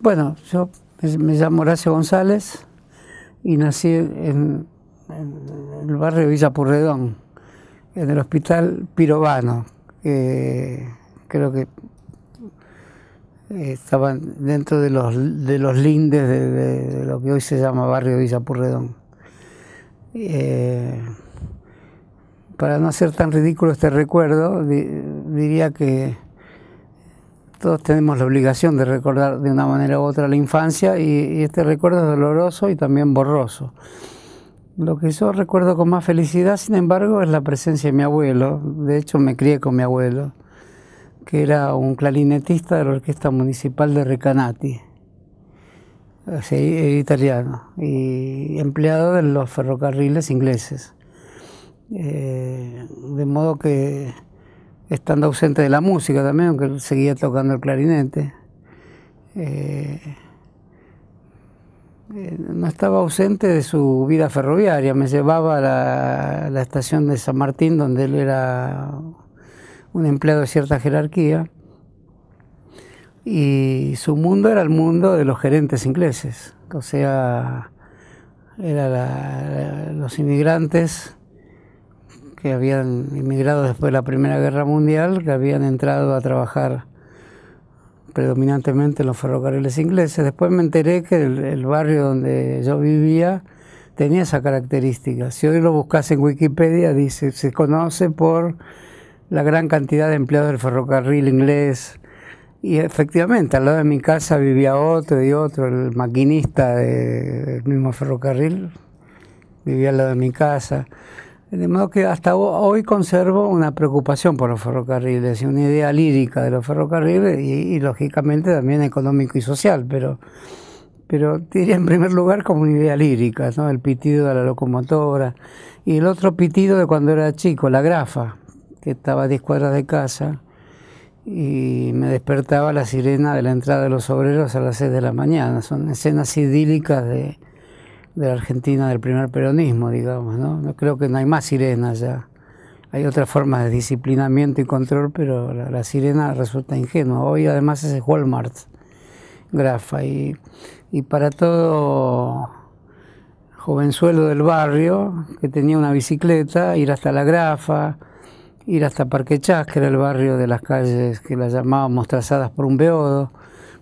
Bueno, yo me llamo Horacio González y nací en, el barrio Villa Purredón, en el hospital Pirobano. que creo que eh, estaban dentro de los, de los lindes de, lo que hoy se llama barrio Villa Purredón. Eh, para no ser tan ridículo este recuerdo, diría que todos tenemos la obligación de recordar de una manera u otra la infancia y, este recuerdo es doloroso y también borroso. Lo que yo recuerdo con más felicidad, sin embargo, es la presencia de mi abuelo. De hecho, me crié con mi abuelo, que era un clarinetista de la Orquesta Municipal de Recanati, eh, italiano, y empleado de los ferrocarriles ingleses. Eh, de modo que estando ausente de la música también, aunque él seguía tocando el clarinete. Eh, eh, no estaba ausente de su vida ferroviaria, me llevaba a la, la, estación de San Martín, donde él era un empleado de cierta jerarquía, y su mundo era el mundo de los gerentes ingleses, o sea, eran los inmigrantes que habían inmigrado después de la Primera Guerra Mundial, que habían entrado a trabajar predominantemente en los ferrocarriles ingleses. Después me enteré que el, barrio donde yo vivía tenía esa característica. Si hoy lo buscas en Wikipedia, dice, se conoce por la gran cantidad de empleados del ferrocarril inglés. Y efectivamente, al lado de mi casa vivía otro y otro, el maquinista del mismo ferrocarril vivía al lado de mi casa. De modo que hasta hoy conservo una preocupación por los ferrocarriles y una idea lírica de los ferrocarriles y, lógicamente también económico y social, pero, pero diría en primer lugar como una idea lírica, ¿no? el pitido de la locomotora y el otro pitido de cuando era chico, la grafa, que estaba a 10 cuadras de casa y me despertaba la sirena de la entrada de los obreros a las 6 de la mañana. Son escenas idílicas de, de la Argentina del primer peronismo, digamos, ¿no? no creo que no hay más sirenas ya. Hay otras formas de disciplinamiento y control, pero la, sirena resulta ingenua. Hoy además es Walmart, Grafa, y, para todo jovenzuelo del barrio que tenía una bicicleta, ir hasta la Grafa, ir hasta Parque Chas, que era el barrio de las calles que las llamábamos trazadas por un beodo,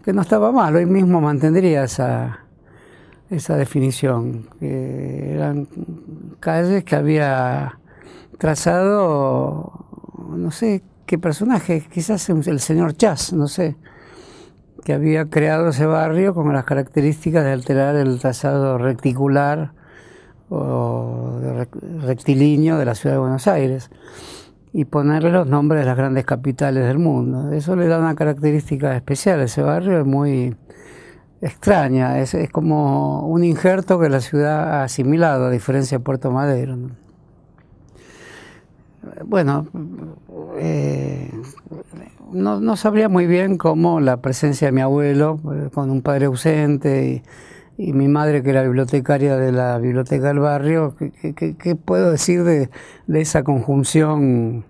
que no estaba mal, hoy mismo mantendría esa esa definición. que eran calles que había trazado, no sé qué personaje, quizás el señor Chas, no sé, que había creado ese barrio con las características de alterar el trazado reticular o rectilíneo de la ciudad de Buenos Aires y ponerle los nombres de las grandes capitales del mundo. Eso le da una característica especial a ese barrio, es muy extraña, es, es, como un injerto que la ciudad ha asimilado, a diferencia de Puerto Madero. Bueno, eh, no, sabría muy bien cómo la presencia de mi abuelo, eh, con un padre ausente y, mi madre que era bibliotecaria de la biblioteca del barrio, ¿qué, puedo decir de, de esa conjunción?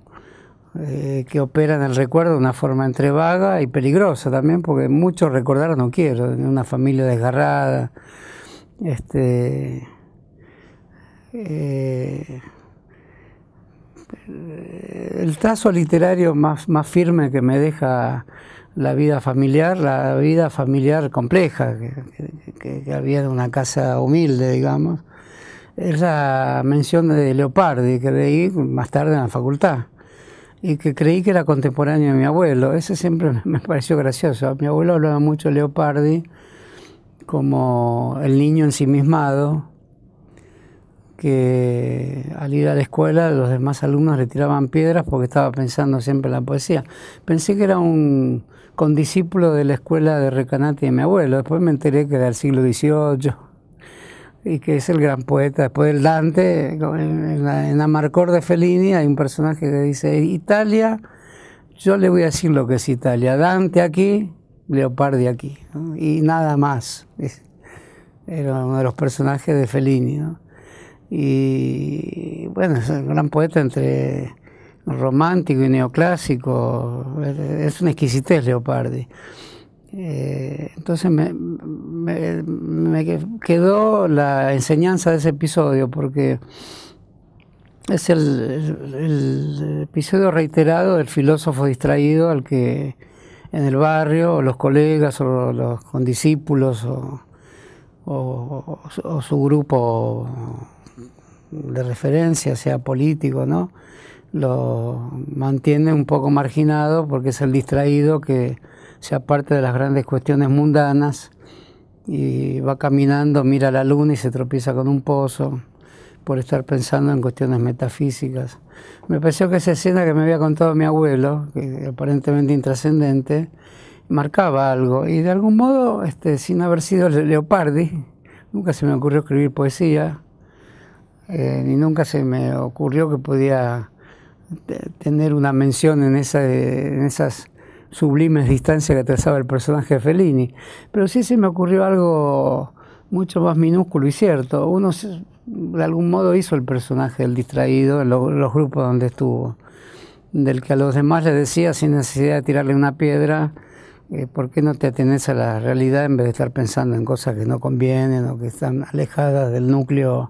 eh, que operan el recuerdo de una forma entre vaga y peligrosa también, porque mucho recordar no quiero, una familia desgarrada, este, eh, el trazo literario más, más firme que me deja la vida familiar, la vida familiar compleja que, que había en una casa humilde, digamos, es la mención de Leopardi que leí más tarde en la facultad y que creí que era contemporáneo de mi abuelo. Ese siempre me pareció gracioso. Mi abuelo hablaba mucho Leopardi como el niño ensimismado que al ir a la escuela los demás alumnos le tiraban piedras porque estaba pensando siempre en la poesía. Pensé que era un condiscípulo de la escuela de Recanati de mi abuelo, después me enteré que era del siglo XVIII y que es el gran poeta. Después el Dante, en, la, Amarcor de Fellini hay un personaje que dice, Italia, yo le voy a decir lo que es Italia, Dante aquí, Leopardi aquí, y nada más. Era uno de los personajes de Fellini. Y bueno, es un gran poeta entre romántico y neoclásico, es una exquisitez Leopardi. Eh, entonces me, quedó la enseñanza de ese episodio porque es el, episodio reiterado del filósofo distraído al que en el barrio, o los colegas, o los condiscípulos, o, o su grupo de referencia, sea político, ¿no? Lo mantiene un poco marginado porque es el distraído que se aparte de las grandes cuestiones mundanas y va caminando, mira la luna y se tropieza con un pozo por estar pensando en cuestiones metafísicas. Me pareció que esa escena que me había contado mi abuelo, aparentemente intrascendente, marcaba algo. Y de algún modo, este, sin haber sido Leopardi, nunca se me ocurrió escribir poesía, eh, ni nunca se me ocurrió que podía tener una mención esa, en esas sublimes distancias que trazaba el personaje de Fellini. Pero sí se me ocurrió algo mucho más minúsculo y cierto. Uno de algún modo hizo el personaje del distraído en los grupos donde estuvo, del que a los demás le decía sin necesidad de tirarle una piedra, eh, ¿por qué no te atenés a la realidad en vez de estar pensando en cosas que no convienen o que están alejadas del núcleo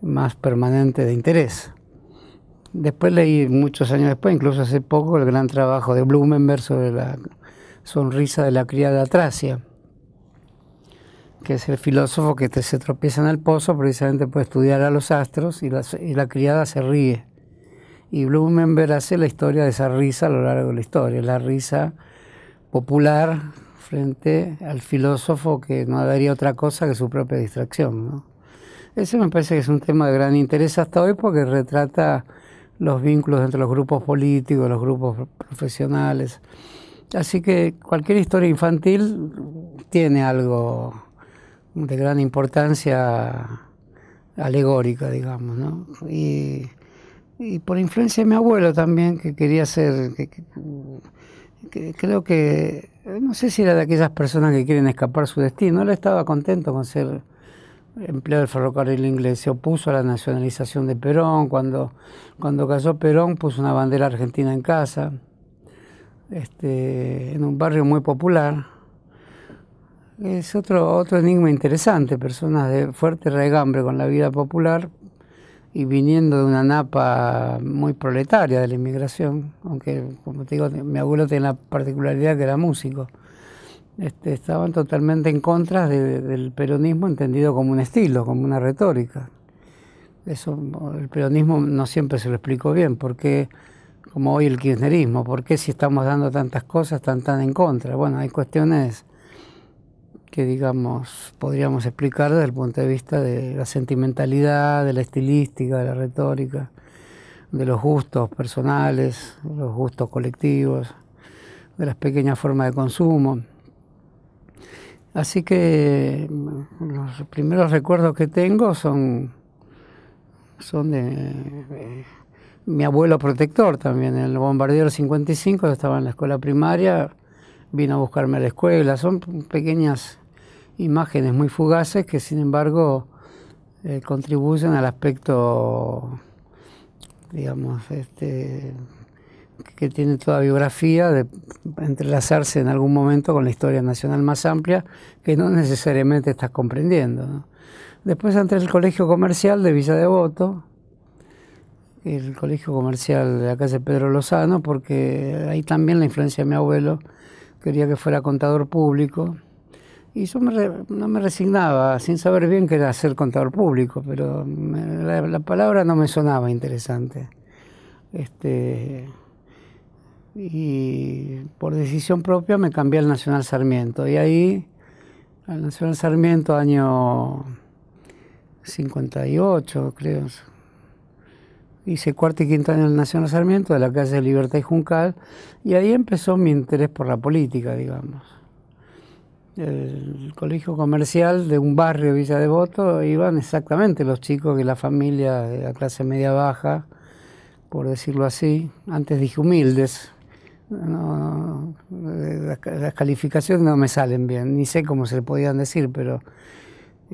más permanente de interés? Después leí muchos años después, incluso hace poco, el gran trabajo de Blumenberg sobre la sonrisa de la criada Tracia, que es el filósofo que se tropieza en el pozo precisamente por estudiar a los astros y la, criada se ríe. Y Blumenberg hace la historia de esa risa a lo largo de la historia, la risa popular frente al filósofo que no daría otra cosa que su propia distracción. Ese me parece que es un tema de gran interés hasta hoy porque retrata los vínculos entre los grupos políticos, los grupos profesionales. Así que cualquier historia infantil tiene algo de gran importancia alegórica, digamos, ¿no? Y, por influencia de mi abuelo también, que quería ser, creo que, no sé si era de aquellas personas que quieren escapar su destino, él estaba contento con ser empleo del ferrocarril inglés, se opuso a la nacionalización de Perón, cuando, cuando cayó Perón puso una bandera argentina en casa, este, en un barrio muy popular. Es otro, otro enigma interesante, personas de fuerte regambre con la vida popular y viniendo de una napa muy proletaria de la inmigración, aunque como te digo, mi abuelo tenía la particularidad que era músico. Este, estaban totalmente en contra del peronismo entendido como un estilo, como una retórica. el peronismo no siempre se lo explicó bien, porque como hoy el kirchnerismo, ¿por qué si estamos dando tantas cosas tan tan en contra? Bueno, hay cuestiones que digamos podríamos explicar desde el punto de vista de la sentimentalidad, de la estilística, de la retórica, de los gustos personales, los gustos colectivos, de las pequeñas formas de consumo. Así que mm, los primeros recuerdos que tengo son, son de, mi abuelo protector también. el bombardero 55 estaba en la escuela primaria, vino a buscarme a la escuela. Son pequeñas imágenes muy fugaces que sin embargo eh, contribuyen al aspecto, digamos, este, que tiene toda biografía de entrelazarse en algún momento con la historia nacional más amplia que no necesariamente estás comprendiendo. Después entré al Colegio Comercial de Villa Devoto, el Colegio Comercial de la calle Pedro Lozano, porque ahí también la influencia de mi abuelo quería que fuera contador público. Y yo no me resignaba, sin saber bien qué era ser contador público, pero la, la, palabra no me sonaba interesante. Este, y por decisión propia me cambié al Nacional Sarmiento. Y ahí, al Nacional Sarmiento, año 58, creo. Hice cuarto y quinto año en el Nacional Sarmiento, de la calle de Libertad y Juncal, y ahí empezó mi interés por la política, digamos. El colegio comercial de un barrio Villa de Devoto iban exactamente los chicos que la familia de la clase media baja, por decirlo así, antes dije humildes, no, eh, las, calificaciones no me salen bien, ni sé cómo se le podían decir, pero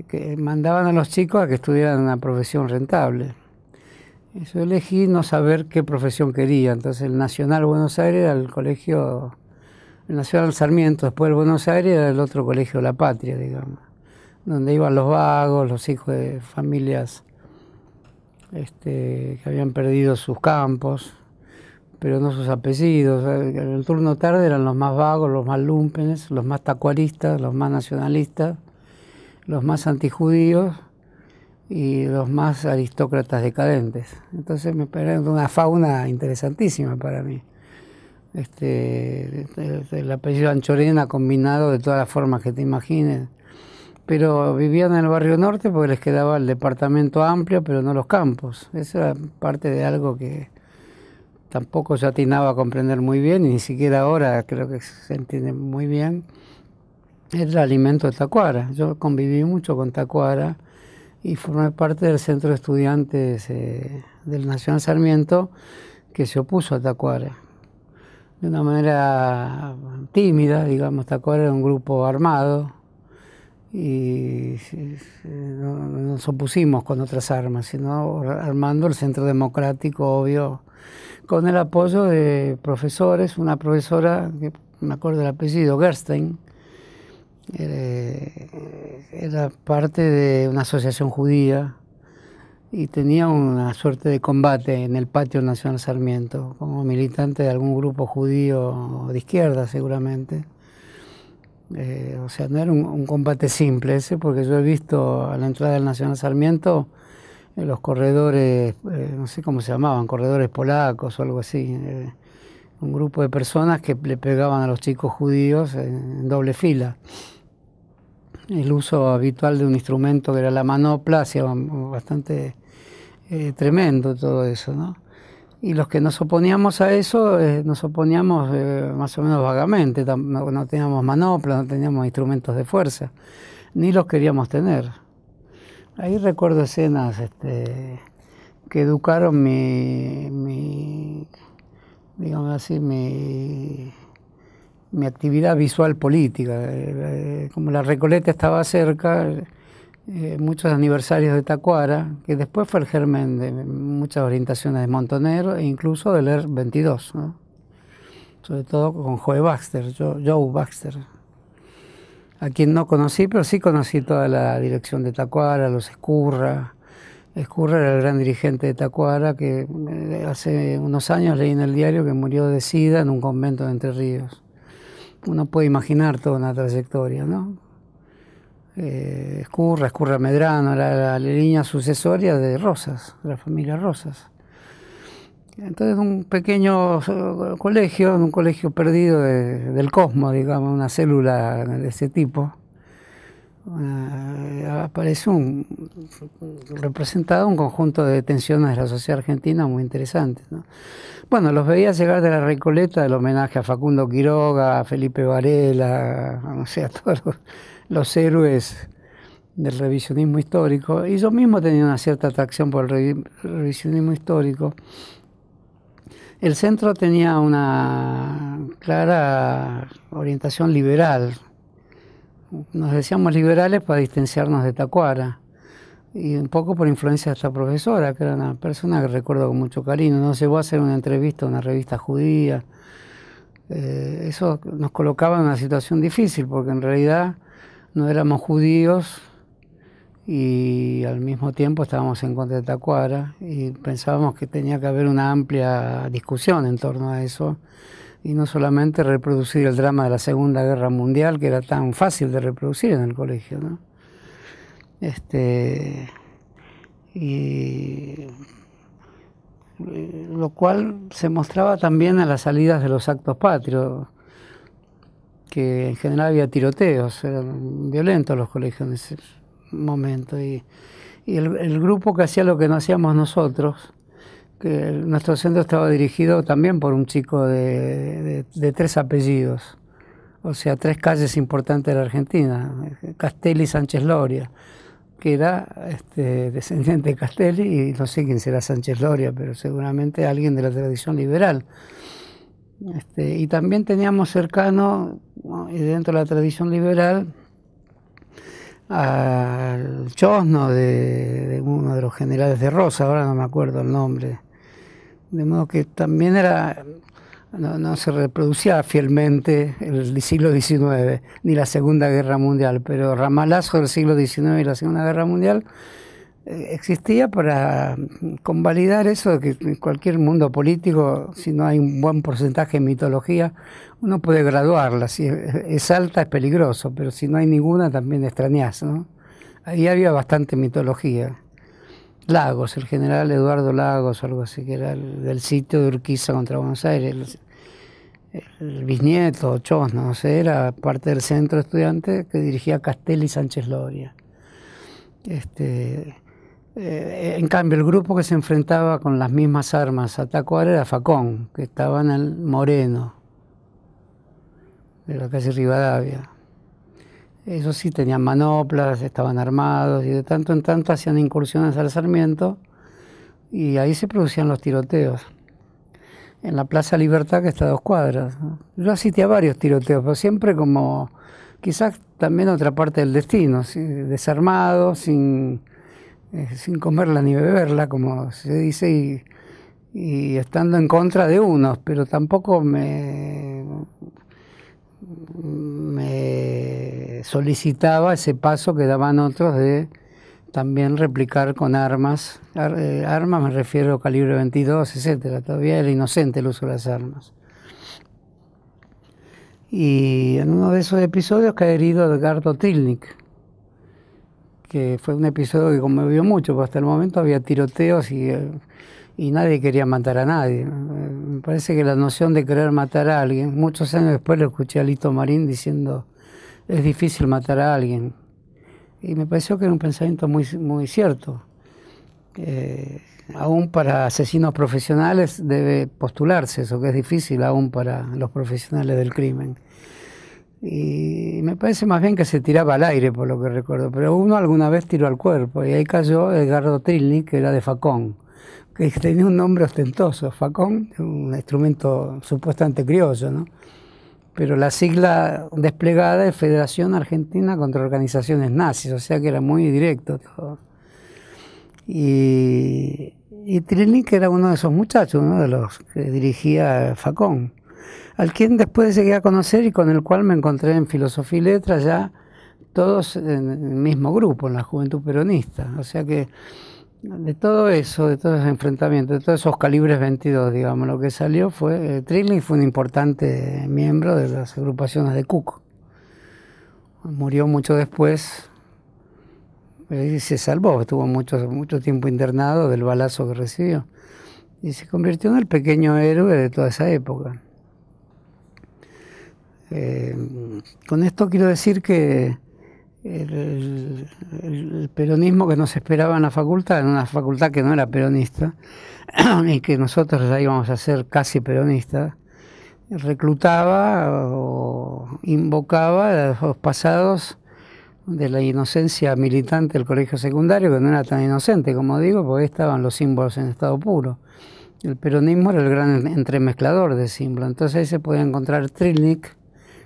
que mandaban a los chicos a que estudiaran una profesión rentable. eso elegí no saber qué profesión quería, entonces el Nacional Buenos Aires era el colegio, el Nacional Sarmiento, después el Buenos Aires era el otro colegio La Patria, digamos, donde iban los vagos, los hijos de familias este, que habían perdido sus campos, pero no sus apellidos. En el turno tarde eran los más vagos, los más lumpenes, los más tacuaristas, los más nacionalistas, los más antijudíos y los más aristócratas decadentes. Entonces me parecen una fauna interesantísima para mí. Este, este, el apellido Anchorena combinado de todas las formas que te imagines. Pero vivían en el barrio norte porque les quedaba el departamento amplio, pero no los campos. Eso era parte de algo que, tampoco se atinaba a comprender muy bien, y ni siquiera ahora creo que se entiende muy bien, el alimento de Tacuara. Yo conviví mucho con Tacuara y formé parte del centro de estudiantes eh, del Nacional Sarmiento que se opuso a Tacuara. De una manera tímida, digamos, Tacuara era un grupo armado y nos opusimos con otras armas, sino armando el centro democrático, obvio, con el apoyo de profesores, una profesora, que me acuerdo del apellido, Gerstein, eh, era parte de una asociación judía y tenía una suerte de combate en el patio Nacional Sarmiento, como militante de algún grupo judío de izquierda seguramente. Eh, o sea, no era un, un, combate simple ese, porque yo he visto a la entrada del Nacional Sarmiento los corredores, eh, no sé cómo se llamaban, corredores polacos o algo así, eh, un grupo de personas que le pegaban a los chicos judíos en, doble fila. El uso habitual de un instrumento que era la manopla hacía bastante eh, tremendo todo eso, Y los que nos oponíamos a eso, nos oponíamos más o menos vagamente, no teníamos manopla, no teníamos instrumentos de fuerza, ni los queríamos tener. Ahí recuerdo escenas este, que educaron mi, digamos así, mi, actividad visual política. Eh, eh, como la Recoleta estaba cerca, eh, muchos aniversarios de Tacuara, que después fue el germen de muchas orientaciones de Montonero e incluso de leer 22, sobre todo con Joe Baxter, Joe Baxter a quien no conocí, pero sí conocí toda la dirección de Tacuara, los Escurra. Escurra era el gran dirigente de Tacuara, que eh, hace unos años leí en el diario que murió de sida en un convento de Entre Ríos. Uno puede imaginar toda una trayectoria, ¿no? Eh, Escurra, Escurra Medrano, era la, la línea sucesoria de Rosas, de la familia Rosas. Entonces, un pequeño eh, colegio, un colegio perdido del cosmos, digamos, una célula de ese tipo, eh, aparece un, representado un conjunto de tensiones de la sociedad argentina muy interesantes. Bueno, los veía llegar de la Recoleta el homenaje a Facundo Quiroga, a Felipe Varela, a, no todos los, los héroes del revisionismo histórico. Y yo mismo tenía una cierta atracción por el revisionismo histórico el centro tenía una clara orientación liberal. Nos decíamos liberales para distanciarnos de Tacuara y un poco por influencia de esta profesora, que era una persona que recuerdo con mucho cariño. Nos llevó a hacer una entrevista a una revista judía. Eh, eso nos colocaba en una situación difícil, porque en realidad no éramos judíos y al mismo tiempo estábamos en contra de Tacuara y pensábamos que tenía que haber una amplia discusión en torno a eso y no solamente reproducir el drama de la Segunda Guerra Mundial que era tan fácil de reproducir en el colegio. Este, y eh, lo cual se mostraba también a las salidas de los actos patrios que en general había tiroteos, eran violentos los colegios momento. Y, el, grupo que hacía lo que no hacíamos nosotros, que nuestro centro estaba dirigido también por un chico de, tres apellidos, o sea, tres calles importantes de la Argentina, Castelli Sánchez Loria, que era este, descendiente de Castelli, y no sé quién será Sánchez Loria, pero seguramente alguien de la tradición liberal. Este, y también teníamos cercano, y dentro de la tradición liberal, al chosno de, uno de los generales de Rosa, ahora no me acuerdo el nombre. De modo que también era, no, no se reproducía fielmente el siglo XIX ni la Segunda Guerra Mundial, pero ramalazo del siglo XIX y la Segunda Guerra Mundial existía para mm, convalidar eso de que en cualquier mundo político, si no hay un buen porcentaje de mitología, uno puede graduarla. Si es alta es peligroso, pero si no hay ninguna también extrañas. ¿no? Ahí había bastante mitología. Lagos, el general Eduardo Lagos, o algo así, que era el, del sitio de Urquiza contra Buenos Aires, el, el bisnieto, Chos, no sé, era parte del centro estudiante que dirigía Castelli Sánchez Loria. Este, eh, en cambio, el grupo que se enfrentaba con las mismas armas a Tacuar era Facón, que estaba en el Moreno, de que calle Rivadavia. Eso sí tenían manoplas, estaban armados y de tanto en tanto hacían incursiones al Sarmiento y ahí se producían los tiroteos. En la Plaza Libertad, que está a dos cuadras. Yo asistí a varios tiroteos, pero siempre como quizás también otra parte del destino, desarmado, sin eh, sin comerla ni beberla, como se dice, y, estando en contra de unos, pero tampoco me, solicitaba ese paso que daban otros de también replicar con armas. Eh, armas me refiero a calibre 22, etcétera. Todavía era inocente el uso de las armas. Y en uno de esos episodios cae herido Edgardo Tilnik, que fue un episodio que conmovió mucho, porque hasta el momento había tiroteos y, eh, nadie quería matar a nadie. Eh, me parece que la noción de querer matar a alguien, muchos años después lo escuché a Lito Marín diciendo, es difícil matar a alguien. Y me pareció que era un pensamiento muy, muy cierto. Eh, aún para asesinos profesionales debe postularse eso, que es difícil aún para los profesionales del crimen y me parece más bien que se tiraba al aire, por lo que recuerdo, pero uno alguna vez tiró al cuerpo, y ahí cayó Edgardo Trilnik, que era de Facón, que tenía un nombre ostentoso, Facón, un instrumento supuestamente criollo, ¿no? Pero la sigla desplegada es Federación Argentina contra Organizaciones Nazis, o sea que era muy directo. Todo. Y, y era uno de esos muchachos, uno de los que dirigía Facón al quien después llegué a conocer y con el cual me encontré en Filosofía y Letras ya todos en el mismo grupo, en la Juventud Peronista. O sea que de todo eso, de todos esos enfrentamientos, de todos esos calibres 22, digamos, lo que salió fue, eh, fue un importante miembro de las agrupaciones de Cook. Murió mucho después, eh, y se salvó, estuvo mucho, mucho tiempo internado del balazo que recibió. Y se convirtió en el pequeño héroe de toda esa época. Eh, con esto quiero decir que el, peronismo que nos esperaba en la facultad, en una facultad que no era peronista, y que nosotros ya íbamos a ser casi peronistas, reclutaba o invocaba los pasados de la inocencia militante del colegio secundario, que no era tan inocente, como digo, porque estaban los símbolos en estado puro. El peronismo era el gran entremezclador de símbolos. Entonces ahí se podía encontrar Trilnik,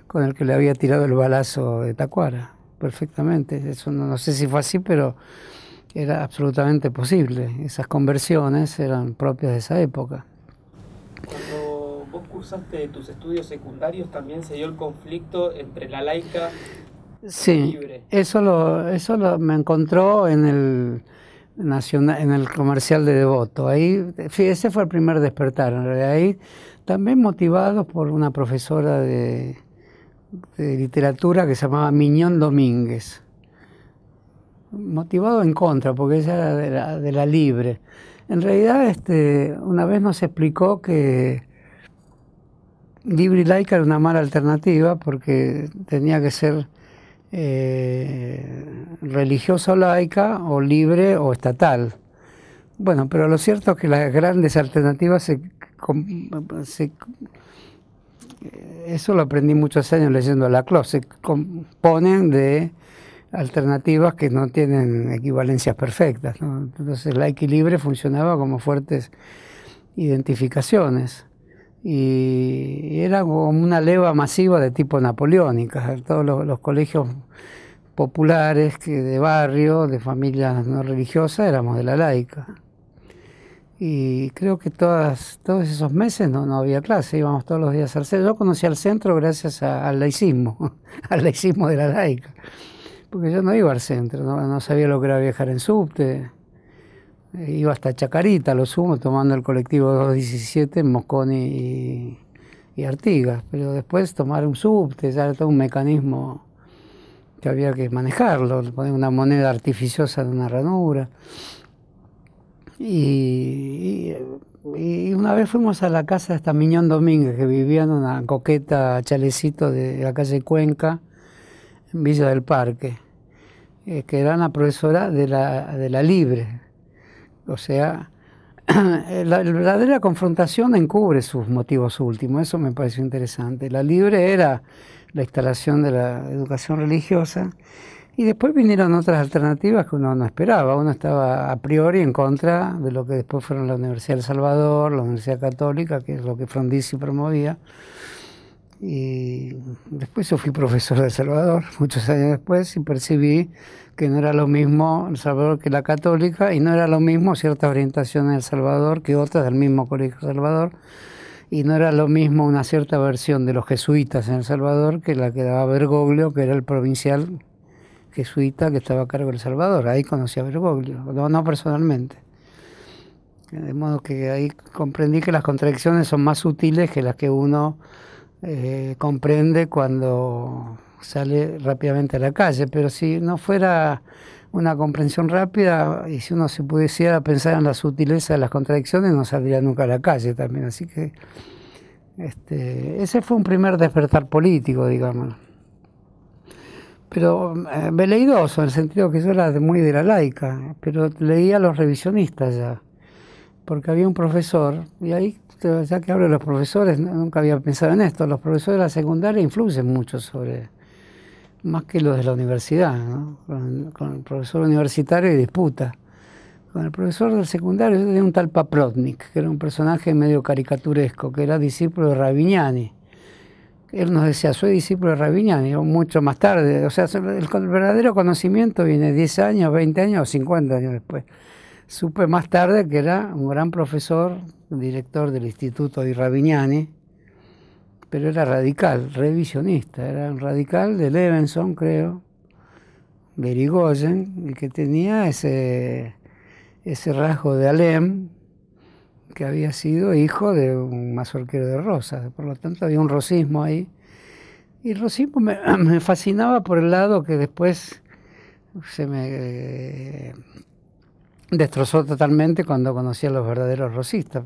con el que le había tirado el balazo de Tacuara, perfectamente. Eso no, sé si fue así, pero era absolutamente posible. Esas conversiones eran propias de esa época. Cuando vos cursaste tus estudios secundarios, también se dio el conflicto entre la laica sí, y libre. Eso, lo, eso me encontró en el, nacional, en el comercial de Devoto. Ahí, ese fue el primer despertar. Ahí, también motivado por una profesora de de literatura que se llamaba Miñón Domínguez, motivado en contra, porque ella era de la, libre. En realidad, este, una vez nos explicó que libre y laica era una mala alternativa porque tenía que ser eh, religiosa o laica o libre o estatal. Bueno, pero lo cierto es que las grandes alternativas se, eh, eso lo aprendí muchos años leyendo la Laclos. Se componen de alternativas que no tienen equivalencias perfectas. ¿no? Entonces la equilibre funcionaba como fuertes identificaciones y era como una leva masiva de tipo napoleónica. Todos los, los colegios populares que de barrio, de familias no religiosas, éramos de la laica y creo que todas, todos esos meses no, no había clase, íbamos todos los días al centro. Yo conocí al centro gracias al laicismo, al laicismo de la laica, porque yo no iba al centro, no, sabía lo que era viajar en subte. Iba hasta Chacarita, lo sumo, tomando el colectivo 217 Mosconi y, y Artigas, pero después tomar un subte, ya era todo un mecanismo que había que manejarlo, poner una moneda artificiosa en una ranura. Y, una vez fuimos a la casa de esta Miñón Domínguez, que vivía en una coqueta chalecito de la calle Cuenca, en Villa del Parque, eh, que era una profesora de la, Libre. O sea, eh, la, verdadera confrontación encubre sus motivos últimos, eso me pareció interesante. La Libre era la instalación de la educación religiosa y después vinieron otras alternativas que uno no esperaba. Uno estaba a priori en contra de lo que después fueron la Universidad del Salvador, la Universidad Católica, que es lo que Frondizi promovía. Y después yo fui profesor de El Salvador, muchos años después, y percibí que no era lo mismo El Salvador que la católica, y no era lo mismo cierta orientación en El Salvador que otras del mismo Colegio El Salvador, y no era lo mismo una cierta versión de los jesuitas en El Salvador que la que daba Bergoglio, que era el provincial jesuita que estaba a cargo del Salvador. Ahí conocí a Bergoglio, no, no personalmente. De modo que ahí comprendí que las contradicciones son más sutiles que las que uno eh, comprende cuando sale rápidamente a la calle. Pero si no fuera una comprensión rápida y si uno se pudiera pensar en la sutileza de las contradicciones, no saldría nunca a la calle también. Así que este, ese fue un primer despertar político, digámoslo pero veleidoso eh, en el sentido que yo era muy de la laica, pero leía a los revisionistas ya, porque había un profesor, y ahí, ya que hablo de los profesores, nunca había pensado en esto, los profesores de la secundaria influyen mucho sobre, más que los de la universidad, con, el profesor universitario y disputa. Con el profesor del secundario yo tenía un tal Paprotnik, que era un personaje medio caricaturesco, que era discípulo de Ravignani él nos decía, soy discípulo de y mucho más tarde. O sea, el verdadero conocimiento viene 10 años, 20 años o 50 años después. Supe más tarde que era un gran profesor, director del Instituto de Rabiniani, pero era radical, revisionista, era un radical de Levenson, creo, de y que tenía ese, ese rasgo de Alem, que había sido hijo de un mazorquero de rosas, por lo tanto había un rosismo ahí. Y el rosismo me, fascinaba por el lado que después se me eh, destrozó totalmente cuando conocí a los verdaderos rosistas,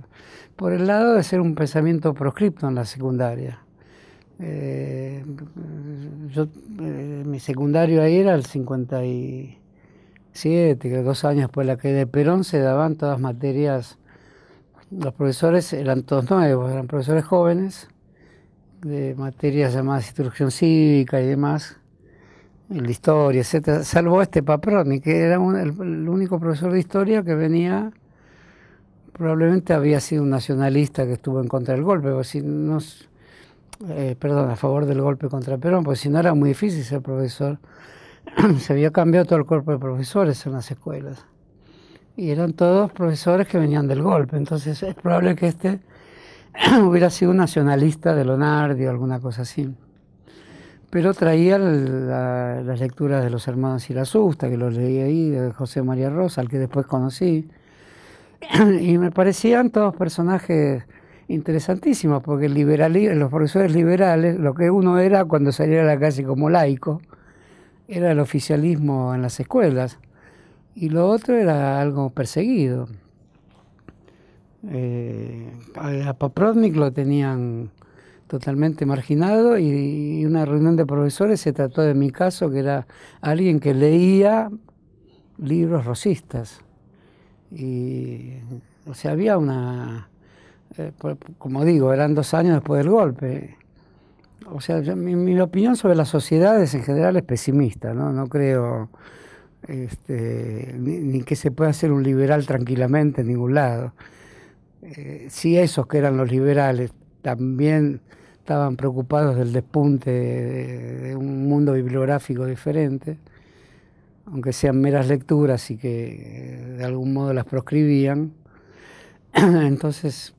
por el lado de ser un pensamiento proscripto en la secundaria. Eh, yo, eh, mi secundario ahí era el 57, dos años después la que de Perón se daban todas materias los profesores eran todos nuevos, eran profesores jóvenes de materias llamadas instrucción cívica y demás, en la historia, etcétera, salvo este Paproni, que era el, único profesor de historia que venía, probablemente había sido un nacionalista que estuvo en contra del golpe, o si no, eh, perdón, a favor del golpe contra Perón, porque si no era muy difícil ser profesor. Se había cambiado todo el cuerpo de profesores en las escuelas y eran todos profesores que venían del golpe. Entonces es probable que este hubiera sido un nacionalista de Leonardo o alguna cosa así. Pero traía las lecturas de los hermanos susta, que los leí ahí, de José María Rosa, al que después conocí. y me parecían todos personajes interesantísimos, porque los profesores liberales, lo que uno era cuando salía a la calle como laico, era el oficialismo en las escuelas y lo otro era algo perseguido. Eh, a Poprovnik lo tenían totalmente marginado y, en una reunión de profesores se trató de mi caso, que era alguien que leía libros rosistas. Y, o sea, había una, eh, como digo, eran dos años después del golpe. O sea, mi, opinión sobre las sociedades en general es pesimista, ¿no? No creo este, ni, que se pueda ser un liberal tranquilamente en ningún lado. Eh, si esos que eran los liberales también estaban preocupados del despunte de, un mundo bibliográfico diferente, aunque sean meras lecturas y que eh, de algún modo las proscribían, entonces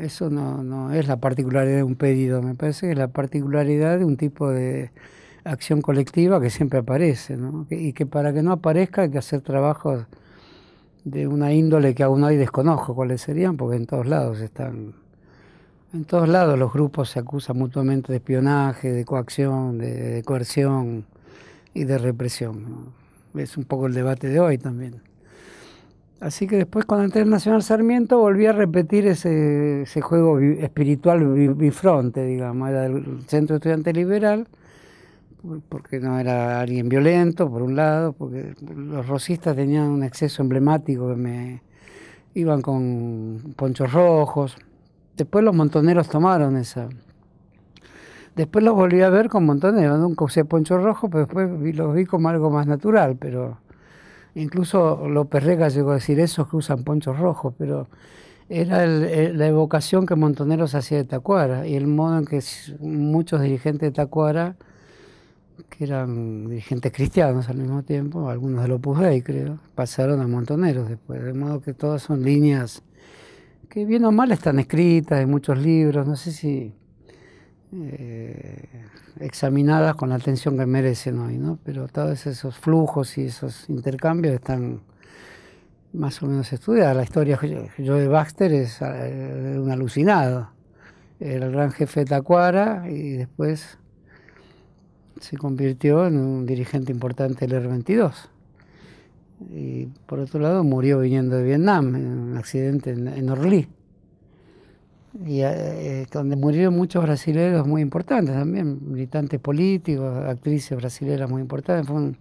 eso no, no es la particularidad de un pedido, me parece que es la particularidad de un tipo de, acción colectiva que siempre aparece, y que para que no aparezca hay que hacer trabajos de una índole que aún hoy desconozco cuáles serían, porque en todos lados están, en todos lados los grupos se acusan mutuamente de espionaje, de coacción, de, coerción y de represión. Es un poco el debate de hoy también. Así que después cuando entré en Nacional Sarmiento volví a repetir ese, juego espiritual bifronte, digamos, era del Centro Estudiante Liberal porque no era alguien violento, por un lado, porque los rosistas tenían un exceso emblemático que me iban con ponchos rojos. Después los montoneros tomaron esa. Después los volví a ver con montoneros, nunca usé poncho rojo, pero después los vi como algo más natural, pero incluso López Rega llegó a decir esos que usan ponchos rojos, pero era eh, la evocación que Montoneros hacía de Tacuara y el modo en que muchos dirigentes de Tacuara que eran dirigentes cristianos al mismo tiempo, algunos de los y creo, pasaron a Montoneros después, de modo que todas son líneas que bien o mal están escritas en muchos libros, no sé si eh, examinadas con la atención que merecen hoy, ¿no? Pero todos esos flujos y esos intercambios están más o menos estudiados. La historia de Joe Baxter es eh, un alucinado, el gran jefe de Tacuara y después se convirtió en un dirigente importante del R-22. Y por otro lado murió viniendo de Vietnam en un accidente en, en Y eh, eh, donde murieron muchos brasileños muy importantes también, militantes políticos, actrices brasileras muy importantes. Fue uno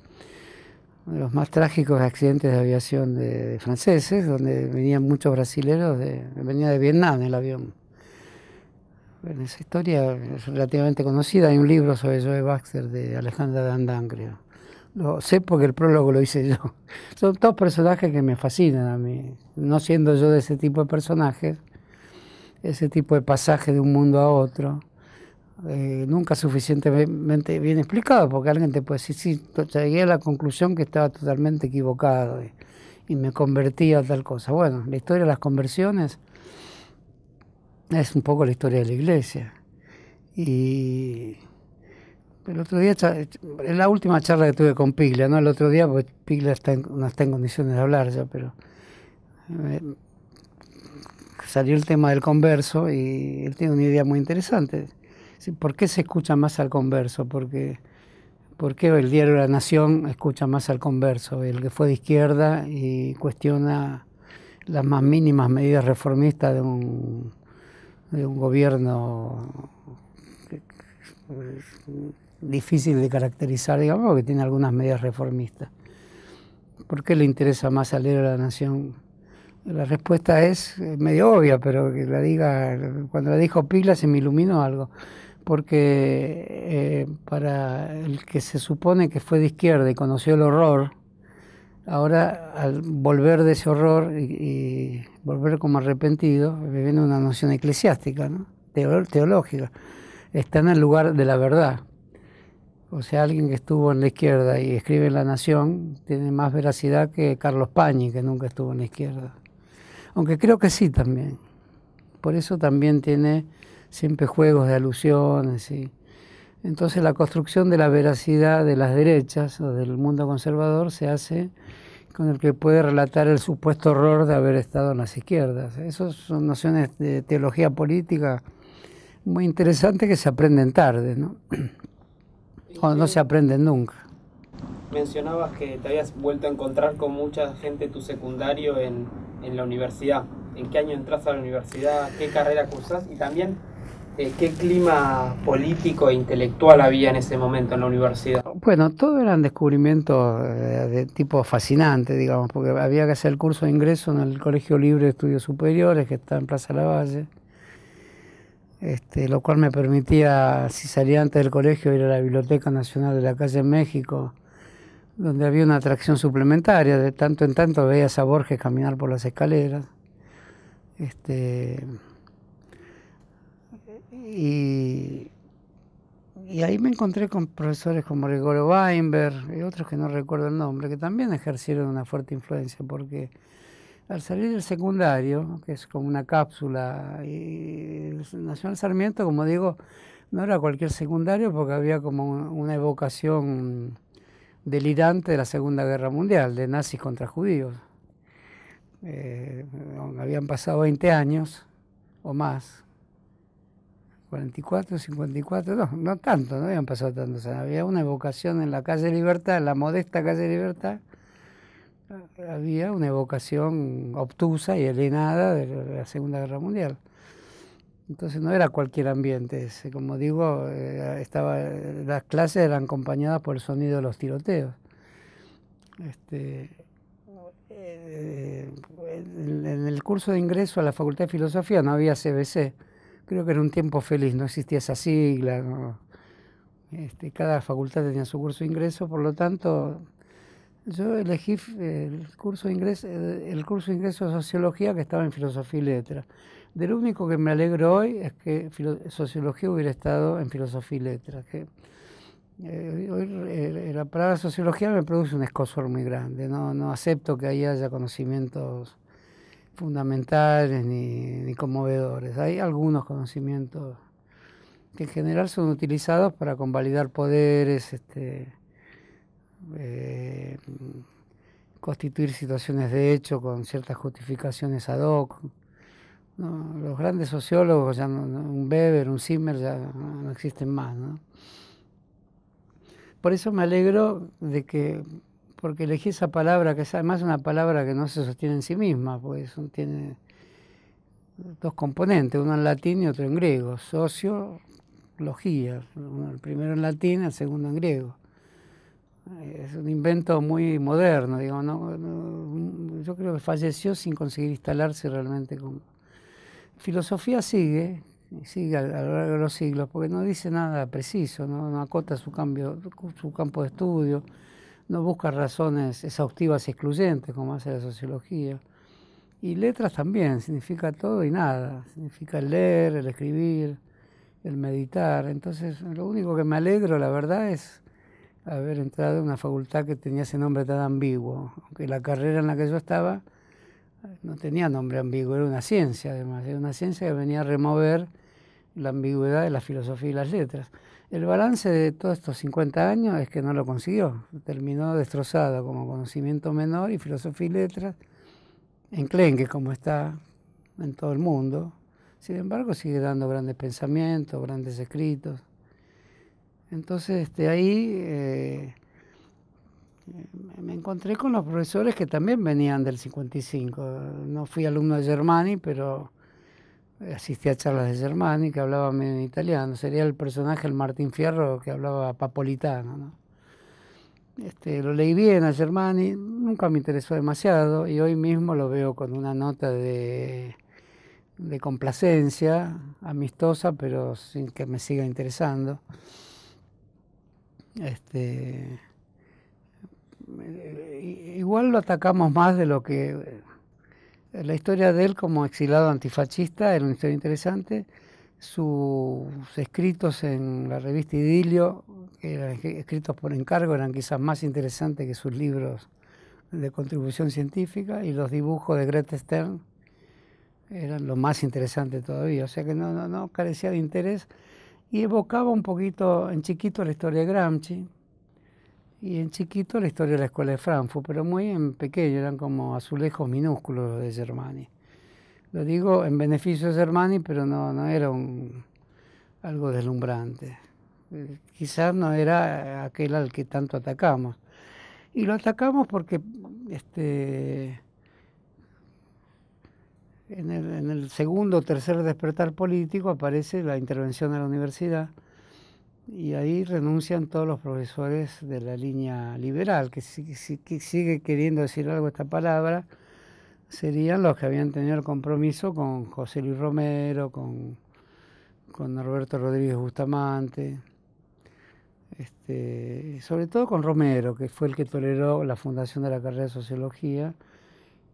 de los más trágicos accidentes de aviación de, franceses, donde venían muchos brasileños, de, venía de Vietnam el avión en esa historia es relativamente conocida. Hay un libro sobre Joe Baxter de Alejandra Dandán, creo. Lo sé porque el prólogo lo hice yo. Son dos personajes que me fascinan a mí. No siendo yo de ese tipo de personajes, ese tipo de pasaje de un mundo a otro, eh, nunca suficientemente bien explicado, porque alguien te puede decir, sí, llegué a la conclusión que estaba totalmente equivocado y, y me convertí a tal cosa. Bueno, la historia de las conversiones es un poco la historia de la iglesia. Y el otro día, en la última charla que tuve con Piglia, ¿no? El otro día, pues Piglia no está en condiciones de hablar ya, pero eh, salió el tema del converso y él tiene una idea muy interesante. ¿Por qué se escucha más al converso? Porque, ¿Por qué el diario La Nación escucha más al converso? El que fue de izquierda y cuestiona las más mínimas medidas reformistas de un de un gobierno difícil de caracterizar, digamos, que tiene algunas medidas reformistas. ¿Por qué le interesa más salir a la nación? La respuesta es medio obvia, pero que la diga, cuando la dijo Pila se me iluminó algo, porque eh, para el que se supone que fue de izquierda y conoció el horror, Ahora, al volver de ese horror y, volver como arrepentido, viene una noción eclesiástica, teológica, está en el lugar de la verdad. O sea, alguien que estuvo en la izquierda y escribe en La Nación tiene más veracidad que Carlos Pañi, que nunca estuvo en la izquierda. Aunque creo que sí también. Por eso también tiene siempre juegos de alusiones y entonces la construcción de la veracidad de las derechas o del mundo conservador se hace con el que puede relatar el supuesto horror de haber estado en las izquierdas. Esas son nociones de teología política muy interesantes que se aprenden tarde, ¿no? O no se aprenden nunca. Mencionabas que te habías vuelto a encontrar con mucha gente de tu secundario en, en la universidad. ¿En qué año entras a la universidad? ¿Qué carrera cursas? Y también eh, qué clima político e intelectual había en ese momento en la universidad. Bueno, todo eran descubrimientos eh, de tipo fascinante, digamos, porque había que hacer el curso de ingreso en el Colegio Libre de Estudios Superiores, que está en Plaza Lavalle. Este, lo cual me permitía, si salía antes del colegio, ir a la Biblioteca Nacional de la Calle de México, donde había una atracción suplementaria. De tanto en tanto veías a Borges caminar por las escaleras. Este, y, ahí me encontré con profesores como Gregorio Weinberg y otros que no recuerdo el nombre, que también ejercieron una fuerte influencia porque al salir del secundario, que es como una cápsula, y el Nacional Sarmiento, como digo, no era cualquier secundario porque había como una evocación delirante de la Segunda Guerra Mundial, de nazis contra judíos. Eh, habían pasado 20 años o más, 44, 54, no, no tanto, no habían pasado tantos Había una evocación en la calle Libertad, en la modesta calle Libertad, había una evocación obtusa y alienada de la Segunda Guerra Mundial. Entonces no era cualquier ambiente Como digo, eh, estaba, las clases eran acompañadas por el sonido de los tiroteos. Este, eh, en el curso de ingreso a la Facultad de Filosofía no había CBC creo que era un tiempo feliz, no existía esa sigla, este, cada facultad tenía su curso de ingreso, por lo tanto yo elegí eh, el curso de ingreso, eh, el curso de ingreso de sociología que estaba en filosofía y letras. De lo único que me alegro hoy es que sociología hubiera estado en filosofía y letras. Eh, hoy, la palabra sociología me produce un escosor muy grande. No, no acepto que ahí haya conocimientos fundamentales ni, conmovedores. Hay algunos conocimientos que en general son utilizados para convalidar poderes, este, eh, constituir situaciones de hecho con ciertas justificaciones ad hoc. Los grandes sociólogos, ya un Weber, un Zimmer, ya no existen más. Por eso me alegro de que porque elegí esa palabra, que es además una palabra que no se sostiene en sí misma, pues tiene dos componentes, uno en latín y otro en griego, socio logía, el primero en latín, el segundo en griego. Es un invento muy moderno, yo creo que falleció sin conseguir instalarse realmente con... Filosofía sigue, sigue a, lo largo de los siglos, porque no dice nada preciso, no, acota su, cambio, su campo de estudio no busca razones exhaustivas y excluyentes como hace la sociología. Y letras también, significa todo y nada, significa el leer, el escribir, el meditar. Entonces, lo único que me alegro, la verdad, es haber entrado en una facultad que tenía ese nombre tan ambiguo, aunque la carrera en la que yo estaba no tenía nombre ambiguo, era una ciencia además, era una ciencia que venía a remover la ambigüedad de la filosofía y las letras. El balance de todos estos 50 años es que no lo consiguió. Terminó destrozado como conocimiento menor y filosofía y letras, enclenque como está en todo el mundo. Sin embargo, sigue dando grandes pensamientos, grandes escritos. Entonces, este, ahí eh, me encontré con los profesores que también venían del 55. No fui alumno de Germani, pero Asistí a charlas de Germani que hablaba en italiano. Sería el personaje, el Martín Fierro, que hablaba papolitano. Este, lo leí bien a Germani, nunca me interesó demasiado y hoy mismo lo veo con una nota de, de complacencia, amistosa, pero sin que me siga interesando. Este, eh, igual lo atacamos más de lo que la historia de él como exilado antifascista era una historia interesante. Sus escritos en la revista Idilio, que eran escritos por encargo, eran quizás más interesantes que sus libros de contribución científica y los dibujos de Greta Stern eran lo más interesante todavía, o sea que no, no carecía de interés y evocaba un poquito en chiquito la historia de Gramsci, y en chiquito la historia de la escuela de Frankfurt, pero muy en pequeño, eran como azulejos minúsculos de Germani. Lo digo en beneficio de Germani, pero no, era algo deslumbrante. Eh, quizás no era aquel al que tanto atacamos. Y lo atacamos porque este, en, el, en el segundo o tercer despertar político aparece la intervención de la universidad y ahí renuncian todos los profesores de la línea liberal, que, si sigue queriendo decir algo esta palabra, serían los que habían tenido el compromiso con José Luis Romero, con, con Roberto Rodríguez Bustamante, este, sobre todo con Romero, que fue el que toleró la fundación de la carrera de sociología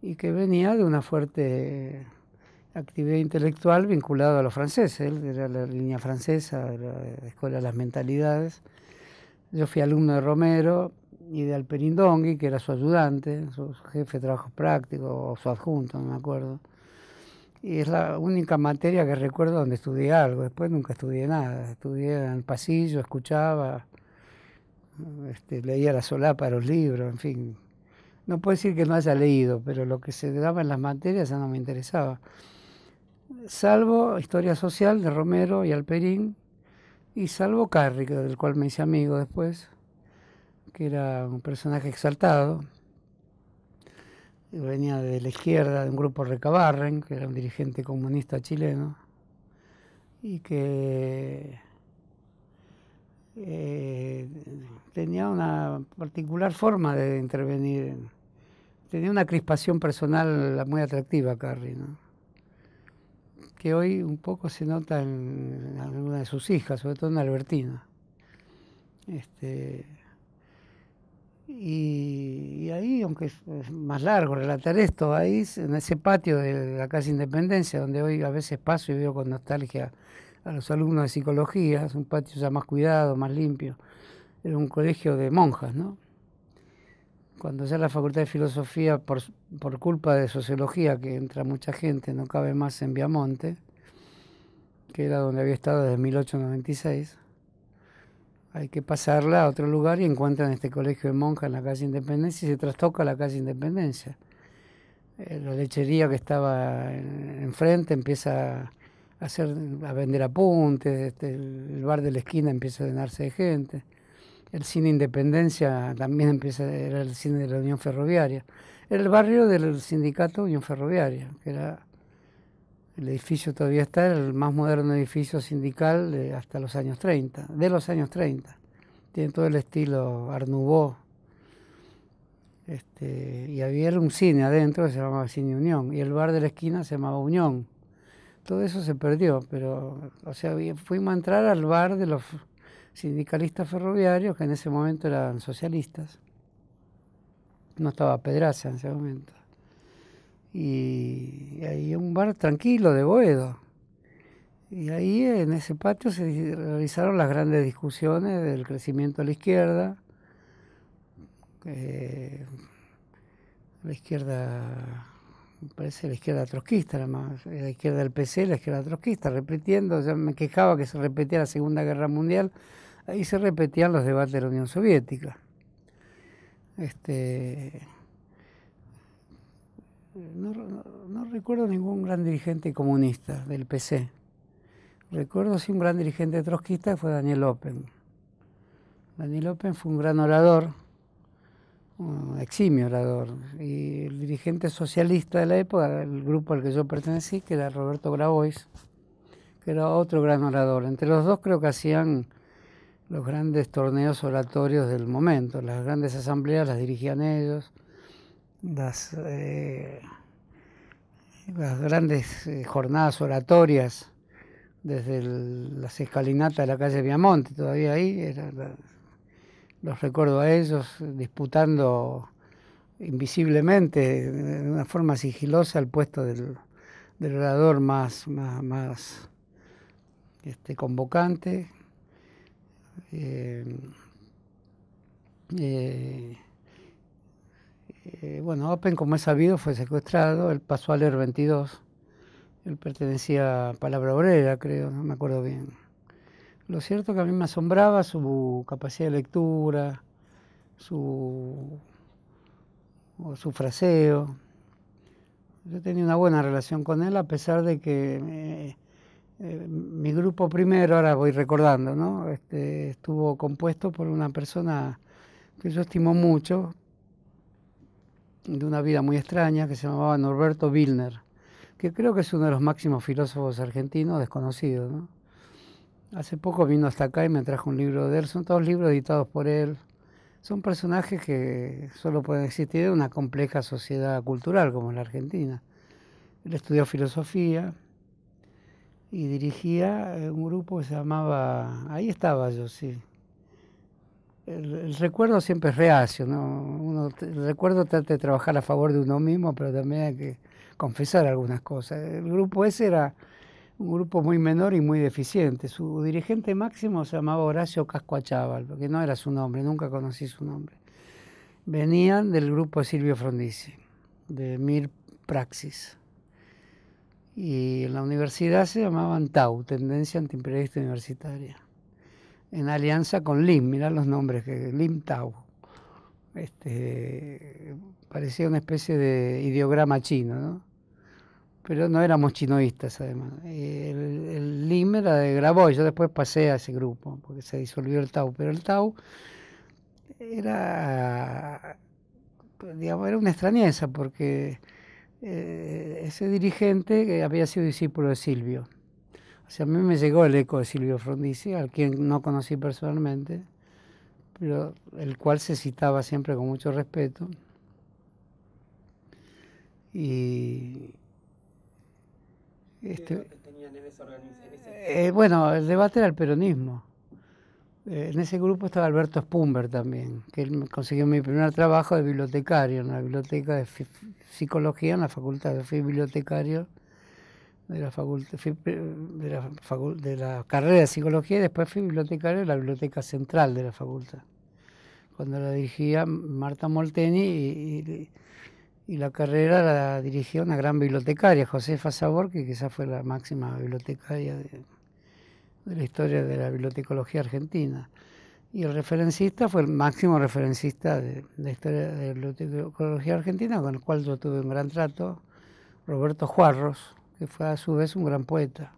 y que venía de una fuerte actividad intelectual vinculado a los franceses, era la línea francesa, era la Escuela de las Mentalidades. Yo fui alumno de Romero y de Alperindongui, que era su ayudante, su jefe de trabajos prácticos o su adjunto, no me acuerdo. Y es la única materia que recuerdo donde estudié algo, después nunca estudié nada, estudié en el pasillo, escuchaba, este, leía la solapa de los libros, en fin. No puedo decir que no haya leído, pero lo que se daba en las materias ya no me interesaba salvo Historia Social de Romero y Alperín, y salvo Carri, del cual me hice amigo después, que era un personaje exaltado, venía de la izquierda, de un grupo Recabarren, que era un dirigente comunista chileno, y que eh, tenía una particular forma de intervenir, tenía una crispación personal muy atractiva, Carri, ¿no? que hoy un poco se nota en alguna de sus hijas, sobre todo en Albertina. Este, y, ahí, aunque es, más largo relatar esto, ahí en ese patio de la Casa Independencia, donde hoy a veces paso y veo con nostalgia a los alumnos de psicología, es un patio ya más cuidado, más limpio, era un colegio de monjas, ¿no? cuando ya la Facultad de Filosofía, por, por culpa de Sociología, que entra mucha gente, no cabe más en Viamonte, que era donde había estado desde 1896, hay que pasarla a otro lugar y encuentran este colegio de monjas en la calle Independencia y se trastoca la calle Independencia. Eh, la lechería que estaba enfrente empieza a, hacer, a vender apuntes, este, el bar de la esquina empieza a llenarse de gente el cine Independencia también empieza, era el cine de la Unión Ferroviaria. Era el barrio del sindicato Unión Ferroviaria, que era el edificio todavía está, el más moderno edificio sindical de hasta los años 30, de los años 30. Tiene todo el estilo Art este, y había un cine adentro que se llamaba Cine Unión, y el bar de la esquina se llamaba Unión. Todo eso se perdió, pero, o sea, fuimos a entrar al bar de los sindicalistas ferroviarios, que en ese momento eran socialistas. No estaba Pedraza en ese momento. Y ahí un bar tranquilo de Boedo. Y ahí en ese patio se realizaron las grandes discusiones del crecimiento de la izquierda. Eh, la izquierda, me parece la izquierda trotskista, la, más, la izquierda del PC, la izquierda trotskista, repitiendo, ya me quejaba que se repetía la Segunda Guerra Mundial, Ahí se repetían los debates de la Unión Soviética. Este, no, recuerdo ningún gran dirigente comunista del PC. Recuerdo si un gran dirigente trotskista fue Daniel Open. Daniel Open fue un gran orador, un eximio orador, y el dirigente socialista de la época, el grupo al que yo pertenecí, que era Roberto Grabois, que era otro gran orador. Entre los dos creo que hacían los grandes torneos oratorios del momento. Las grandes asambleas las dirigían ellos, las, eh, grandes eh, jornadas oratorias desde las escalinatas de la calle Viamonte, todavía ahí, los recuerdo a ellos disputando invisiblemente, de una forma sigilosa, el puesto del, orador más, más, este, convocante, eh, eh, eh, bueno, Open, como he sabido, fue secuestrado, él pasó a leer 22 él pertenecía a Palabra Obrera, creo, no me acuerdo bien. Lo cierto que a mí me asombraba su capacidad de lectura, su, su fraseo. Yo tenía una buena relación con él, a pesar de que eh, eh, mi grupo primero, ahora voy recordando, este, estuvo compuesto por una persona que yo estimo mucho, de una vida muy extraña, que se llamaba Norberto Wilner, que creo que es uno de los máximos filósofos argentinos desconocidos, Hace poco vino hasta acá y me trajo un libro de él, son todos libros editados por él. Son personajes que solo pueden existir en una compleja sociedad cultural como la Argentina. Él estudió filosofía, y dirigía eh, un grupo que se llamaba, ahí estaba yo, sí. El, recuerdo siempre es reacio, ¿no? el recuerdo trata de trabajar a favor de uno mismo, pero también hay que confesar algunas cosas. El grupo ese era un grupo muy menor y muy deficiente. Su dirigente máximo se llamaba Horacio Cascoachábal, porque no era su nombre, nunca conocí su nombre. Venían del grupo Silvio Frondizi, de Mir Praxis. Y en la universidad se llamaban TAU, Tendencia Antiimperialista Universitaria, en alianza con LIM, mirá los nombres, que LIM TAU. Este, parecía una especie de ideograma chino, ¿no? Pero no éramos chinoístas, además. El, el LIM era de Grabois, yo después pasé a ese grupo, porque se disolvió el TAU, pero el TAU era, digamos, era una extrañeza, porque eh, ese dirigente que había sido discípulo de Silvio. O sea, a mí me llegó el eco de Silvio Frondizi, al quien no conocí personalmente, pero el cual se citaba siempre con mucho respeto. Y. Este, eh, bueno, el debate era el peronismo eh, en ese grupo estaba Alberto Spumber también, que él consiguió mi primer trabajo de bibliotecario en la biblioteca de psicología en la facultad. fui bibliotecario de la, facultad, de, la carrera de psicología y después fui bibliotecario de la biblioteca central de la facultad, cuando la dirigía Marta Molteni y, la carrera la dirigía una gran bibliotecaria, Josefa Sabor, que quizás fue la máxima bibliotecaria de, de la historia de la bibliotecología argentina. Y el referencista fue el máximo referencista de la historia de la bibliotecología argentina, con el cual yo tuve un gran trato, Roberto Juarros, que fue a su vez un gran poeta,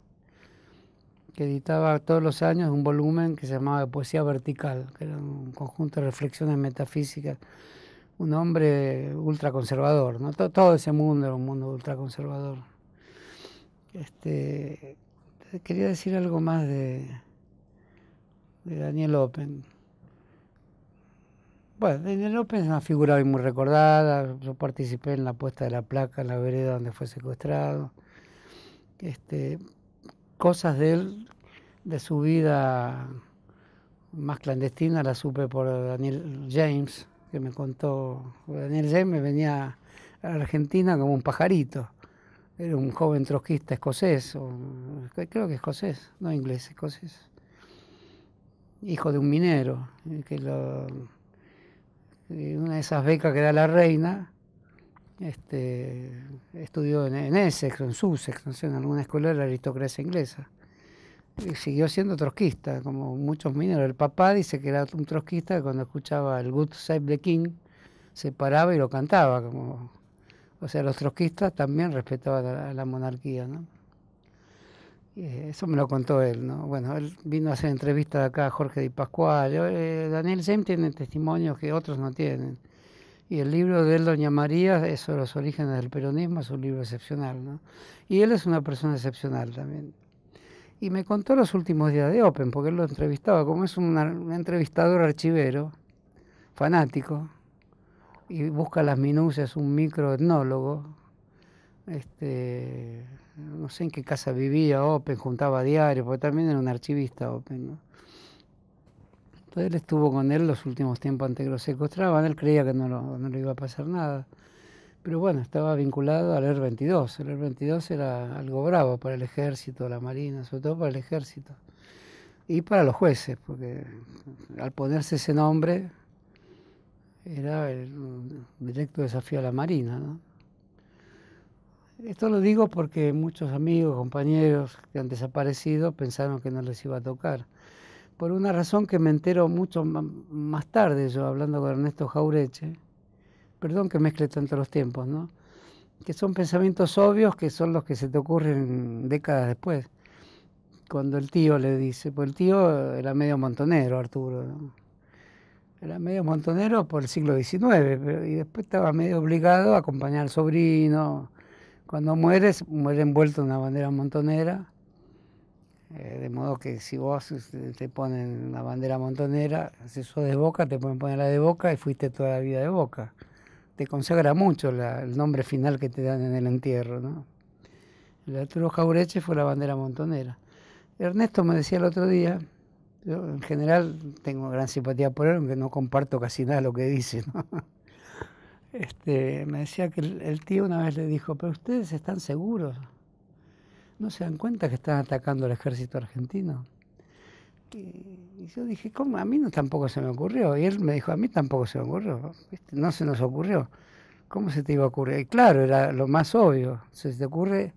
que editaba todos los años un volumen que se llamaba Poesía Vertical, que era un conjunto de reflexiones metafísicas. Un hombre ultraconservador, ¿no? todo ese mundo era un mundo ultraconservador. Este, eh, quería decir algo más de, Daniel Open. Bueno, Daniel Open es una figura hoy muy recordada. Yo participé en la puesta de la placa en la vereda donde fue secuestrado. Este, cosas de él, de su vida más clandestina, las supe por Daniel James, que me contó. Daniel James venía a Argentina como un pajarito era un joven trotskista escocés, creo que escocés, no inglés, escocés. Hijo de un minero, eh, que lo, eh, una de esas becas que da la reina, este, estudió en, ese, Essex, en Sussex, en alguna escuela de la aristocracia inglesa. Y siguió siendo trotskista, como muchos mineros. El papá dice que era un trotskista cuando escuchaba el Good Save the King se paraba y lo cantaba, como o sea, los trotskistas también respetaban a la, monarquía, ¿no? Eh, eso me lo contó él, ¿no? Bueno, él vino a hacer entrevista acá a Jorge Di Pascual. Eh, Daniel James tiene testimonios que otros no tienen. Y el libro de él, Doña María, es sobre los orígenes del peronismo, es un libro excepcional, ¿no? Y él es una persona excepcional también. Y me contó los últimos días de Open, porque él lo entrevistaba, como es un entrevistador archivero, fanático, y busca las minucias, un microetnólogo, este, no sé en qué casa vivía Open, juntaba diarios, porque también era un archivista Open. Entonces él estuvo con él los últimos tiempos antes que lo secuestraban, él creía que no, le iba a pasar nada. Pero bueno, estaba vinculado al r 22 El r 22 era algo bravo para el ejército, la marina, sobre todo para el ejército. Y para los jueces, porque al ponerse ese nombre, era el directo desafío a la Marina. Esto lo digo porque muchos amigos, compañeros que han desaparecido pensaron que no les iba a tocar. Por una razón que me entero mucho más tarde, yo hablando con Ernesto Jaureche, perdón que mezcle tanto los tiempos, ¿no? que son pensamientos obvios que son los que se te ocurren décadas después. Cuando el tío le dice, pues el tío era medio montonero, Arturo, era medio montonero por el siglo XIX, y después estaba medio obligado a acompañar al sobrino. Cuando mueres, muere envuelto en una bandera montonera, eh, de modo que si vos este, te ponen la bandera montonera, si sos de Boca, te pueden poner la de Boca y fuiste toda la vida de Boca. Te consagra mucho el nombre final que te dan en el entierro. ¿no? El Arturo Jaureche fue la bandera montonera. Ernesto me decía el otro día, yo en general tengo gran simpatía por él, aunque no comparto casi nada lo que dice. Este, me decía que el, tío una vez le dijo, pero ustedes están seguros, no se dan cuenta que están atacando al ejército argentino. Y, yo dije, ¿cómo? A mí no, tampoco se me ocurrió. Y él me dijo, a mí tampoco se me ocurrió, no se nos ocurrió. ¿Cómo se te iba a ocurrir? Y claro, era lo más obvio. Se te ocurre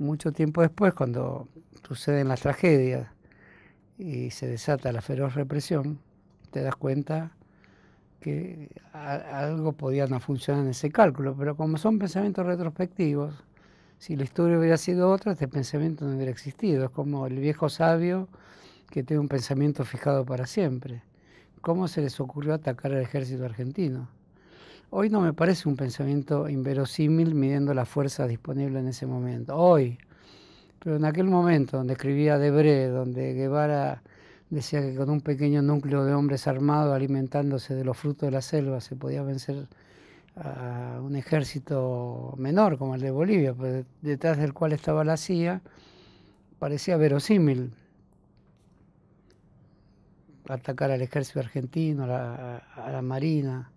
mucho tiempo después, cuando suceden las tragedias y se desata la feroz represión, te das cuenta que algo podía no funcionar en ese cálculo, pero como son pensamientos retrospectivos, si la historia hubiera sido otra, este pensamiento no hubiera existido. Es como el viejo sabio que tiene un pensamiento fijado para siempre. ¿Cómo se les ocurrió atacar al ejército argentino? Hoy no me parece un pensamiento inverosímil midiendo la fuerza disponible en ese momento. Hoy, pero en aquel momento, donde escribía Debré, donde Guevara decía que con un pequeño núcleo de hombres armados alimentándose de los frutos de la selva se podía vencer a un ejército menor como el de Bolivia, pues, detrás del cual estaba la CIA, parecía verosímil atacar al ejército argentino, a la marina,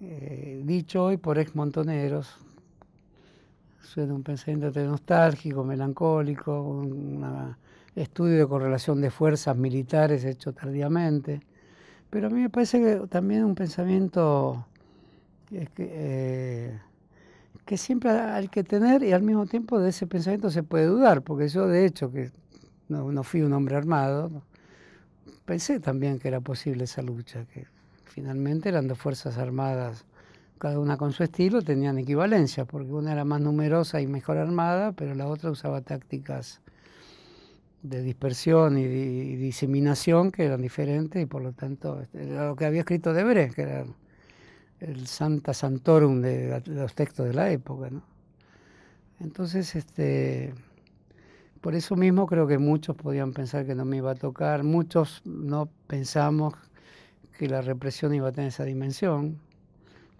eh, dicho hoy por ex montoneros, Suena un pensamiento nostálgico, melancólico, un estudio de correlación de fuerzas militares hecho tardíamente. Pero a mí me parece que también un pensamiento eh, que, siempre hay que tener y al mismo tiempo de ese pensamiento se puede dudar, porque yo de hecho que no, no fui un hombre armado, pensé también que era posible esa lucha, que finalmente eran dos fuerzas armadas cada una con su estilo, tenían equivalencia, porque una era más numerosa y mejor armada, pero la otra usaba tácticas de dispersión y, diseminación que eran diferentes y por lo tanto este, era lo que había escrito Debre que era el Santa Santorum de, de los textos de la época. ¿no? Entonces, este, por eso mismo creo que muchos podían pensar que no me iba a tocar, muchos no pensamos que la represión iba a tener esa dimensión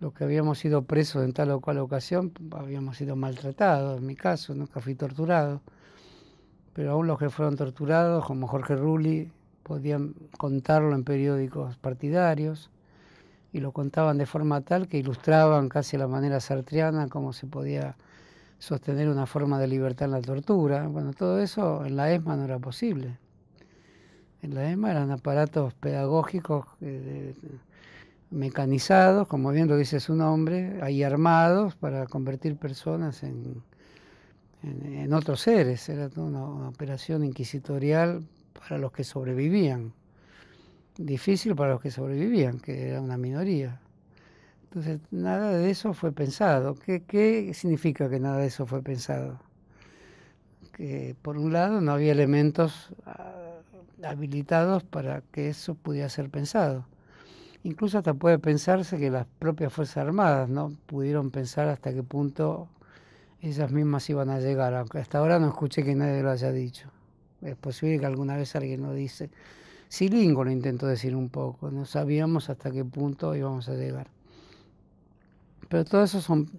los que habíamos sido presos en tal o cual ocasión, habíamos sido maltratados, en mi caso, nunca fui torturado, pero aún los que fueron torturados, como Jorge Rulli, podían contarlo en periódicos partidarios y lo contaban de forma tal que ilustraban casi la manera sartriana cómo se podía sostener una forma de libertad en la tortura. Bueno, todo eso en la ESMA no era posible. En la ESMA eran aparatos pedagógicos eh, mecanizados, como bien lo dice su nombre, ahí armados para convertir personas en, otros seres. Era una, una operación inquisitorial para los que sobrevivían. Difícil para los que sobrevivían, que era una minoría. Entonces, nada de eso fue pensado. ¿Qué, significa que nada de eso fue pensado? Que por un lado no había elementos ah, habilitados para que eso pudiera ser pensado. Incluso hasta puede pensarse que las propias Fuerzas Armadas no pudieron pensar hasta qué punto ellas mismas iban a llegar, aunque hasta ahora no escuché que nadie lo haya dicho. Es posible que alguna vez alguien lo dice. Silingo lo intentó decir un poco, no sabíamos hasta qué punto íbamos a llegar. Pero todo eso son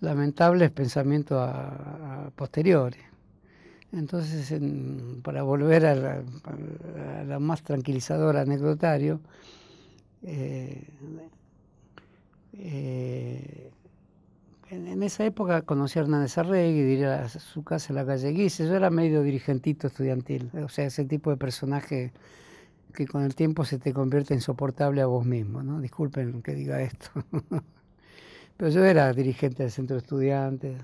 lamentables pensamientos posteriores. Entonces, para volver a la, más tranquilizadora anecdotario, eh, eh, en, esa época conocí a Hernández Arregui, diría a su casa en la calle Guise yo era medio dirigentito estudiantil, o sea, ese tipo de personaje que con el tiempo se te convierte insoportable a vos mismo, ¿no? Disculpen que diga esto. Pero yo era dirigente del centro de estudiantes.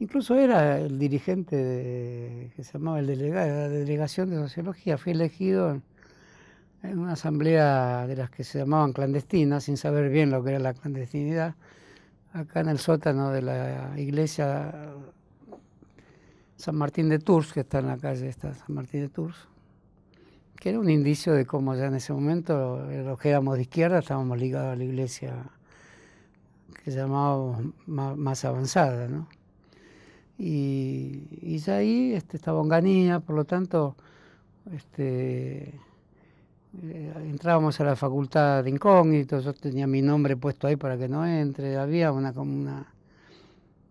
Incluso era el dirigente de, que se llamaba el la delegación de sociología. Fui elegido en una asamblea de las que se llamaban clandestinas, sin saber bien lo que era la clandestinidad, acá en el sótano de la iglesia San Martín de Tours, que está en la calle esta, San Martín de Tours, que era un indicio de cómo ya en ese momento los que éramos de izquierda estábamos ligados a la iglesia que llamábamos más avanzada, ¿no? Y, y ya ahí este, estaba Onganía, por lo tanto, este, eh, entrábamos a la facultad de incógnito, yo tenía mi nombre puesto ahí para que no entre, había una como una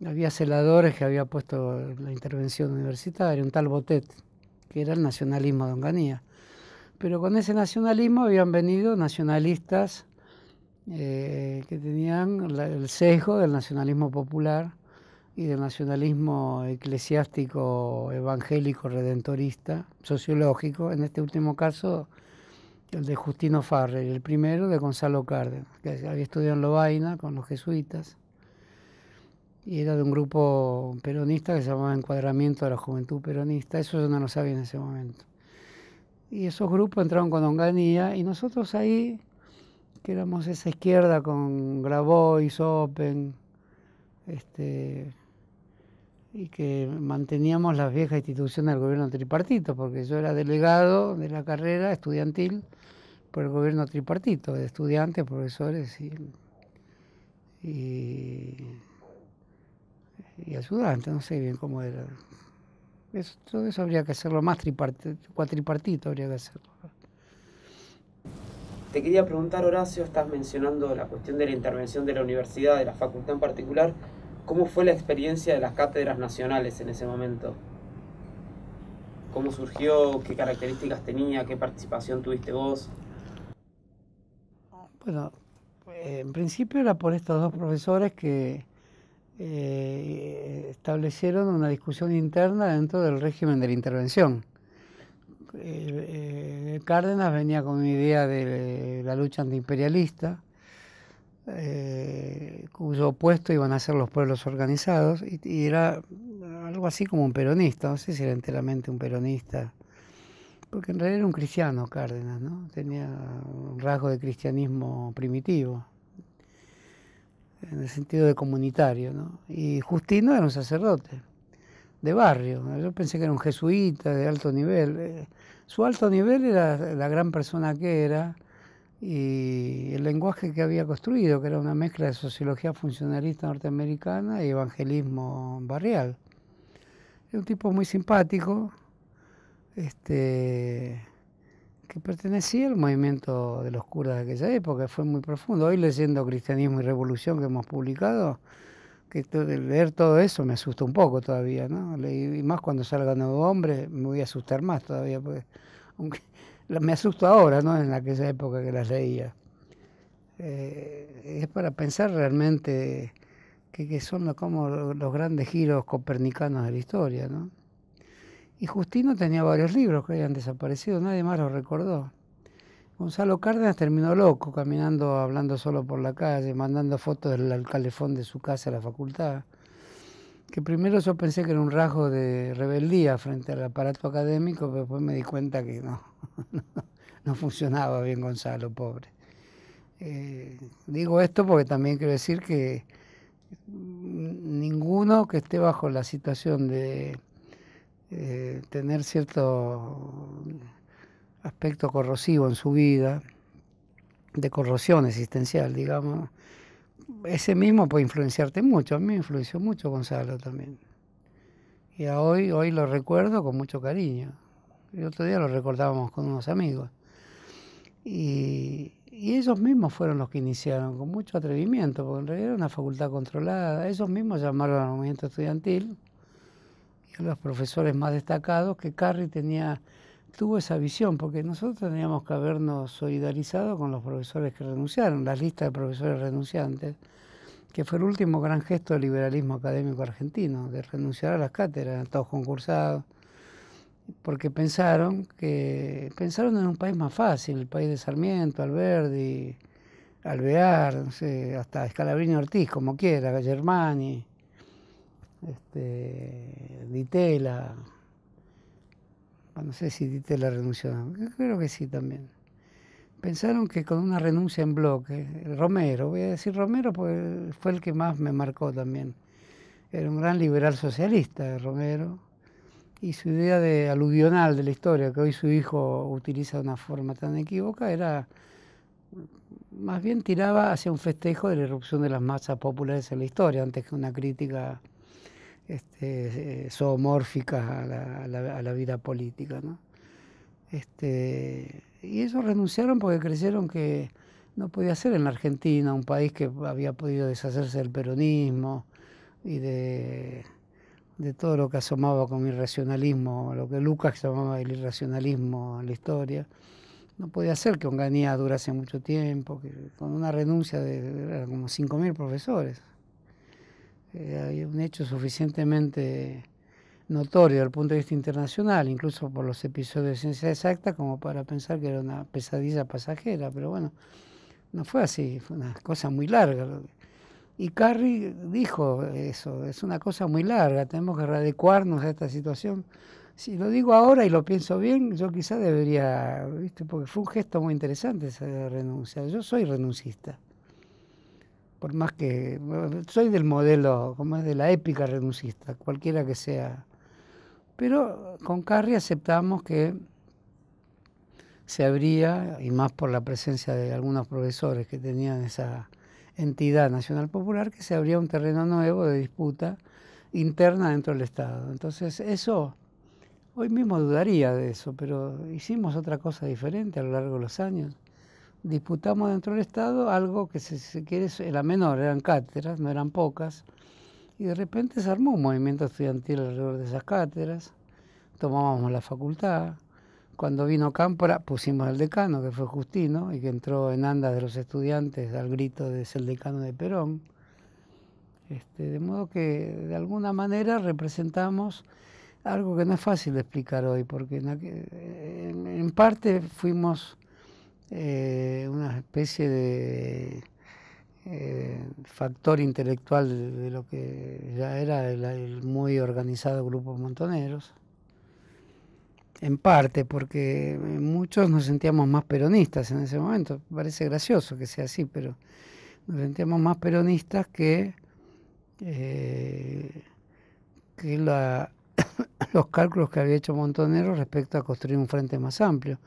había celadores que había puesto la intervención universitaria, un tal Botet, que era el nacionalismo de Onganía. Pero con ese nacionalismo habían venido nacionalistas eh, que tenían el sesgo del nacionalismo popular y del nacionalismo eclesiástico, evangélico, redentorista, sociológico. En este último caso, el de Justino Farre el primero de Gonzalo Cárdenas, que había estudiado en Lobaina con los jesuitas y era de un grupo peronista que se llamaba Encuadramiento de la Juventud Peronista, eso yo no lo sabía en ese momento. Y esos grupos entraron con Onganía y nosotros ahí, que éramos esa izquierda con Grabois, Open, este, y que manteníamos las viejas instituciones del gobierno tripartito, porque yo era delegado de la carrera estudiantil por el gobierno tripartito, de estudiantes, profesores y, y, ayudantes, no sé bien cómo era. todo eso habría que hacerlo más tripartito, cuatripartito habría que hacerlo. Te quería preguntar, Horacio, estás mencionando la cuestión de la intervención de la universidad, de la facultad en particular. ¿Cómo fue la experiencia de las cátedras nacionales en ese momento? ¿Cómo surgió? ¿Qué características tenía? ¿Qué participación tuviste vos? Bueno, en principio era por estos dos profesores que eh, establecieron una discusión interna dentro del régimen de la intervención. Eh, eh, Cárdenas venía con una idea de la lucha antiimperialista, cuyo opuesto iban a ser los pueblos organizados, y, y, era algo así como un peronista, no sé si era enteramente un peronista porque en realidad era un cristiano Cárdenas, ¿no? Tenía un rasgo de cristianismo primitivo, en el sentido de comunitario, ¿no? Y Justino era un sacerdote de barrio, yo pensé que era un jesuita de alto nivel. Eh, su alto nivel era la gran persona que era y el lenguaje que había construido, que era una mezcla de sociología funcionalista norteamericana y evangelismo barrial. Era un tipo muy simpático, este, que pertenecía al movimiento de los curas de aquella época, fue muy profundo. Hoy leyendo Cristianismo y Revolución que hemos publicado, que leer todo eso me asusta un poco todavía, ¿no? Y más cuando salga Nuevo Hombre, me voy a asustar más todavía, porque aunque me asusto ahora, ¿no? En aquella época que las leía. Eh, es para pensar realmente que, son como los grandes giros copernicanos de la historia, ¿no? Y Justino tenía varios libros que habían desaparecido, nadie más los recordó. Gonzalo Cárdenas terminó loco, caminando, hablando solo por la calle, mandando fotos del alcalefón de su casa a la facultad. Que primero yo pensé que era un rasgo de rebeldía frente al aparato académico, pero después me di cuenta que no, no funcionaba bien Gonzalo, pobre. Eh, digo esto porque también quiero decir que ninguno que esté bajo la situación de eh, tener cierto aspecto corrosivo en su vida, de corrosión existencial, digamos, ese mismo puede influenciarte mucho. A mí me influenció mucho Gonzalo también. Y hoy, hoy lo recuerdo con mucho cariño. El otro día lo recordábamos con unos amigos. Y, y ellos mismos fueron los que iniciaron, con mucho atrevimiento, porque en realidad era una facultad controlada. Ellos mismos llamaron al movimiento estudiantil los profesores más destacados, que Carri tenía, tuvo esa visión, porque nosotros teníamos que habernos solidarizado con los profesores que renunciaron, la lista de profesores renunciantes, que fue el último gran gesto del liberalismo académico argentino, de renunciar a las cátedras, todos concursados, porque pensaron que pensaron en un país más fácil, el país de Sarmiento, Alberdi, Alvear, no sé, hasta Scalabrini Ortiz, como quiera, Germani este, Ditela, ah, no sé si Ditela renunció, creo que sí también. Pensaron que con una renuncia en bloque, Romero, voy a decir Romero porque fue el que más me marcó también, era un gran liberal socialista, Romero, y su idea de aluvional de la historia, que hoy su hijo utiliza de una forma tan equívoca, era más bien tiraba hacia un festejo de la erupción de las masas populares en la historia, antes que una crítica este, eh, zoomórficas a la, a, la, vida política. ¿no? Este, y ellos renunciaron porque creyeron que no podía ser en la Argentina, un país que había podido deshacerse del peronismo y de, de todo lo que asomaba con irracionalismo, lo que Lucas llamaba el irracionalismo en la historia. No podía ser que Onganía durase mucho tiempo, que con una renuncia de, de como 5.000 profesores. Eh, hay un hecho suficientemente notorio desde el punto de vista internacional, incluso por los episodios de ciencia exacta, como para pensar que era una pesadilla pasajera, pero bueno, no fue así, fue una cosa muy larga. Y Carrie dijo eso, es una cosa muy larga, tenemos que readecuarnos a esta situación. Si lo digo ahora y lo pienso bien, yo quizá debería, ¿viste? porque fue un gesto muy interesante esa renuncia. Yo soy renuncista por más que soy del modelo, como es de la épica renuncista, cualquiera que sea. Pero con Carri aceptamos que se abría, y más por la presencia de algunos profesores que tenían esa entidad nacional popular, que se abría un terreno nuevo de disputa interna dentro del Estado. Entonces eso, hoy mismo dudaría de eso, pero hicimos otra cosa diferente a lo largo de los años disputamos dentro del Estado algo que, si se quiere, era menor, eran cátedras, no eran pocas, y de repente se armó un movimiento estudiantil alrededor de esas cátedras, tomábamos la facultad, cuando vino Cámpora pusimos al decano, que fue Justino, y que entró en andas de los estudiantes al grito de ser decano de Perón. Este, de modo que de alguna manera representamos algo que no es fácil de explicar hoy, porque en parte fuimos eh, una especie de eh, factor intelectual de, lo que ya era el, muy organizado grupo Montoneros. En parte, porque eh, muchos nos sentíamos más peronistas en ese momento. Parece gracioso que sea así, pero nos sentíamos más peronistas que, que los cálculos que había hecho Montoneros respecto a construir un frente más amplio.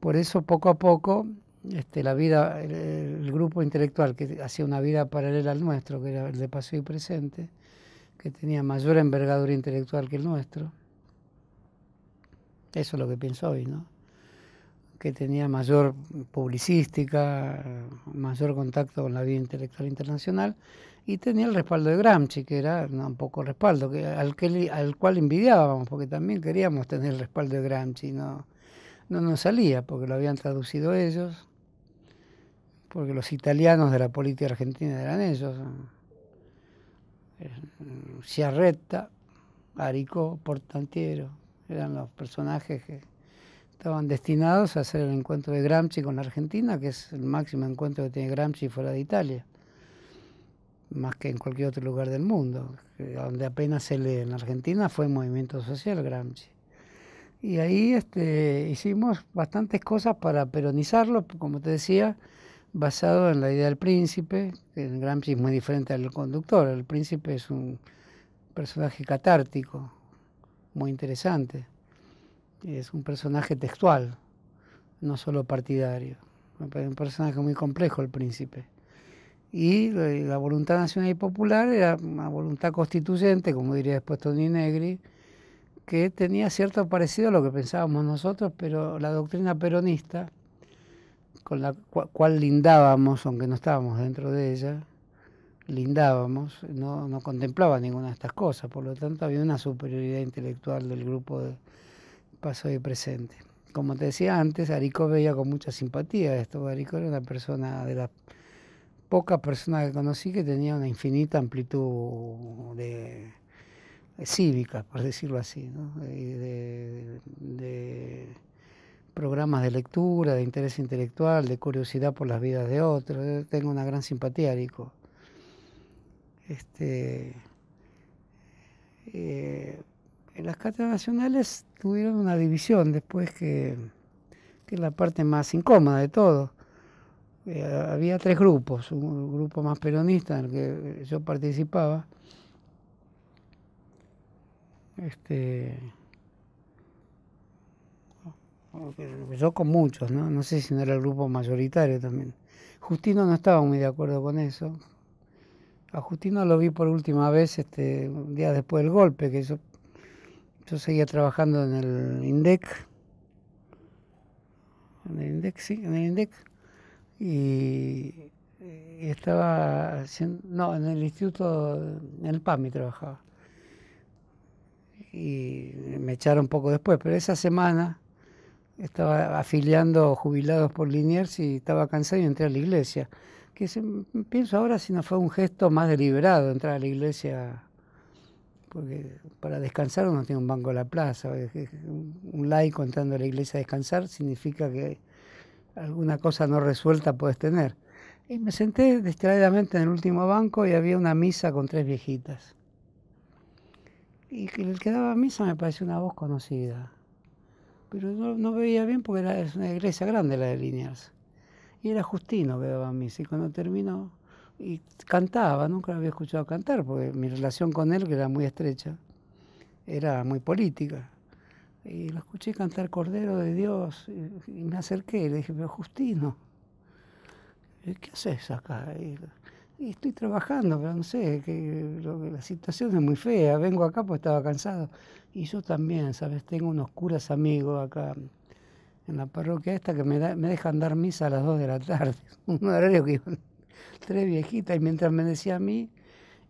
Por eso poco a poco este, la vida, el, grupo intelectual que hacía una vida paralela al nuestro, que era el de pasado y presente, que tenía mayor envergadura intelectual que el nuestro, eso es lo que pienso hoy, ¿no? que tenía mayor publicística, mayor contacto con la vida intelectual internacional, y tenía el respaldo de Gramsci, que era un poco respaldo, que, al, que, al cual envidiábamos, porque también queríamos tener el respaldo de Gramsci, ¿no? no nos salía porque lo habían traducido ellos, porque los italianos de la política argentina eran ellos. Eh, Ciarretta, Aricó, Portantiero, eran los personajes que estaban destinados a hacer el encuentro de Gramsci con la Argentina, que es el máximo encuentro que tiene Gramsci fuera de Italia, más que en cualquier otro lugar del mundo, eh, donde apenas se lee en Argentina fue movimiento social Gramsci y ahí este, hicimos bastantes cosas para peronizarlo, como te decía, basado en la idea del príncipe. que en Gramsci es muy diferente al conductor. El príncipe es un personaje catártico, muy interesante. Es un personaje textual, no solo partidario. Es un personaje muy complejo el príncipe. Y la voluntad nacional y popular era una voluntad constituyente, como diría después Tony Negri, que tenía cierto parecido a lo que pensábamos nosotros, pero la doctrina peronista, con la cual lindábamos, aunque no estábamos dentro de ella, lindábamos, no, no contemplaba ninguna de estas cosas, por lo tanto había una superioridad intelectual del grupo de paso y presente. Como te decía antes, Arico veía con mucha simpatía esto. Arico era una persona de las pocas personas que conocí que tenía una infinita amplitud de, cívicas, por decirlo así, eh, de, programas de lectura, de interés intelectual, de curiosidad por las vidas de otros. Yo tengo una gran simpatía, Rico. Este, en eh, las cátedras nacionales tuvieron una división después que, que es la parte más incómoda de todo. Eh, había tres grupos, un grupo más peronista en el que yo participaba, este yo con muchos, ¿no? No sé si no era el grupo mayoritario también. Justino no estaba muy de acuerdo con eso. A Justino lo vi por última vez este, un día después del golpe, que yo, seguía trabajando en el INDEC. En el INDEC, sí, en el INDEC. Y, y estaba haciendo, no, en el instituto, en el PAMI trabajaba y me echaron poco después, pero esa semana estaba afiliando jubilados por Liniers y estaba cansado y entré a la iglesia. Que pienso ahora si no fue un gesto más deliberado entrar a la iglesia, porque para descansar uno tiene un banco en la plaza. Un laico entrando a la iglesia a descansar significa que alguna cosa no resuelta puedes tener. Y me senté distraídamente en el último banco y había una misa con tres viejitas y el que daba misa me pareció una voz conocida. Pero no, veía bien porque era, es una iglesia grande la de Liniers. Y era Justino que daba misa. Y cuando terminó, y cantaba, nunca lo había escuchado cantar, porque mi relación con él, que era muy estrecha, era muy política. Y lo escuché cantar Cordero de Dios, y, me acerqué y le dije, pero Justino, ¿qué haces acá? estoy trabajando, pero no sé, que la situación es muy fea. Vengo acá porque estaba cansado. Y yo también, ¿sabes? Tengo unos curas amigos acá en la parroquia esta que me, me dejan dar misa a las 2 de la tarde. Un horario que iban tres viejitas y mientras me decía a mí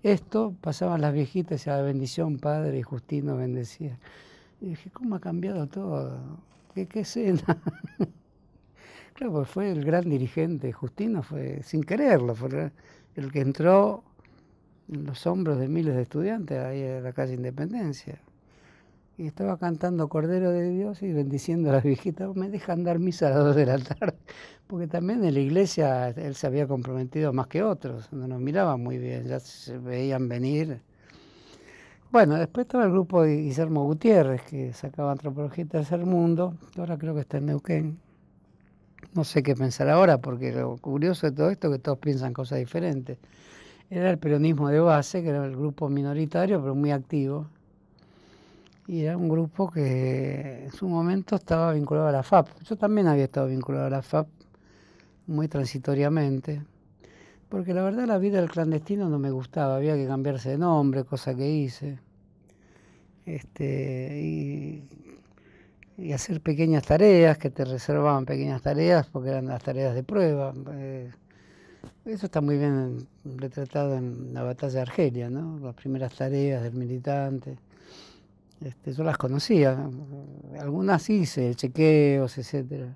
esto, pasaban las viejitas y a la ah, bendición Padre y Justino bendecía. Y dije, ¿cómo ha cambiado todo? ¿Qué, escena? claro, pues fue el gran dirigente. Justino fue, sin quererlo, fue el que entró en los hombros de miles de estudiantes ahí en la calle Independencia. Y estaba cantando Cordero de Dios y bendiciendo a las viejitas. Me dejan dar misa a las dos de la tarde. Porque también en la iglesia él se había comprometido más que otros. No nos miraban muy bien, ya se veían venir. Bueno, después estaba el grupo de Guillermo Gutiérrez, que sacaba Antropología del Tercer Mundo, ahora creo que está en Neuquén no sé qué pensar ahora, porque lo curioso de todo esto es que todos piensan cosas diferentes. Era el peronismo de base, que era el grupo minoritario, pero muy activo. Y era un grupo que en su momento estaba vinculado a la FAP. Yo también había estado vinculado a la FAP muy transitoriamente, porque la verdad la vida del clandestino no me gustaba, había que cambiarse de nombre, cosa que hice. Este, y y hacer pequeñas tareas, que te reservaban pequeñas tareas porque eran las tareas de prueba. Eh, eso está muy bien retratado en la batalla de Argelia, ¿no? Las primeras tareas del militante. Este, yo las conocía, algunas hice, chequeos, etc.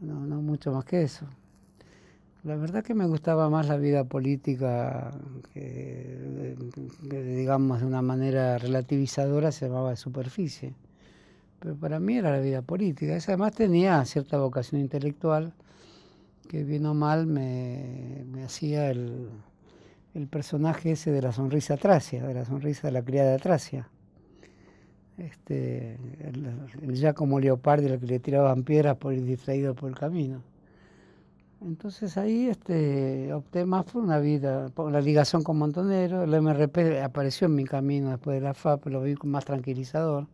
No, mucho más que eso. La verdad que me gustaba más la vida política, que digamos de una manera relativizadora se llamaba de superficie pero para mí era la vida política. además tenía cierta vocación intelectual que vino mal me, hacía el, personaje ese de la sonrisa tracia, de la sonrisa de la criada tracia. Este, el, ya como leopardo al que le tiraban piedras por ir distraído por el camino. Entonces ahí este, opté más por una vida, por la ligación con Montonero, el MRP apareció en mi camino después de la FAP, lo vi más tranquilizador.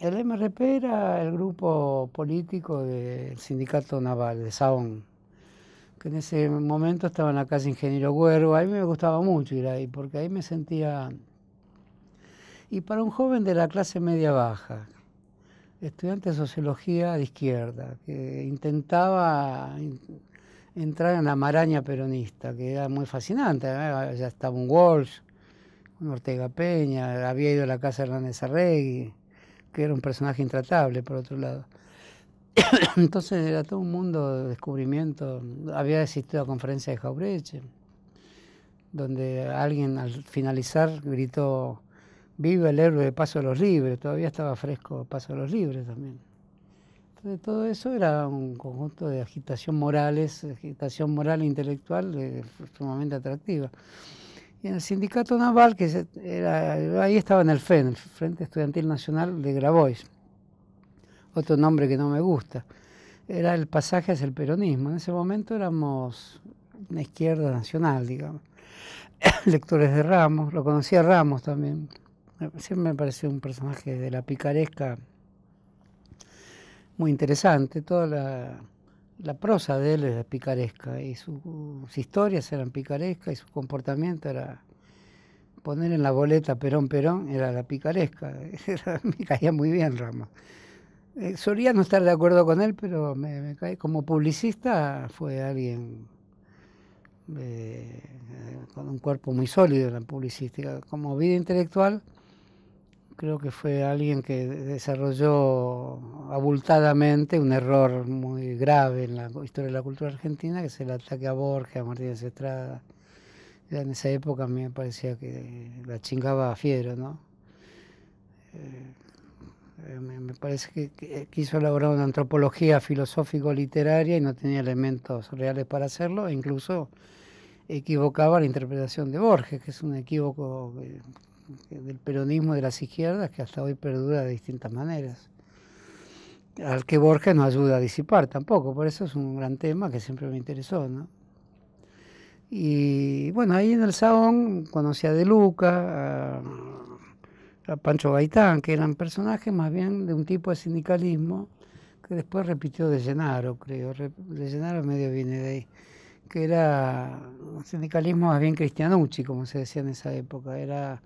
El MRP era el grupo político del sindicato naval de Saón, que en ese momento estaba en la casa Ingeniero Huergo. A mí me gustaba mucho ir ahí, porque ahí me sentía... Y para un joven de la clase media baja, estudiante de sociología de izquierda, que intentaba entrar en la maraña peronista, que era muy fascinante. Ya estaba un Walsh, un Ortega Peña, había ido a la casa de Hernández Arregui, que era un personaje intratable, por otro lado. Entonces era todo un mundo de descubrimiento. Había existido la conferencia de Jaureche, donde alguien al finalizar gritó, viva el héroe de Paso de los Libres, todavía estaba fresco Paso de los Libres también. Entonces todo eso era un conjunto de agitación morales, agitación moral e intelectual eh, sumamente atractiva. Y En el sindicato naval, que era, ahí estaba en el FEN, el Frente Estudiantil Nacional de Grabois, otro nombre que no me gusta, era el pasaje hacia el peronismo. En ese momento éramos una izquierda nacional, digamos. Lectores de Ramos, lo conocía Ramos también. Siempre me pareció un personaje de la picaresca muy interesante. Toda la la prosa de él era picaresca y sus historias eran picarescas y su comportamiento era poner en la boleta Perón Perón era la picaresca. me caía muy bien Ramos. Eh, solía no estar de acuerdo con él, pero me, como publicista fue alguien eh, con un cuerpo muy sólido en la publicística. Como vida intelectual, creo que fue alguien que desarrolló abultadamente un error muy grave en la historia de la cultura argentina, que es el ataque a Borges, a Martínez Estrada. en esa época a mí me parecía que la chingaba a Fiero, ¿no? Eh, eh, me, parece que eh, quiso elaborar una antropología filosófico-literaria y no tenía elementos reales para hacerlo, e incluso equivocaba la interpretación de Borges, que es un equívoco del peronismo de las izquierdas que hasta hoy perdura de distintas maneras, al que Borges no ayuda a disipar tampoco, por eso es un gran tema que siempre me interesó. Y bueno, ahí en el Saón conocí a De Luca, a, Pancho Gaitán, que eran personajes más bien de un tipo de sindicalismo que después repitió De Llenaro, creo, De Llenaro medio viene de ahí que era un sindicalismo más bien cristianucci, como se decía en esa época, era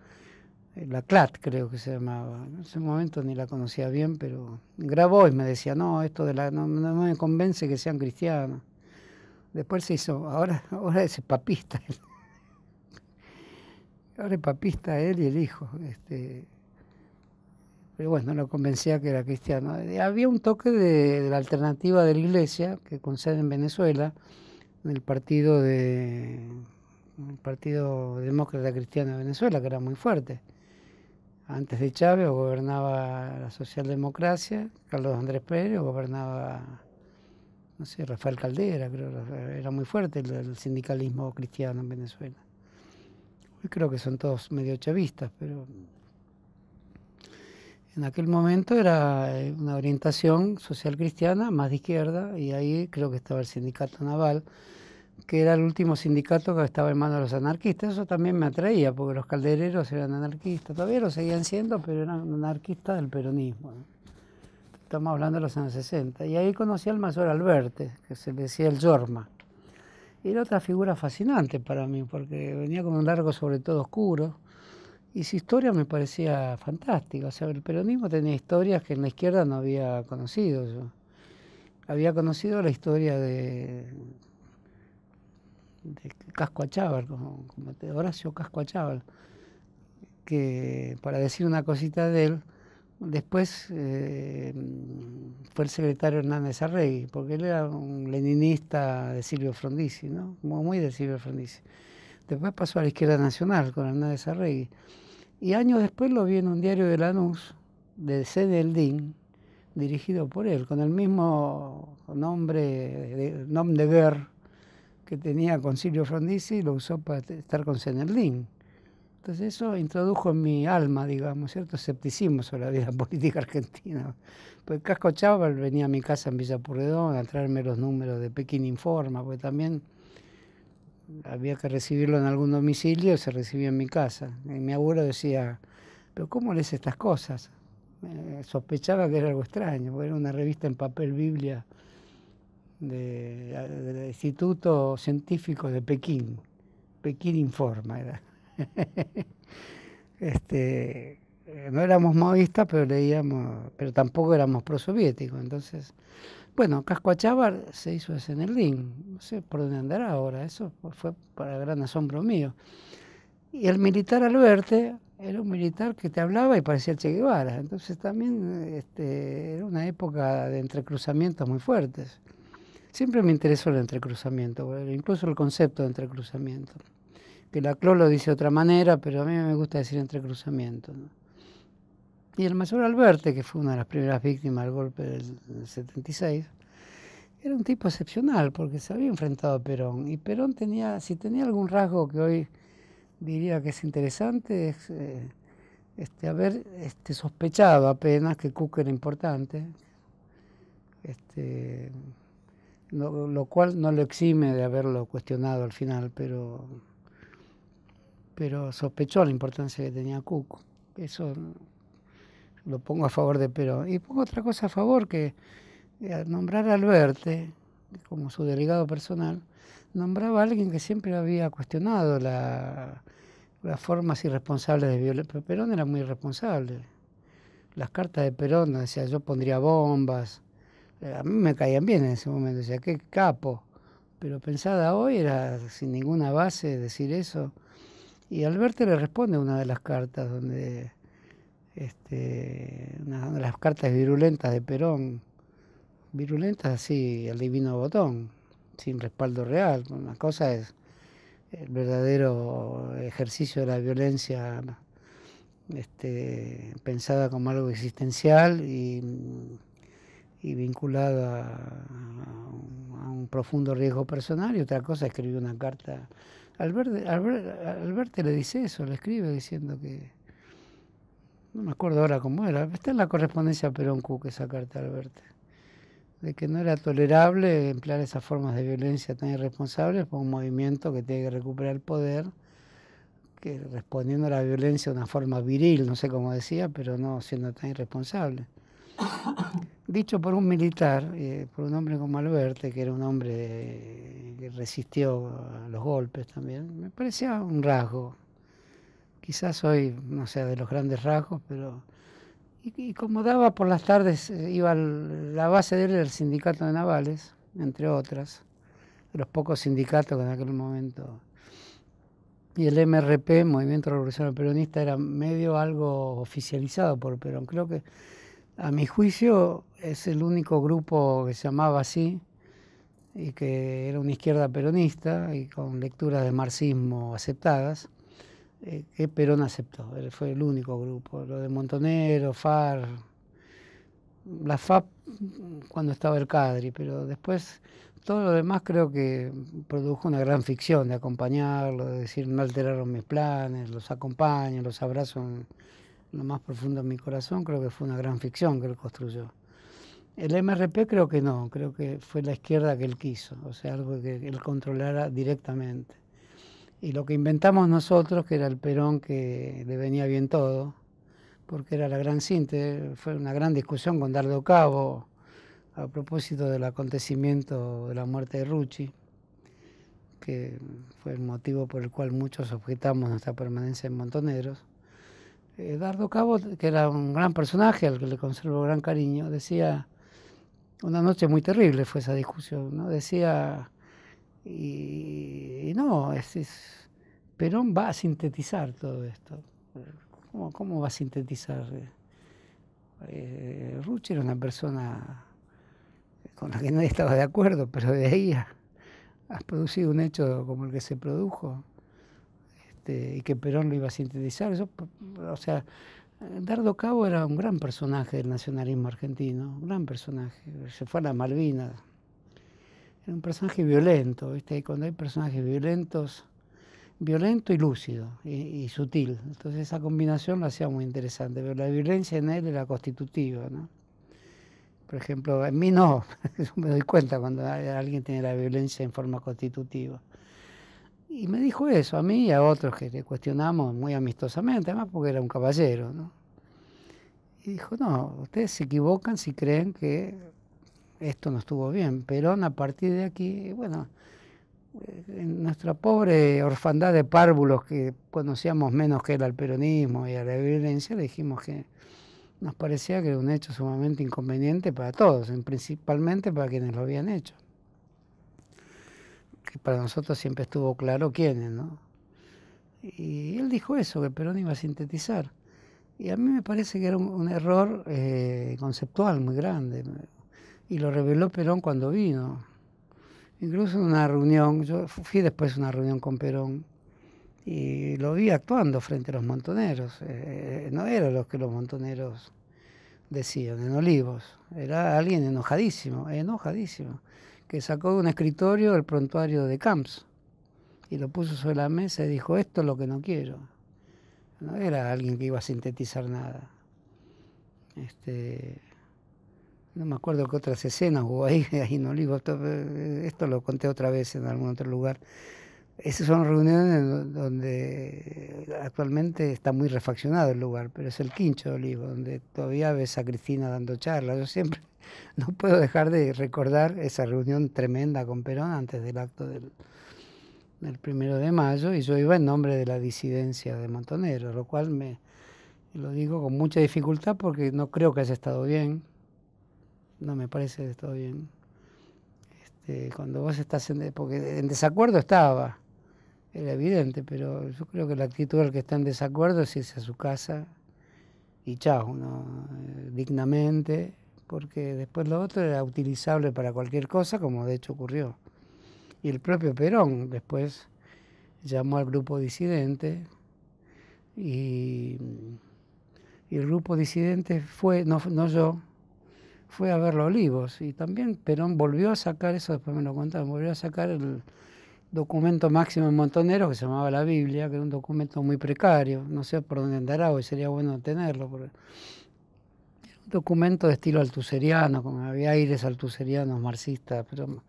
la CLAT creo que se llamaba, en ese momento ni la conocía bien, pero grabó y me decía, no, esto de la, no, me convence que sean cristianos. Después se hizo, ahora, ahora es papista. ahora es papista él y el hijo. Este, pero bueno, lo convencía que era cristiano. Había un toque de, la alternativa de la iglesia, que con en Venezuela, en el partido de el Partido Demócrata Cristiano de Venezuela, que era muy fuerte antes de Chávez gobernaba la socialdemocracia, Carlos Andrés Pérez gobernaba, no sé, Rafael Caldera, creo, era muy fuerte el, el sindicalismo cristiano en Venezuela. Hoy creo que son todos medio chavistas, pero en aquel momento era eh, una orientación social cristiana más de izquierda y ahí creo que estaba el sindicato naval que era el último sindicato que estaba en manos de los anarquistas. Eso también me atraía, porque los caldereros eran anarquistas, todavía lo seguían siendo, pero eran anarquistas del peronismo. Estamos hablando de los años 60. Y ahí conocí al mayor Alberte, que se le decía el Yorma. era otra figura fascinante para mí, porque venía con un largo sobre todo oscuro, y su historia me parecía fantástica. O sea, el peronismo tenía historias que en la izquierda no había conocido yo. Había conocido la historia de de Casco Achávar como, como Horacio Casco que para decir una cosita de él, después eh, fue el secretario Hernández Arregui, porque él era un leninista de Silvio Frondizi, ¿no? muy de Silvio Frondizi. Después pasó a la izquierda nacional con Hernández Arregui. Y años después lo vi en un diario de Lanús, de Cedeldín, dirigido por él, con el mismo nombre, de, nom de guerra que tenía con Silvio Frondizi lo usó para estar con Senerdín. Entonces eso introdujo en mi alma, digamos, cierto escepticismo sobre la vida política argentina. Pues Casco Chávez venía a mi casa en Villa Purredón a traerme los números de Pekín Informa, porque también había que recibirlo en algún domicilio, se recibía en mi casa. Y mi abuelo decía, pero ¿cómo lees estas cosas? Eh, sospechaba que era algo extraño, porque era una revista en papel Biblia del Instituto Científico de Pekín. Pekín Informa era. Este, eh, no éramos maoístas, pero leíamos, pero tampoco éramos prosoviéticos. Entonces, bueno, Cascoachávar se hizo ese en el DIN. No sé por dónde andará ahora. Eso fue para gran asombro mío. Y el militar verte era un militar que te hablaba y parecía Che Guevara. Entonces también este, era una época de entrecruzamientos muy fuertes. Siempre me interesó el entrecruzamiento, incluso el concepto de entrecruzamiento. Que la CLO lo dice de otra manera, pero a mí me gusta decir entrecruzamiento. Y el mayor Alberte, que fue una de las primeras víctimas del golpe del 76, era un tipo excepcional porque se había enfrentado a Perón. Y Perón tenía, si tenía algún rasgo que hoy diría que es interesante, es eh, este, haber este, sospechado apenas que Cook era importante. Este, lo cual no lo exime de haberlo cuestionado al final, pero, pero sospechó la importancia que tenía Cuco. Eso lo pongo a favor de Perón. Y pongo otra cosa a favor, que eh, al nombrar a Alberte eh, como su delegado personal, nombraba a alguien que siempre había cuestionado las formas irresponsables de violencia. Perón era muy irresponsable. Las cartas de Perón decía, yo pondría bombas, a mí me caían bien en ese momento, decía, qué capo. Pero pensada hoy era sin ninguna base decir eso. Y Alberto le responde una de las cartas, donde este, una de las cartas virulentas de Perón, virulentas así, el divino botón, sin respaldo real. Una cosa es el verdadero ejercicio de la violencia este, pensada como algo existencial y y vinculada a, un profundo riesgo personal, y otra cosa escribió una carta. alberte alberte le dice eso, le escribe diciendo que. No me acuerdo ahora cómo era, está en la correspondencia Perón Cook esa carta, alberte de que no era tolerable emplear esas formas de violencia tan irresponsables por un movimiento que tiene que recuperar el poder, que respondiendo a la violencia de una forma viril, no sé cómo decía, pero no siendo tan irresponsable dicho por un militar, eh, por un hombre como Alberte, que era un hombre que resistió a los golpes también, me parecía un rasgo. Quizás hoy no sea de los grandes rasgos, pero... Y, como daba por las tardes, eh, iba al, la base de él sindicato de navales, entre otras, de los pocos sindicatos que en aquel momento... Y el MRP, Movimiento Revolucionario Peronista, era medio algo oficializado por Perón. Creo que a mi juicio es el único grupo que se llamaba así y que era una izquierda peronista y con lecturas de marxismo aceptadas, eh, que Perón aceptó, Él fue el único grupo. Lo de Montonero, FAR, la FAP cuando estaba el Cadri, pero después todo lo demás creo que produjo una gran ficción de acompañarlo, de decir no alteraron mis planes, los acompaño, los abrazo lo más profundo en mi corazón, creo que fue una gran ficción que él construyó. El MRP creo que no, creo que fue la izquierda que él quiso, o sea, algo que él controlara directamente. Y lo que inventamos nosotros, que era el Perón que le venía bien todo, porque era la gran síntesis, fue una gran discusión con Dardo Cabo a propósito del acontecimiento de la muerte de Rucci, que fue el motivo por el cual muchos objetamos nuestra permanencia en Montoneros Eduardo Cabo, que era un gran personaje al que le conservo gran cariño, decía, una noche muy terrible fue esa discusión, ¿no? Decía, y, no, es, es, Perón va a sintetizar todo esto. ¿Cómo, va a sintetizar? Eh, era una persona con la que nadie estaba de acuerdo, pero de ahí has producido un hecho como el que se produjo este, y que Perón lo iba a sintetizar. o sea, Dardo Cabo era un gran personaje del nacionalismo argentino, un gran personaje. Se fue a la Malvinas. Era un personaje violento, ¿viste? cuando hay personajes violentos, violento y lúcido y, y sutil. Entonces esa combinación lo hacía muy interesante, pero la violencia en él era constitutiva, ¿no? Por ejemplo, en mí no, me doy cuenta cuando alguien tiene la violencia en forma constitutiva. Y me dijo eso a mí y a otros que le cuestionamos muy amistosamente, además porque era un caballero. ¿no? Y dijo, no, ustedes se equivocan si creen que esto no estuvo bien. Perón a partir de aquí, bueno, eh, en nuestra pobre orfandad de párvulos que conocíamos menos que era el peronismo y a la violencia, le dijimos que nos parecía que era un hecho sumamente inconveniente para todos, principalmente para quienes lo habían hecho que para nosotros siempre estuvo claro quiénes, ¿no? Y él dijo eso, que Perón iba a sintetizar. Y a mí me parece que era un, error eh, conceptual muy grande. Y lo reveló Perón cuando vino. Incluso en una reunión, yo fui después a una reunión con Perón y lo vi actuando frente a los montoneros. Eh, eh, no era lo que los montoneros decían en Olivos, era alguien enojadísimo, enojadísimo que sacó de un escritorio el prontuario de Camps y lo puso sobre la mesa y dijo, esto es lo que no quiero. No era alguien que iba a sintetizar nada. Este, no me acuerdo qué otras escenas hubo ahí, ahí no lo digo, eh, esto lo conté otra vez en algún otro lugar. Esas son reuniones donde actualmente está muy refaccionado el lugar, pero es el quincho de Olivo, donde todavía ves a Cristina dando charlas. Yo siempre no puedo dejar de recordar esa reunión tremenda con Perón antes del acto del, primero de mayo, y yo iba en nombre de la disidencia de Montonero, lo cual me lo digo con mucha dificultad porque no creo que haya estado bien. No me parece que haya estado bien. Este, cuando vos estás en. porque en desacuerdo estaba era evidente, pero yo creo que la actitud del que está en desacuerdo es irse a su casa y chao, eh, dignamente, porque después lo otro era utilizable para cualquier cosa, como de hecho ocurrió. Y el propio Perón después llamó al grupo disidente y, el grupo disidente fue, no, no yo, fue a ver los olivos y también Perón volvió a sacar, eso después me lo contaron, volvió a sacar el, documento máximo en Montonero que se llamaba la Biblia, que era un documento muy precario, no sé por dónde andará hoy, sería bueno tenerlo. era un documento de estilo altuseriano, como había aires altuserianos marxistas, pero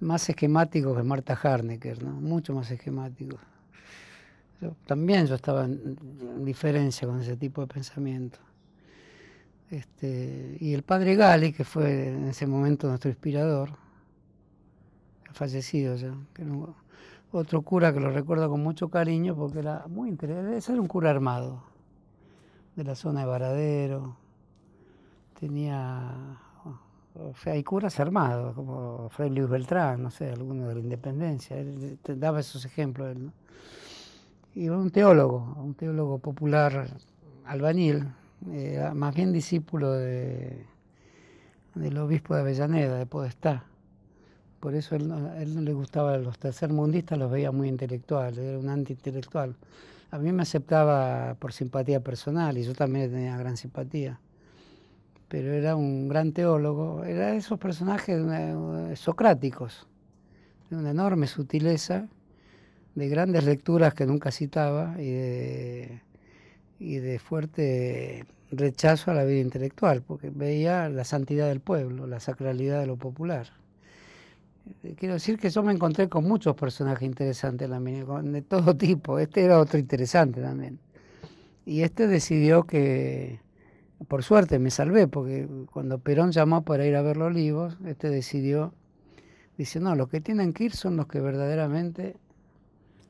más esquemático que Marta Harnecker, mucho más esquemático. también yo estaba en, diferencia con ese tipo de pensamiento. Este, y el padre Gali, que fue en ese momento nuestro inspirador, fallecido ya, otro cura que lo recuerdo con mucho cariño porque era muy interesante, ese era un cura armado de la zona de Varadero, tenía, hay curas armados, como Fray Luis Beltrán, no sé, alguno de la Independencia, él daba esos ejemplos Y un teólogo, un teólogo popular albañil, eh, más bien discípulo de, del obispo de Avellaneda, de Podestá por eso él no, le gustaba a los tercermundistas, los veía muy intelectuales, era un anti-intelectual. A mí me aceptaba por simpatía personal y yo también tenía gran simpatía. Pero era un gran teólogo, era de esos personajes eh, eh, socráticos, de una enorme sutileza, de grandes lecturas que nunca citaba y de fuerte rechazo a la vida intelectual, porque veía la santidad del pueblo, la sacralidad de lo popular quiero decir que yo me encontré con muchos personajes interesantes de todo tipo. Este era otro interesante también. Y este decidió que, por suerte me salvé, porque cuando Perón llamó para ir a ver los olivos, este decidió, dice, no, los que tienen que ir son los que verdaderamente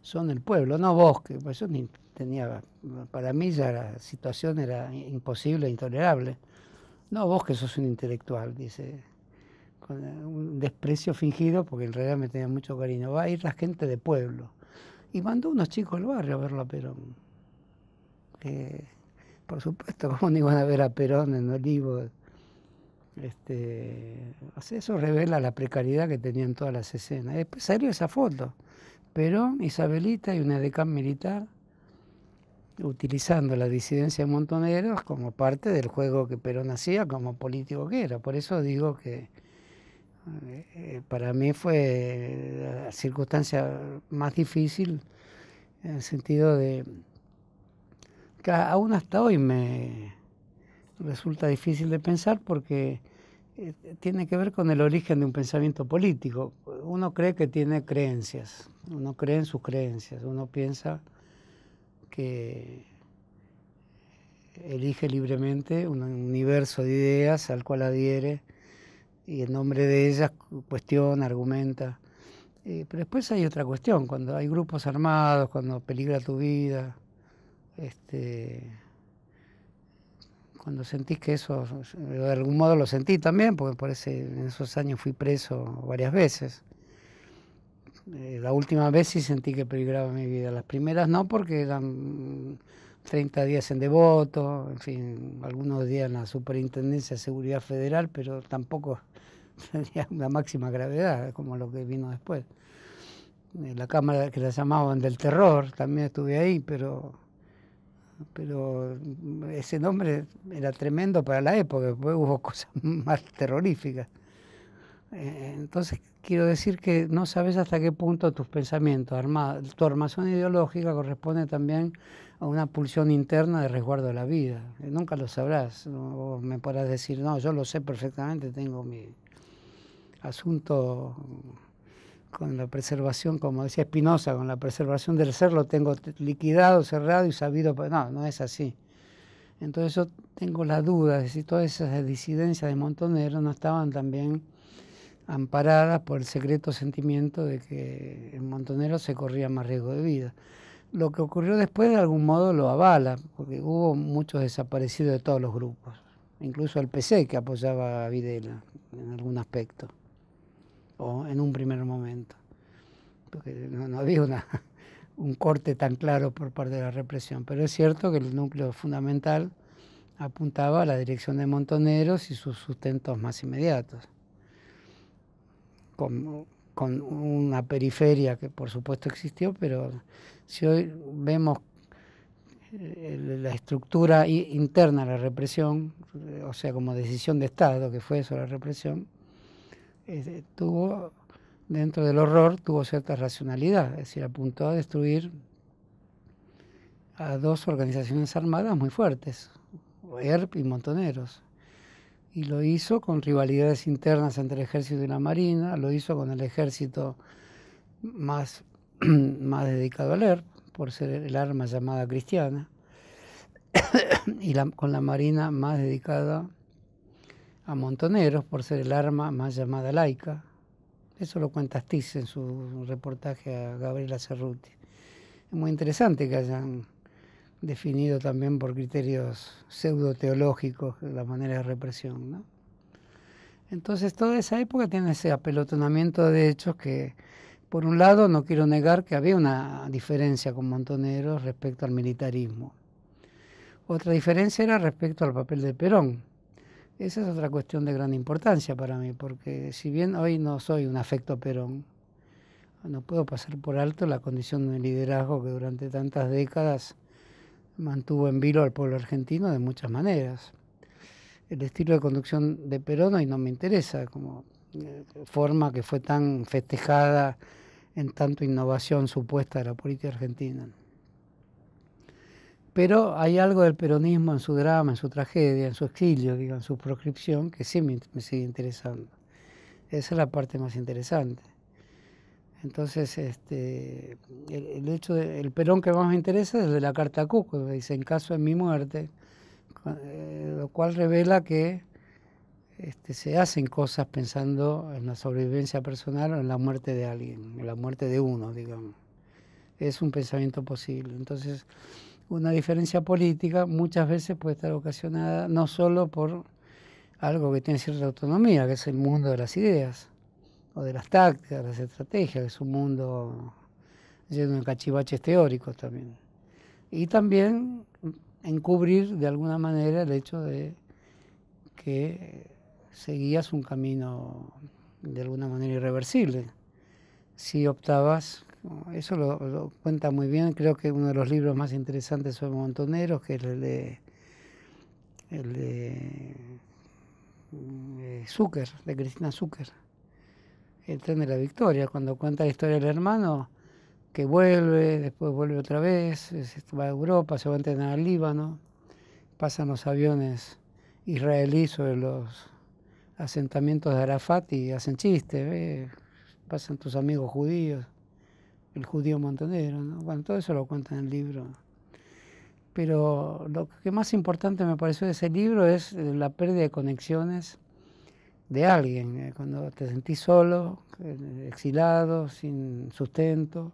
son el pueblo, no bosque. Pues yo ni tenía, para mí ya la situación era imposible, intolerable. No, vos que sos un intelectual, dice eh, un desprecio fingido, porque en realidad me tenía mucho cariño. Va a ir la gente de pueblo. Y mandó unos chicos al barrio a verlo a Perón. por supuesto, ¿cómo no iban a ver a Perón en Olivos? Este, eso revela la precariedad que tenían todas las escenas. Después salió esa foto. Perón, Isabelita y una decán militar utilizando la disidencia de Montoneros como parte del juego que Perón hacía como político que era. Por eso digo que eh, para mí fue la circunstancia más difícil en el sentido de que aún hasta hoy me resulta difícil de pensar porque eh, tiene que ver con el origen de un pensamiento político. Uno cree que tiene creencias, uno cree en sus creencias, uno piensa que elige libremente un universo de ideas al cual adhiere y en nombre de ellas cuestiona, argumenta. Eh, pero después hay otra cuestión, cuando hay grupos armados, cuando peligra tu vida, este, cuando sentís que eso, de algún modo lo sentí también, porque por ese, en esos años fui preso varias veces. Eh, la última vez sí sentí que peligraba mi vida, las primeras no porque eran 30 días en Devoto, en fin, algunos días en la Superintendencia de Seguridad Federal, pero tampoco tenía la máxima gravedad, como lo que vino después. En eh, la Cámara que la llamaban del Terror, también estuve ahí, pero, pero mm, ese nombre era tremendo para la época, después hubo cosas más terroríficas. Eh, entonces, quiero decir que no sabes hasta qué punto tus pensamientos, tu armación ideológica corresponde también a una pulsión interna de resguardo de la vida. Eh, nunca lo sabrás. O me podrás decir, no, yo lo sé perfectamente, tengo mi asunto con la preservación, como decía Spinoza, con la preservación del ser, lo tengo liquidado, cerrado y sabido. No, no es así. Entonces yo tengo la duda de si todas esas disidencias de Montonero no estaban también amparadas por el secreto sentimiento de que en Montonero se corría más riesgo de vida lo que ocurrió después de algún modo lo avala, porque hubo muchos desaparecidos de todos los grupos, incluso el PC que apoyaba a Videla en algún aspecto, o en un primer momento, porque no, había un corte tan claro por parte de la represión, pero es cierto que el núcleo fundamental apuntaba a la dirección de Montoneros y sus sustentos más inmediatos. como con una periferia que por supuesto existió, pero si hoy vemos eh, la estructura interna de la represión, eh, o sea, como decisión de Estado, que fue eso la represión, eh, tuvo, dentro del horror, tuvo cierta racionalidad, es decir, apuntó a destruir a dos organizaciones armadas muy fuertes, ERP y Montoneros y lo hizo con rivalidades internas entre el ejército y la marina, lo hizo con el ejército más, más dedicado al ERP, por ser el arma llamada cristiana, y con la marina más dedicada a montoneros, por ser el arma más llamada laica. Eso lo cuenta Astiz en su reportaje a Gabriela Cerruti. Es muy interesante que hayan definido también por criterios pseudo-teológicos, la manera de represión. Entonces toda esa época tiene ese apelotonamiento de hechos que, por un lado, no quiero negar que había una diferencia con Montoneros respecto al militarismo. Otra diferencia era respecto al papel de Perón. Esa es otra cuestión de gran importancia para mí, porque si bien hoy no soy un afecto Perón, no puedo pasar por alto la condición de liderazgo que durante tantas décadas mantuvo en vilo al pueblo argentino de muchas maneras. El estilo de conducción de Perón hoy no me interesa, como eh, forma que fue tan festejada en tanto innovación supuesta de la política argentina. Pero hay algo del peronismo en su drama, en su tragedia, en su exilio, digo, en su proscripción, que sí me sigue interesando. Esa es la parte más interesante. Entonces, este, el, hecho el Perón que más me interesa es el de la carta Cuco, dice, en caso de mi muerte, eh, lo cual revela que este, se hacen cosas pensando en la sobrevivencia personal o en la muerte de alguien, en la muerte de uno, digamos. Es un pensamiento posible. Entonces, una diferencia política muchas veces puede estar ocasionada no solo por algo que tiene cierta autonomía, que es el mundo de las ideas, o de las tácticas, las estrategias, es un mundo lleno de cachivaches teóricos también. Y también encubrir de alguna manera el hecho de que seguías un camino de alguna manera irreversible. Si optabas, eso lo, cuenta muy bien, creo que uno de los libros más interesantes sobre Montoneros, que es el de, el de eh, Zucker, de Cristina Zucker el tren de la victoria, cuando cuenta la historia del hermano que vuelve, después vuelve otra vez, va a Europa, se va a entrenar al Líbano, pasan los aviones israelíes sobre los asentamientos de Arafat y hacen chistes, pasan tus amigos judíos, el judío montanero, bueno, todo eso lo cuenta en el libro. Pero lo que más importante me pareció de ese libro es eh, la pérdida de conexiones de alguien, eh, cuando te sentís solo, eh, exilado, sin sustento.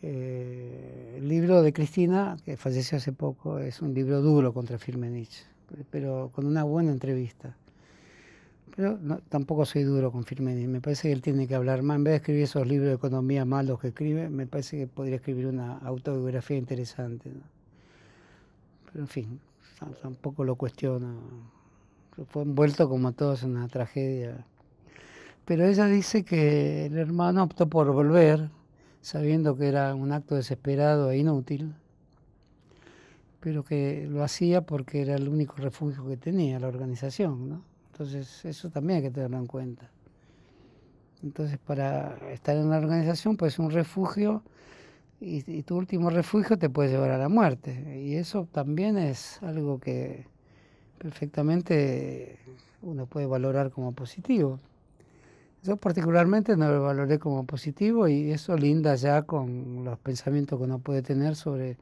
Eh, el libro de Cristina, que falleció hace poco, es un libro duro contra Firmenich, pero con una buena entrevista. Pero tampoco soy duro con Firmenich, me parece que él tiene que hablar más. En vez de escribir esos libros de economía malos que escribe, me parece que podría escribir una autobiografía interesante. Pero en fin, tampoco lo cuestiono fue envuelto como todos en una tragedia. Pero ella dice que el hermano optó por volver, sabiendo que era un acto desesperado e inútil, pero que lo hacía porque era el único refugio que tenía la organización. ¿no? Entonces eso también hay que tenerlo en cuenta. Entonces para estar en la organización pues un refugio y tu último refugio te puede llevar a la muerte. Y eso también es algo que perfectamente uno puede valorar como positivo. Yo particularmente no lo valoré como positivo y eso linda ya con los pensamientos que uno puede tener sobre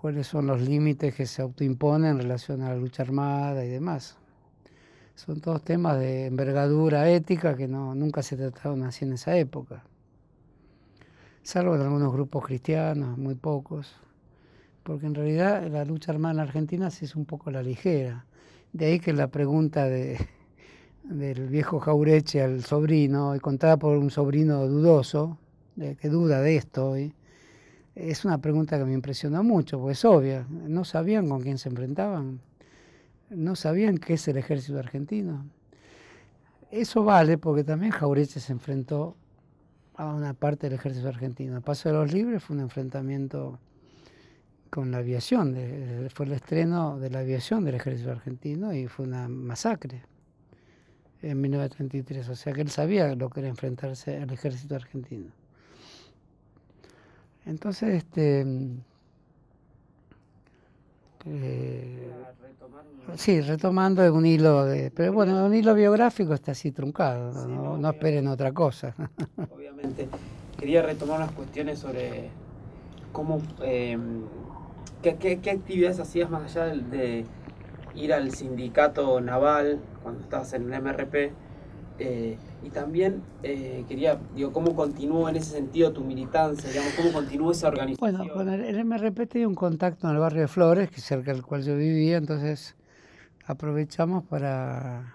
cuáles son los límites que se autoimponen en relación a la lucha armada y demás. Son todos temas de envergadura ética que nunca se trataron así en esa época, salvo en algunos grupos cristianos, muy pocos, porque en realidad la lucha armada en Argentina se es un poco la ligera de ahí que la pregunta de, del viejo Jaureche al sobrino, y contada por un sobrino dudoso, que duda de esto, es una pregunta que me impresiona mucho, pues obvia. No sabían con quién se enfrentaban, no sabían qué es el ejército argentino. Eso vale porque también Jaureche se enfrentó a una parte del ejército argentino. El paso de los libres fue un enfrentamiento con la aviación, eh, fue el estreno de la aviación del ejército argentino y fue una masacre en 1933, o sea que él sabía lo que era enfrentarse al ejército argentino. Entonces, este... Eh, sí, retomando un hilo, pero bueno, un hilo biográfico está así truncado, no, esperen otra cosa. Obviamente, quería retomar las cuestiones sobre cómo em, ¿Qué, actividades hacías más allá de, ir al sindicato naval cuando estabas en el MRP? Eh, y también eh, quería, digo, ¿cómo continuó en ese sentido tu militancia? ¿Cómo continuó esa organización? Bueno, con el, MRP MRP tenía un contacto en el barrio de Flores, que cerca del cual yo vivía, entonces aprovechamos para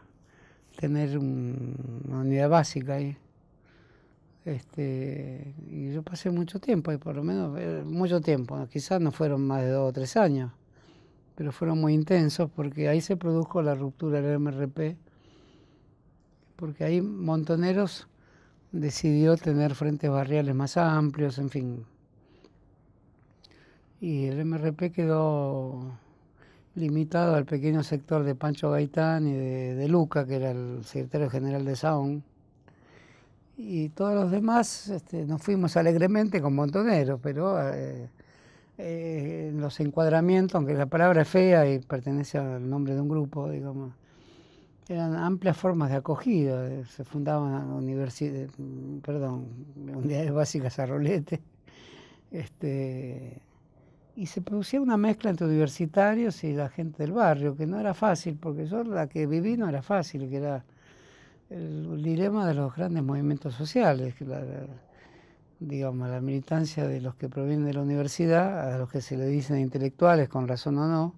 tener una unidad básica ahí. Este, y yo pasé mucho tiempo y por lo menos, eh, mucho tiempo, quizás no fueron más de dos o tres años, pero fueron muy intensos porque ahí se produjo la ruptura del MRP, porque ahí Montoneros decidió tener frentes barriales más amplios, en fin. Y el MRP quedó limitado al pequeño sector de Pancho Gaitán y de, Luca, que era el secretario general de Saúl, y todos los demás este, nos fuimos alegremente con montoneros, pero eh, eh, los encuadramientos, aunque la palabra es fea y pertenece al nombre de un grupo, digamos, eran amplias formas de acogida, se fundaban universidades, unidades básicas a rolete, este, y se producía una mezcla entre universitarios y la gente del barrio, que no era fácil, porque yo la que viví no era fácil, que era el dilema de los grandes movimientos sociales, digamos, la militancia de los que provienen de la universidad, a los que se le dicen intelectuales, con razón o no,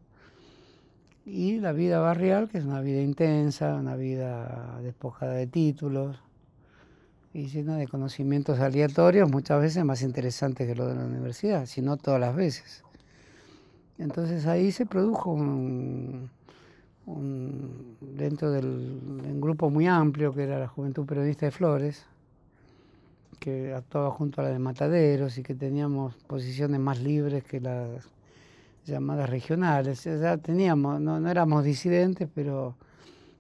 y la vida barrial, que es una vida intensa, una vida despojada de títulos y llena de conocimientos aleatorios, muchas veces más interesantes que los de la universidad, si no todas las veces. Entonces ahí se produjo un, un, dentro del, de un grupo muy amplio que era la Juventud Periodista de Flores, que actuaba junto a la de Mataderos y que teníamos posiciones más libres que las llamadas regionales. Ya teníamos, no, éramos disidentes, pero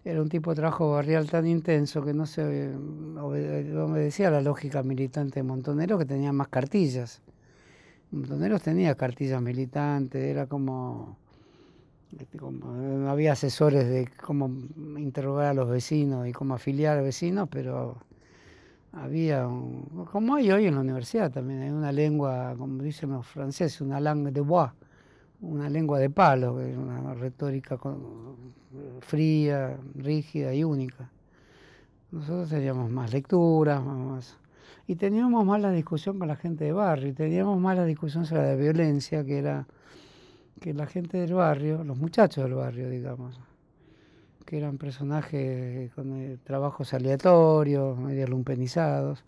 era un tipo de trabajo barrial tan intenso que no se obedecía a la lógica militante de Montonero, que tenía más cartillas. Montoneros tenía cartillas militantes, era como este, eh, había asesores de cómo interrogar a los vecinos y cómo afiliar a vecinos, pero había, como hay hoy en la universidad también, hay una lengua, como dicen los franceses, una langue de bois, una lengua de palo, una retórica fría, rígida y única. Nosotros teníamos más lecturas, más, y teníamos más la discusión con la gente de barrio, y teníamos más la discusión sobre la violencia, que era que la gente del barrio, los muchachos del barrio, digamos, que eran personajes con trabajos aleatorios, medio lumpenizados,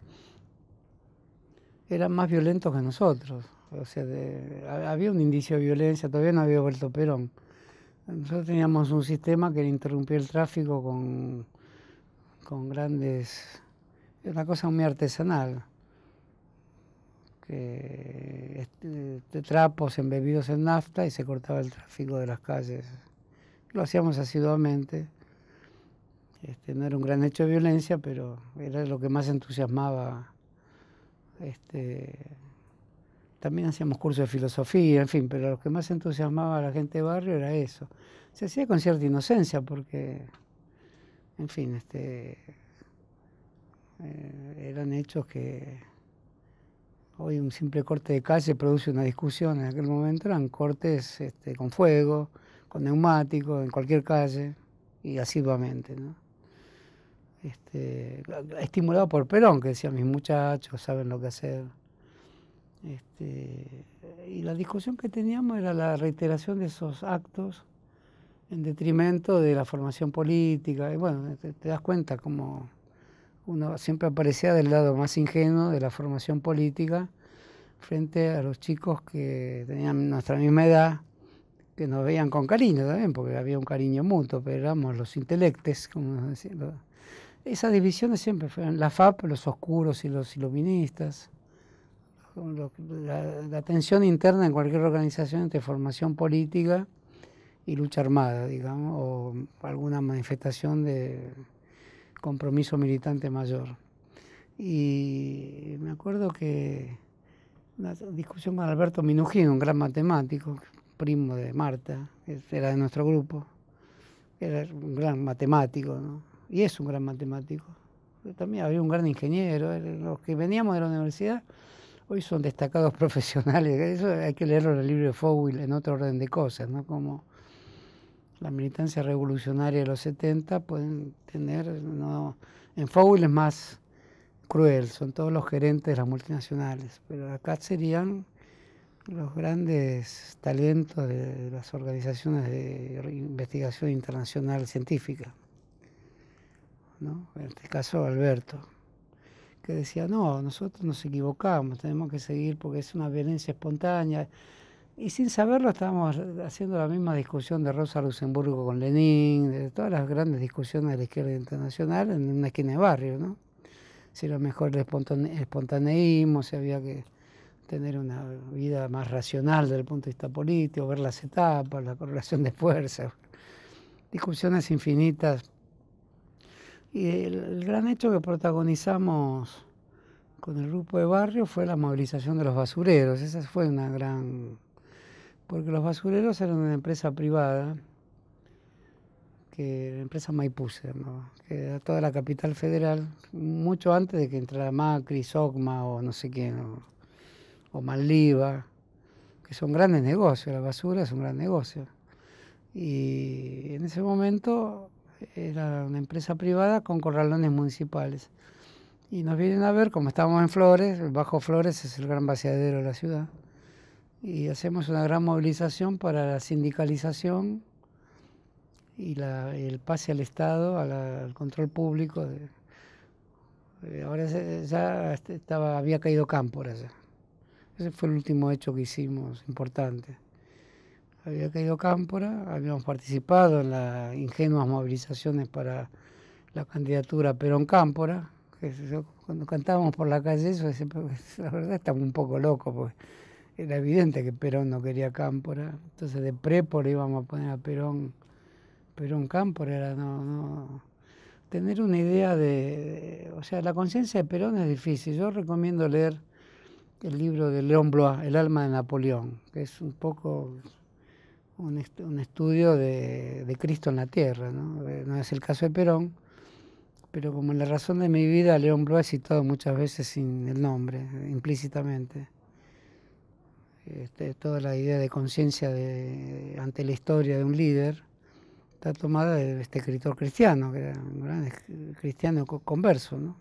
eran más violentos que nosotros. O sea, había un indicio de violencia, todavía no había vuelto Perón. Nosotros teníamos un sistema que interrumpía el tráfico con, con grandes... Una cosa muy artesanal. Eh, este, trapos embebidos en nafta y se cortaba el tráfico de las calles. Lo hacíamos asiduamente. Este, no era un gran hecho de violencia, pero era lo que más entusiasmaba. Este, también hacíamos cursos de filosofía, en fin, pero lo que más entusiasmaba a la gente de barrio era eso. Se hacía con cierta inocencia porque, en fin, este, eh, eran hechos que Hoy un simple corte de calle produce una discusión. En aquel momento eran cortes este, con fuego, con neumático, en cualquier calle y asiduamente. Este, estimulado por Perón, que decía, mis muchachos saben lo que hacer. Este, y la discusión que teníamos era la reiteración de esos actos en detrimento de la formación política. Y bueno, te, te das cuenta cómo uno siempre aparecía del lado más ingenuo de la formación política frente a los chicos que tenían nuestra misma edad, que nos veían con cariño también, porque había un cariño mutuo, pero éramos los intelectes, como Esas divisiones siempre fueron la FAP, los oscuros y los iluministas. La, la tensión interna en cualquier organización entre formación política y lucha armada, digamos, o alguna manifestación de, compromiso militante mayor. Y me acuerdo que una discusión con Alberto Minujín, un gran matemático, primo de Marta, era de nuestro grupo, era un gran matemático, ¿no? y es un gran matemático. También había un gran ingeniero, los que veníamos de la universidad hoy son destacados profesionales, eso hay que leerlo en el libro de Fowell en otro orden de cosas, ¿no? como la militancia revolucionaria de los 70 pueden tener no, en más cruel, son todos los gerentes de las multinacionales, pero acá serían los grandes talentos de las organizaciones de investigación internacional científica. En este caso Alberto, que decía, no, nosotros nos equivocamos, tenemos que seguir porque es una violencia espontánea, y sin saberlo estábamos haciendo la misma discusión de Rosa Luxemburgo con Lenin, de todas las grandes discusiones de la izquierda internacional en una esquina de barrio, ¿no? Si lo mejor el espontaneísmo, si había que tener una vida más racional desde el punto de vista político, ver las etapas, la correlación de fuerzas, discusiones infinitas. Y el gran hecho que protagonizamos con el grupo de barrio fue la movilización de los basureros, esa fue una gran porque los basureros eran una empresa privada, que la empresa Maipú que era toda la capital federal, mucho antes de que entrara Macri, Socma o no sé quién, o, o que son grandes negocios, la basura es un gran negocio. Y en ese momento era una empresa privada con corralones municipales. Y nos vienen a ver, como estábamos en Flores, el Bajo Flores es el gran vaciadero de la ciudad y hacemos una gran movilización para la sindicalización y, el pase al Estado, al control público. ahora ya este, estaba, había caído Cámpora ya. Ese fue el último hecho que hicimos importante. Había caído Cámpora, habíamos participado en las ingenuas movilizaciones para la candidatura Perón Cámpora. Que cuando cantábamos por la calle, eso, la verdad estamos un poco locos. pues era evidente que Perón no quería Cámpora, entonces de Prépora íbamos a poner a Perón, Perón Cámpora era no, tener una idea de, o sea, la conciencia de Perón es difícil. Yo recomiendo leer el libro de León Blois, El alma de Napoleón, que es un poco un, estudio de, Cristo en la tierra, ¿no? Eh, no es el caso de Perón, pero como en la razón de mi vida, León Blois he citado muchas veces sin el nombre, implícitamente. Este, toda la idea de conciencia ante la historia de un líder está tomada de este escritor cristiano, que era un gran cristiano converso, ¿no?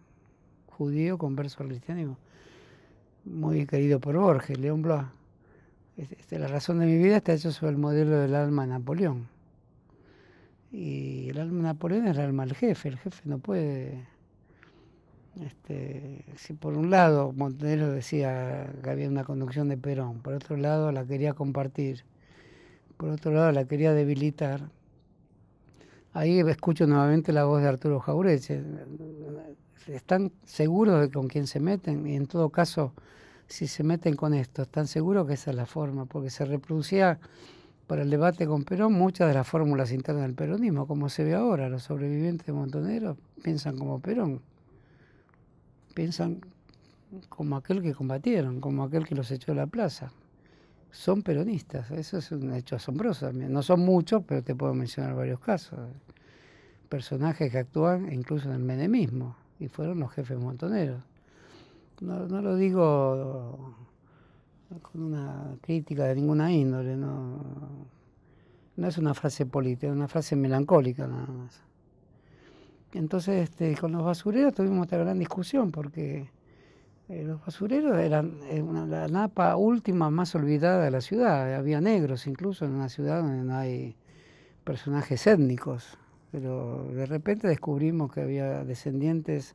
judío converso al cristianismo, muy querido por Borges, León Blois. Este, este, la razón de mi vida está hecho sobre el modelo del alma de Napoleón. Y el alma de Napoleón es el alma del jefe, el jefe no puede este, si por un lado Montenegro decía que había una conducción de Perón, por otro lado la quería compartir, por otro lado la quería debilitar, ahí escucho nuevamente la voz de Arturo Jaureche. Están seguros de con quién se meten y en todo caso, si se meten con esto, están seguros que esa es la forma, porque se reproducía para el debate con Perón muchas de las fórmulas internas del peronismo, como se ve ahora, los sobrevivientes de Montonero piensan como Perón piensan como aquel que combatieron, como aquel que los echó de la plaza. Son peronistas, eso es un hecho asombroso. también. No son muchos, pero te puedo mencionar varios casos. Personajes que actúan incluso en el menemismo y fueron los jefes montoneros. No, no lo digo con una crítica de ninguna índole, no, no es una frase política, es una frase melancólica nada más. Entonces, este, con los basureros tuvimos otra gran discusión porque eh, los basureros eran eh, la napa última más olvidada de la ciudad. Había negros incluso en una ciudad donde no hay personajes étnicos. Pero de repente descubrimos que había descendientes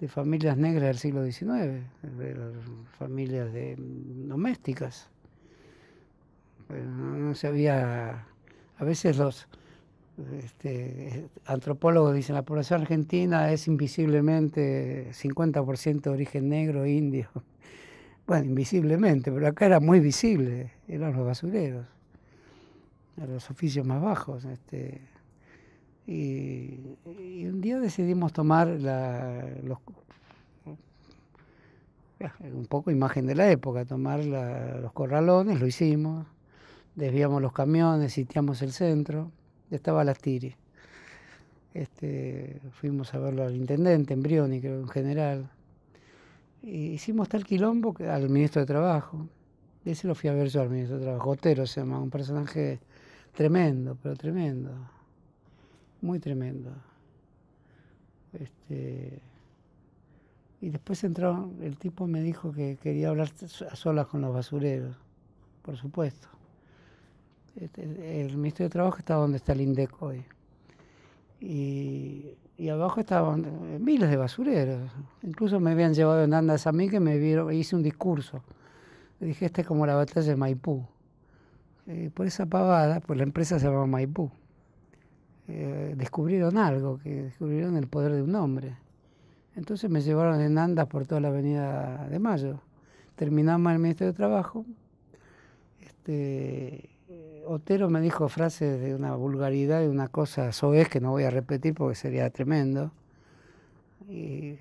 de familias negras del siglo XIX, de familias de, mm, domésticas. Eh, no se había. A veces los este, antropólogos dicen, la población argentina es invisiblemente 50% de origen negro e indio. Bueno, invisiblemente, pero acá era muy visible, eran los basureros, eran los oficios más bajos. Este, y, un día decidimos tomar la, eh, un poco imagen de la época, tomar los corralones, lo hicimos, desviamos los camiones, sitiamos el centro estaba las tiri, Este, fuimos a verlo al intendente, Embrioni, creo, en general. hicimos tal quilombo que, al ministro de Trabajo. Ese lo fui a ver yo al ministro de Trabajo. Gotero se llama, un personaje tremendo, pero tremendo. Muy tremendo. Este, y después entró, el tipo me dijo que quería hablar a solas con los basureros, por supuesto. Este, el Ministerio de Trabajo estaba donde está el INDEC hoy. Y, abajo estaban miles de basureros. Incluso me habían llevado en andas a mí que me vieron, hice un discurso. Le dije, esta es como la batalla de Maipú. Eh, por esa pavada, por pues la empresa se llama Maipú. Eh, descubrieron algo, que descubrieron el poder de un hombre. Entonces me llevaron en andas por toda la avenida de Mayo. Terminamos el Ministerio de Trabajo. Este, Otero me dijo frases de una vulgaridad de una cosa soez que no voy a repetir porque sería tremendo. Y,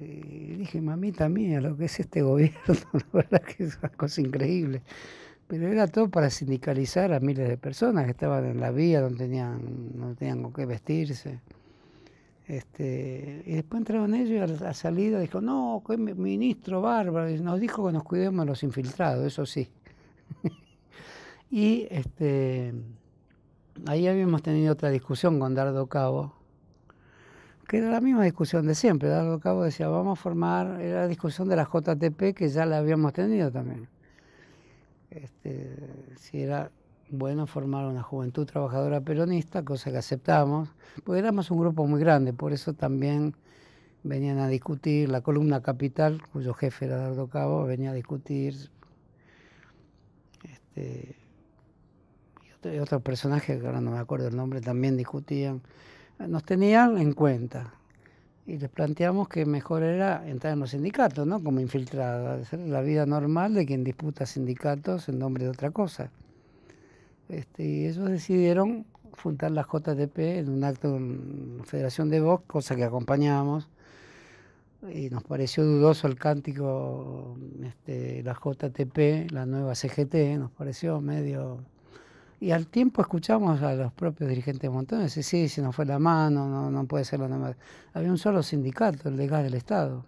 dije, mamita mía, lo que es este gobierno, la verdad que es una cosa increíble. Pero era todo para sindicalizar a miles de personas que estaban en la vía, no tenían, no tenían con qué vestirse. Este, y después entraron ellos y a la salida dijo, no, que ministro bárbaro, nos dijo que nos cuidemos de los infiltrados, eso sí. Y este, ahí habíamos tenido otra discusión con Dardo Cabo, que era la misma discusión de siempre. Dardo Cabo decía, vamos a formar, era la discusión de la JTP que ya la habíamos tenido también. Este, si era bueno formar una juventud trabajadora peronista, cosa que aceptamos, porque éramos un grupo muy grande, por eso también venían a discutir, la columna capital, cuyo jefe era Dardo Cabo, venía a discutir. Este, este, otros personajes, que ahora no me acuerdo el nombre, también discutían, eh, nos tenían en cuenta y les planteamos que mejor era entrar en los sindicatos, ¿no? Como infiltrada la vida normal de quien disputa sindicatos en nombre de otra cosa. Este, y ellos decidieron juntar la JTP en un acto en Federación de Voz, cosa que acompañábamos, y nos pareció dudoso el cántico, este, la JTP, la nueva CGT, nos pareció medio y al tiempo escuchamos a los propios dirigentes Montones si sí, se nos fue la mano, no, no puede ser la demás. Había un solo sindicato, el de gas del Estado.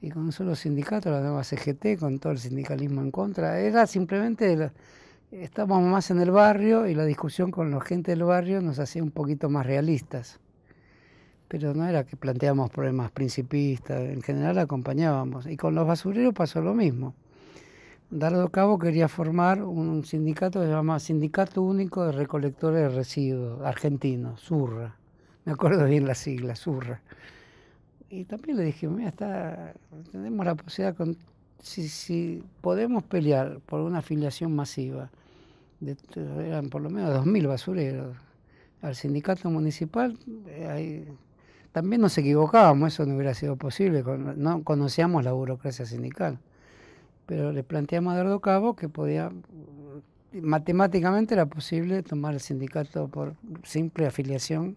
Y con un solo sindicato, la nueva CGT, con todo el sindicalismo en contra. Era simplemente, estábamos más en el barrio y la discusión con la gente del barrio nos hacía un poquito más realistas. Pero no era que planteábamos problemas principistas, en general acompañábamos. Y con los basureros pasó lo mismo. Dardo Cabo quería formar un sindicato que se llamaba Sindicato Único de Recolectores de Residuos Argentinos, SURRA. Me acuerdo bien la sigla, SURRA. Y también le dije, mira, está, tenemos la posibilidad, con, si, podemos pelear por una afiliación masiva, de, eran por lo menos 2.000 basureros, al sindicato municipal, eh, también nos equivocábamos, eso no hubiera sido posible, no conocíamos la burocracia sindical pero le planteamos a Dardo Cabo que podía, mm, matemáticamente era posible tomar el sindicato por simple afiliación,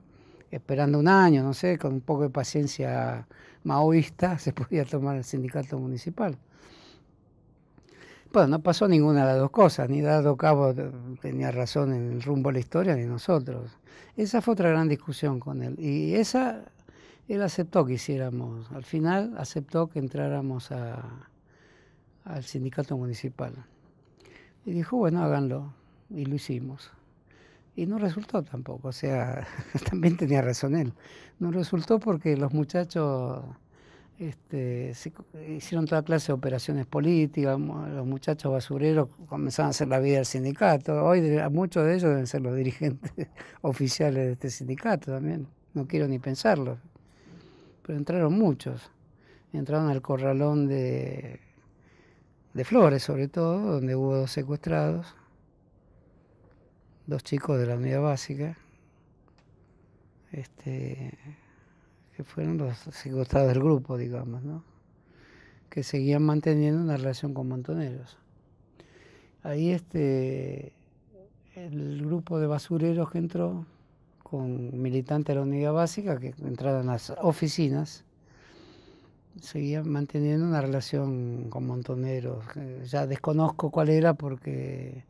esperando un año, no sé, con un poco de paciencia maoísta, se podía tomar el sindicato municipal. Bueno, no pasó ninguna de las dos cosas, ni Dardo Cabo eh, tenía razón en el rumbo de la historia, ni nosotros. Esa fue otra gran discusión con él. Y esa, él aceptó que hiciéramos, al final aceptó que entráramos a, al sindicato municipal. Y dijo, bueno, háganlo. Y lo hicimos. Y no resultó tampoco, o sea, también tenía razón él. No resultó porque los muchachos este, hicieron toda clase de operaciones políticas, los muchachos basureros comenzaron a hacer la vida del sindicato. Hoy muchos de ellos deben ser los dirigentes oficiales de este sindicato también, no quiero ni pensarlo. Pero entraron muchos, entraron al corralón de de Flores sobre todo, donde hubo dos secuestrados, dos chicos de la unidad básica, este, que fueron los secuestrados del grupo, digamos, que seguían manteniendo una relación con montoneros. Ahí este, el grupo de basureros que entró con militantes de la unidad básica, que entraron a las oficinas, seguía manteniendo una relación con Montoneros. Eh, ya desconozco cuál era porque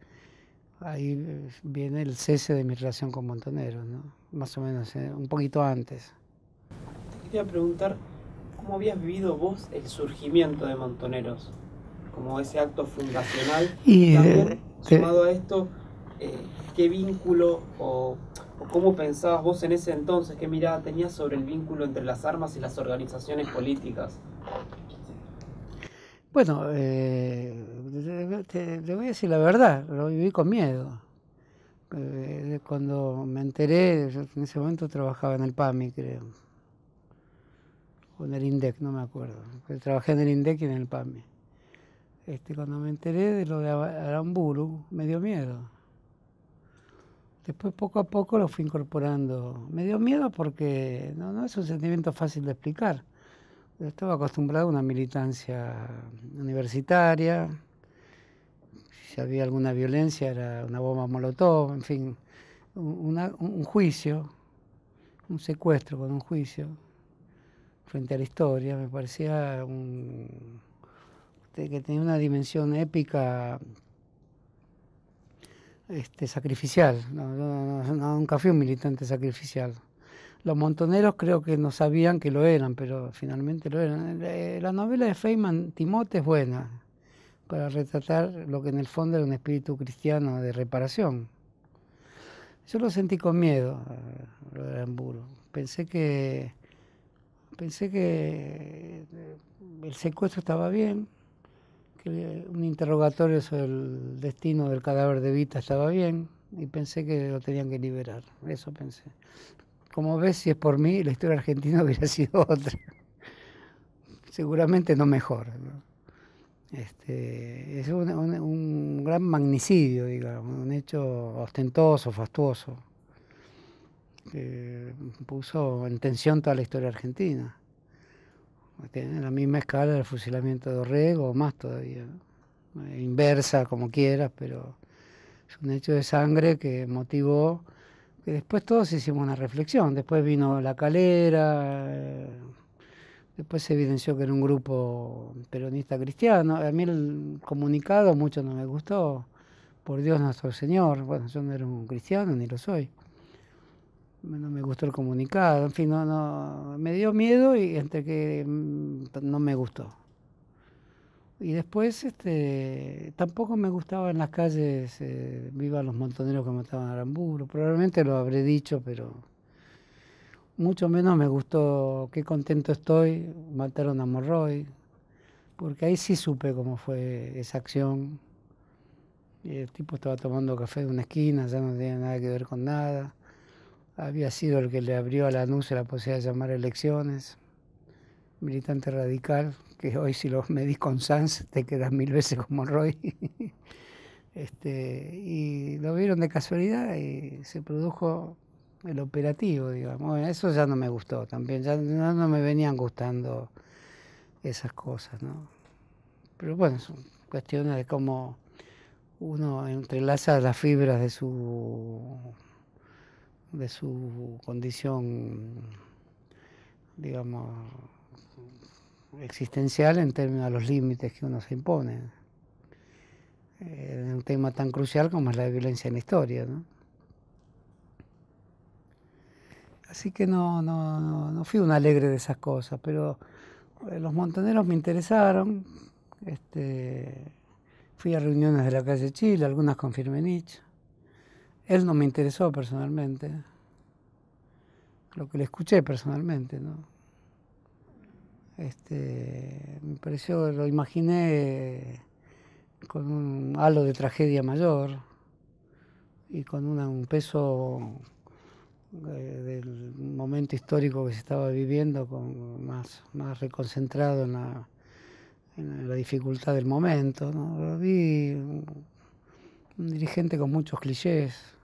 ahí eh, viene el cese de mi relación con Montoneros, más o menos, eh, un poquito antes. Te quería preguntar, ¿cómo habías vivido vos el surgimiento de Montoneros? Como ese acto fundacional. Y, También, sumado a esto, ¿qué vínculo o cómo pensabas vos en ese entonces? ¿Qué mirada tenías sobre el vínculo entre las armas y las organizaciones políticas? Bueno, eh, te, voy a decir la verdad, lo viví con miedo. Eh, cuando me enteré, en ese momento trabajaba en el PAMI, creo, o en el INDEC, no me acuerdo. Trabajé en el INDEC y en el PAMI. Este, cuando me enteré de lo de Aramburu, me dio miedo después poco a poco lo fui incorporando. Me dio miedo porque no, es un sentimiento fácil de explicar. Yo estaba acostumbrado a una militancia universitaria. Si había alguna violencia era una bomba molotov, en fin, un juicio, un secuestro con un juicio frente a la historia. Me parecía que tenía una dimensión épica este, sacrificial. No, no, no, nunca fui un militante sacrificial. Los montoneros creo que no sabían que lo eran, pero finalmente lo eran. Eh, la novela de Feynman, Timote, es buena para retratar lo que en el fondo era un espíritu cristiano de reparación. Yo lo sentí con miedo, eh, lo de Hamburgo. Pensé que, pensé que eh, el secuestro estaba bien, un interrogatorio sobre el destino del cadáver de Vita estaba bien y pensé que lo tenían que liberar. Eso pensé. Como ves, si es por mí, la historia argentina hubiera sido otra. Seguramente no mejor. Este, es un, gran magnicidio, digamos, un hecho ostentoso, fastuoso, que puso en tensión toda la historia argentina. Tiene la misma escala del fusilamiento de Orrego, o más todavía, eh, inversa, como quieras, pero es un hecho de sangre que motivó que después todos hicimos una reflexión. Después vino la calera, eh, después se evidenció que era un grupo peronista cristiano. A mí el comunicado mucho no me gustó. Por Dios nuestro Señor, bueno, yo no era un cristiano ni lo soy no me gustó el comunicado, en fin, no, no, me dio miedo y entre que mm, no me gustó. Y después este, tampoco me gustaba en las calles eh, Viva los montoneros que mataban a Aramburu. Probablemente lo habré dicho, pero mucho menos me gustó Qué contento estoy, mataron a Morroy, porque ahí sí supe cómo fue esa acción. El tipo estaba tomando café de una esquina, ya no tenía nada que ver con nada había sido el que le abrió a la Lanús la posibilidad de llamar elecciones, militante radical, que hoy si los medís con Sanz te quedas mil veces como Roy. este, y lo vieron de casualidad y se produjo el operativo, digamos. Bueno, eso ya no me gustó también, ya no, me venían gustando esas cosas, ¿no? Pero bueno, son cuestiones de cómo uno entrelaza las fibras de su de su condición, digamos, existencial en términos de los límites que uno se impone. En eh, un tema tan crucial como es la violencia en la historia. Así que no, no, no, fui un alegre de esas cosas, pero eh, los montoneros me interesaron. Este, fui a reuniones de la calle Chile, algunas con Firmenich. Él no me interesó personalmente. Lo que le escuché personalmente, ¿no? Este, me pareció, lo imaginé con un halo de tragedia mayor y con un peso eh, del momento histórico que se estaba viviendo con más, más reconcentrado en la, en dificultad del momento. ¿no? Vi un dirigente con muchos clichés,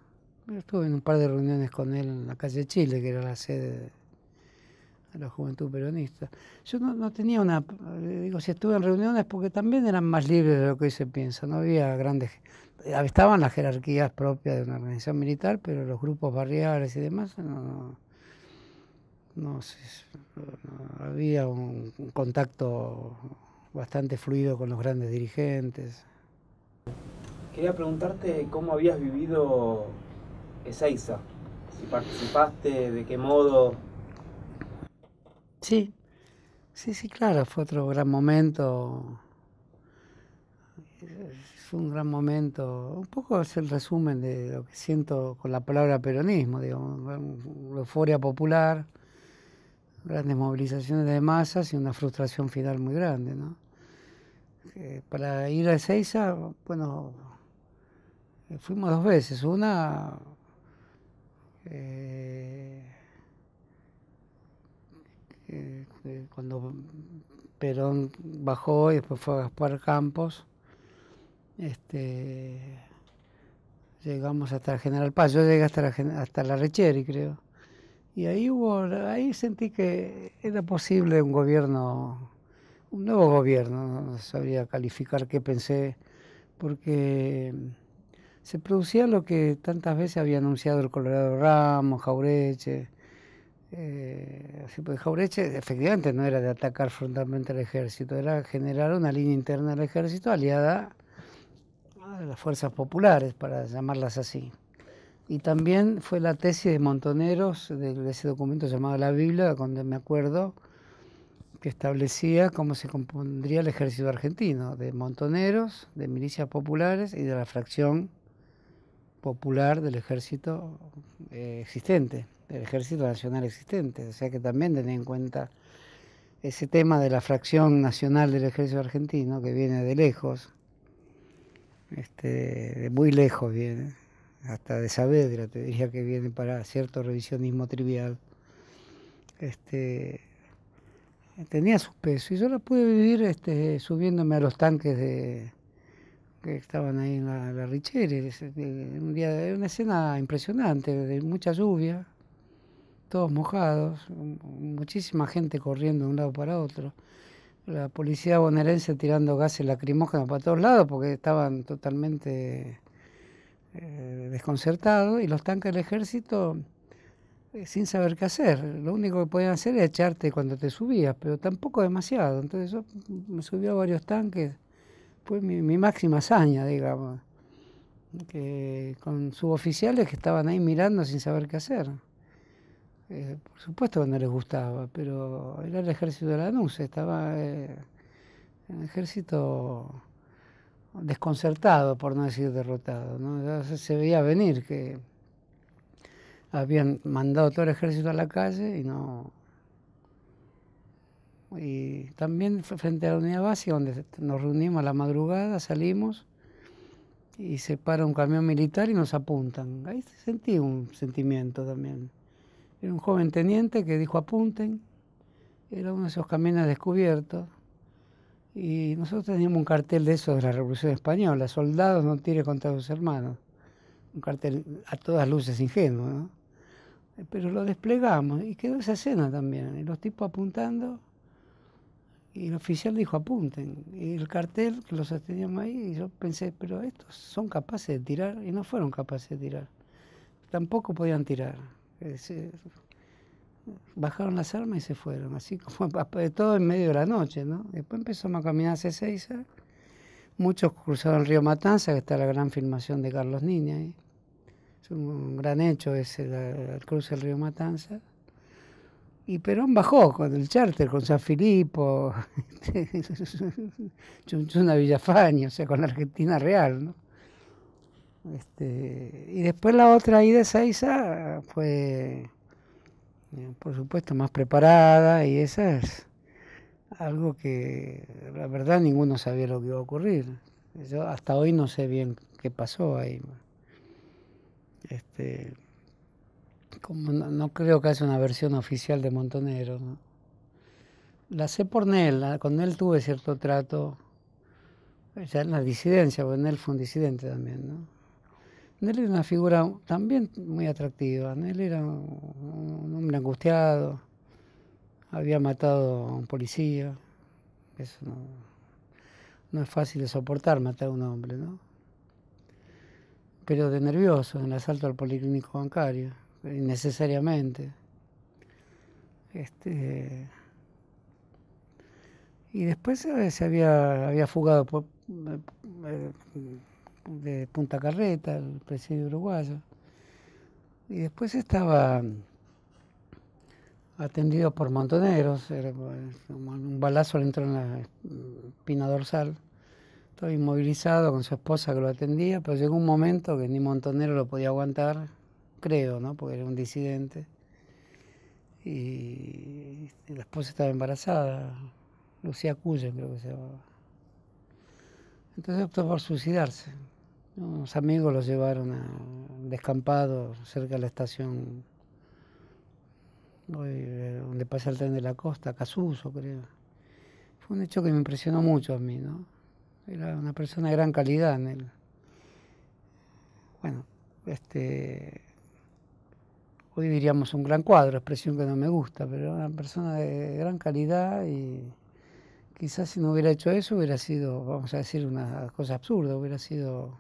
estuve en un par de reuniones con él en la calle Chile, que era la sede de la Juventud Peronista. Yo no, tenía una... Eh, digo, si estuve en reuniones porque también eran más libres de lo que hoy se piensa. No había grandes... Eh, estaban las jerarquías propias de una organización militar, pero los grupos barriales y demás no, no no, había un, contacto bastante fluido con los grandes dirigentes. Quería preguntarte cómo habías vivido Ezeiza. Si participaste, de qué modo. Sí, sí, sí, claro, fue otro gran momento. Fue un gran momento. Un poco es el resumen de lo que siento con la palabra peronismo, digamos, euforia popular, grandes movilizaciones de masas y una frustración final muy grande, ¿no? para ir a Ezeiza, bueno, fuimos dos veces. Una eh, eh, cuando Perón bajó y después fue a Gaspar Campos, este, llegamos hasta la General Paz. Yo llegué hasta la, hasta la Recheri, creo. Y ahí hubo, ahí sentí que era posible un gobierno, un nuevo gobierno, no sabría calificar qué pensé, porque se producía lo que tantas veces había anunciado el Colorado Ramos, Jaureche. así eh, pues, Jaureche efectivamente no era de atacar frontalmente al ejército, era generar una línea interna del ejército aliada a las fuerzas populares, para llamarlas así. Y también fue la tesis de Montoneros, de ese documento llamado La Biblia, donde me acuerdo, que establecía cómo se compondría el ejército argentino, de Montoneros, de milicias populares y de la fracción popular del ejército eh, existente, del ejército nacional existente. O sea que también tenía en cuenta ese tema de la fracción nacional del ejército argentino que viene de lejos, este, de muy lejos viene, hasta de Saavedra te diría que viene para cierto revisionismo trivial. Este, tenía sus pesos y yo la pude vivir este, subiéndome a los tanques de, que estaban ahí en la, la Un día, una escena impresionante, de mucha lluvia, todos mojados, muchísima gente corriendo de un lado para otro. La policía bonaerense tirando gases lacrimógenos para todos lados porque estaban totalmente eh, desconcertados y los tanques del ejército eh, sin saber qué hacer. Lo único que podían hacer era echarte cuando te subías, pero tampoco demasiado. Entonces yo mm, me subí a varios tanques fue mi, máxima hazaña, digamos. Que con suboficiales que estaban ahí mirando sin saber qué hacer. Eh, por supuesto que no les gustaba, pero era el ejército de la NUS, estaba eh, el ejército desconcertado, por no decir derrotado. se veía venir que habían mandado todo el ejército a la calle y no, y también frente a la unidad base donde nos reunimos a la madrugada, salimos y se para un camión militar y nos apuntan. Ahí sentí un sentimiento también. Era un joven teniente que dijo apunten, era uno de esos camiones descubiertos y nosotros teníamos un cartel de eso de la Revolución Española, soldados no tire contra sus hermanos. Un cartel a todas luces ingenuo, ¿no? Pero lo desplegamos y quedó esa escena también, y los tipos apuntando y el oficial dijo, apunten. Y el cartel que los teníamos ahí, y yo pensé, pero estos son capaces de tirar, y no fueron capaces de tirar. Tampoco podían tirar. Eh, bajaron las armas y se fueron, así como todo en medio de la noche, ¿no? Después empezamos a caminar hacia Seiza. Muchos cruzaron el río Matanza, que está la gran filmación de Carlos Niña Es un gran hecho ese, el cruce del río Matanza y Perón bajó con el charter, con San Filipo, Chunchuna villafaña o sea, con la Argentina real, ¿no? Este, y después la otra ida a Seiza fue, eh, por supuesto, más preparada y esa es algo que la verdad ninguno sabía lo que iba a ocurrir. Yo hasta hoy no sé bien qué pasó ahí. Este, no, creo que haya una versión oficial de Montonero, la sé por Nel, con él tuve cierto trato, ya en la disidencia, porque Nel fue un disidente también, ¿no? Nel era una figura también muy atractiva, Nel era un hombre angustiado, había matado a un policía, eso no, no es fácil de soportar matar a un hombre, ¿no? Pero de nervioso en el asalto al policlínico bancario Innecesariamente. Este, y después eh, se había, había fugado por, eh, eh, de Punta Carreta, el presidio uruguayo. Y después estaba atendido por montoneros, era un balazo le entró en la espina dorsal. Estaba inmovilizado con su esposa que lo atendía, pero llegó un momento que ni montonero lo podía aguantar creo, ¿no? Porque era un disidente. Y, este, la esposa estaba embarazada, Lucía Cuyo creo que se llamaba. Entonces optó por suicidarse. Unos amigos lo llevaron a un descampado cerca de la estación eh, donde pasa el tren de la costa, Casuso, creo. Fue un hecho que me impresionó mucho a mí, ¿no? Era una persona de gran calidad en él. Bueno, este, hoy diríamos un gran cuadro, expresión que no me gusta, pero una persona de gran calidad y quizás si no hubiera hecho eso hubiera sido, vamos a decir, una cosa absurda, hubiera sido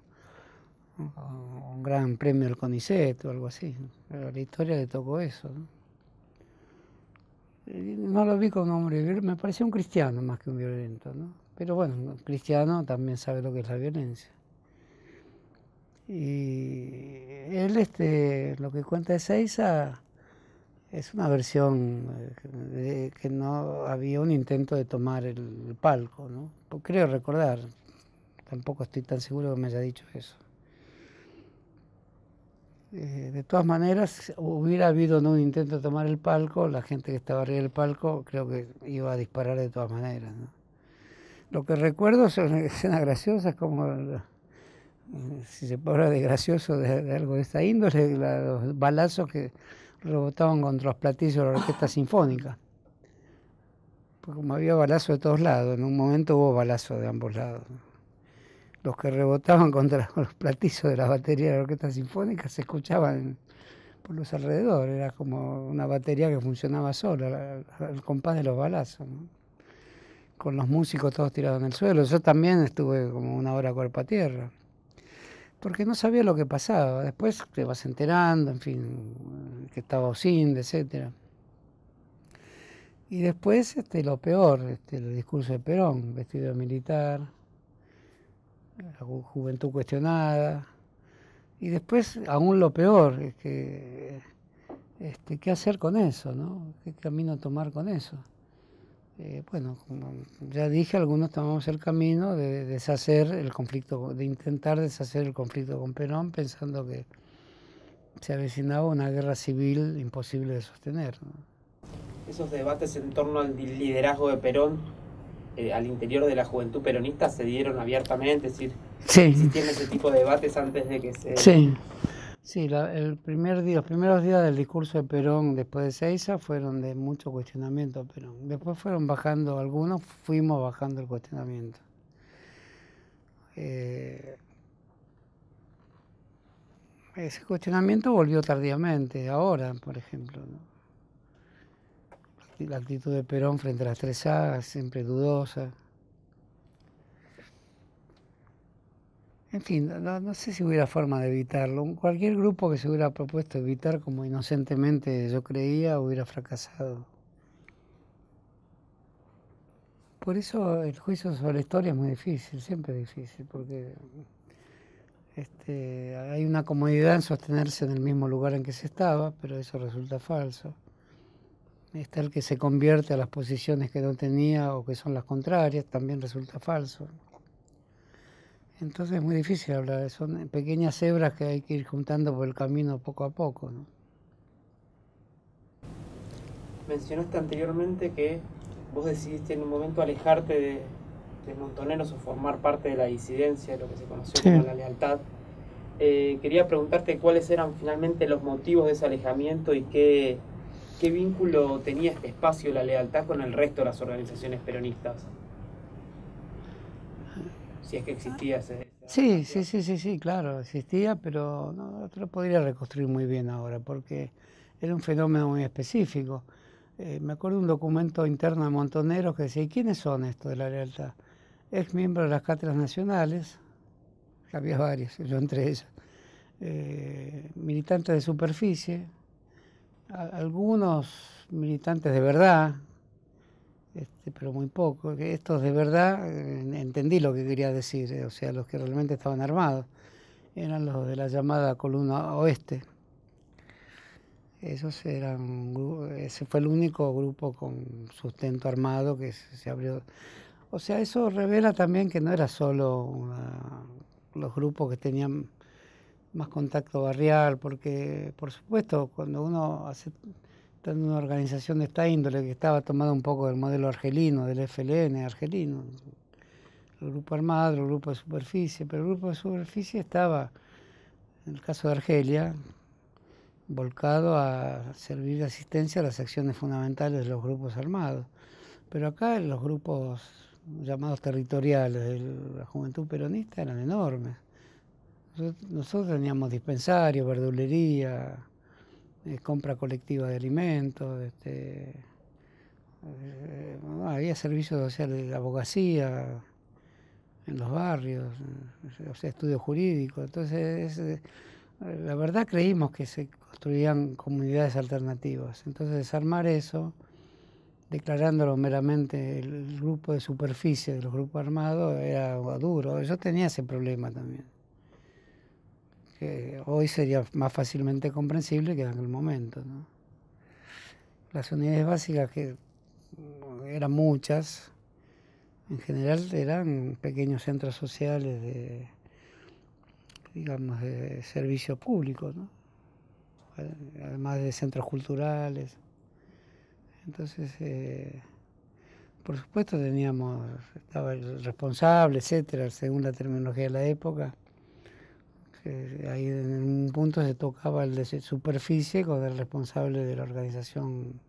un gran premio al CONICET o algo así. Pero la historia le tocó eso. ¿no? lo vi como hombre violento, me parecía un cristiano más que un violento, ¿no? Pero bueno, un cristiano también sabe lo que es la violencia. Y él, este, lo que cuenta de Seiza es una versión eh, de que no había un intento de tomar el palco, ¿no? Pues creo recordar, tampoco estoy tan seguro que me haya dicho eso. Eh, de todas maneras, hubiera habido ¿no? un intento de tomar el palco, la gente que estaba arriba del palco creo que iba a disparar de todas maneras. ¿no? Lo que recuerdo son escenas graciosas como si se puede hablar de gracioso, de, algo de esta índole, los balazos que rebotaban contra los platillos de la orquesta sinfónica. como había balazos de todos lados, en un momento hubo balazos de ambos lados. Los que rebotaban contra los platillos de la batería de la orquesta sinfónica se escuchaban por los alrededores, era como una batería que funcionaba sola, el compás de los balazos. Con los músicos todos tirados en el suelo. Yo también estuve como una hora cuerpo a tierra porque no sabía lo que pasaba. Después te vas enterando, en fin, eh, que estaba sin etcétera. Y después este, lo peor, este, el discurso de Perón, vestido de militar, la juventud cuestionada. Y después, aún lo peor, es que, este, ¿qué hacer con eso? ¿no? ¿Qué camino tomar con eso? Eh, bueno, como ya dije, algunos tomamos el camino de deshacer el conflicto, de intentar deshacer el conflicto con Perón, pensando que se avecinaba una guerra civil imposible de sostener. Esos debates en torno al liderazgo de Perón eh, al interior de la juventud peronista se dieron abiertamente, es decir, sí. existían ese tipo de debates antes de que se... Sí, el primer día, los primeros días del discurso de Perón después de Seiza fueron de mucho cuestionamiento pero Después fueron bajando algunos, fuimos bajando el cuestionamiento. Eh, ese cuestionamiento volvió tardíamente, ahora, por ejemplo. La actitud de Perón frente a las tres sagas, siempre dudosa. En fin, no, sé si hubiera forma de evitarlo. Cualquier grupo que se hubiera propuesto evitar, como inocentemente yo creía, hubiera fracasado. Por eso el juicio sobre la historia es muy difícil, siempre es difícil, porque este, hay una comodidad en sostenerse en el mismo lugar en que se estaba, pero eso resulta falso. Está el que se convierte a las posiciones que no tenía o que son las contrarias, también resulta falso. Entonces es muy difícil hablar, son pequeñas hebras que hay que ir juntando por el camino poco a poco. ¿no? Mencionaste anteriormente que vos decidiste en un momento alejarte de, Montoneros o formar parte de la disidencia, de lo que se conoció como la lealtad. Eh, quería preguntarte cuáles eran finalmente los motivos de ese alejamiento y qué, qué vínculo tenía este espacio, la lealtad, con el resto de las organizaciones peronistas si es que existía ese... Sí, sí, sí, sí, sí, claro, existía, pero no, te lo podría reconstruir muy bien ahora, porque era un fenómeno muy específico. Eh, me acuerdo de un documento interno de Montoneros que decía, ¿y quiénes son estos de la lealtad? Ex miembro de las cátedras nacionales, había varios, yo entre ellos, eh, militantes de superficie, algunos militantes de verdad, este, pero muy poco. Estos de verdad, eh, entendí lo que quería decir, eh, o sea, los que realmente estaban armados, eran los de la llamada columna oeste. Esos eran, ese fue el único grupo con sustento armado que se abrió. O sea, eso revela también que no era solo los grupos que tenían más contacto barrial, porque por supuesto, cuando uno hace en una organización de esta índole que estaba tomada un poco del modelo argelino, del FLN argelino, el grupo armado, el grupo de superficie, pero el grupo de superficie estaba, en el caso de Argelia, volcado a servir de asistencia a las acciones fundamentales de los grupos armados. Pero acá los grupos llamados territoriales de la juventud peronista eran enormes. Nosotros, teníamos dispensarios, verdulería, eh, compra colectiva de alimentos, este, eh, ah, había servicios de abogacía en los barrios, estudios jurídicos. Entonces, eh, la verdad creímos que se construían comunidades alternativas. Entonces, desarmar eso, declarándolo meramente el grupo de superficie de los grupos armados, era duro. Yo tenía ese problema también que hoy sería más fácilmente comprensible que en el momento. Las unidades básicas, que mm, eran muchas, en general eran pequeños centros sociales de, digamos, de servicio público, ¿no? además de centros culturales. Entonces, eh, por supuesto teníamos, estaba el responsable, etcétera, según la terminología de la época eh, ahí en un punto se tocaba el de superficie con el responsable de la organización,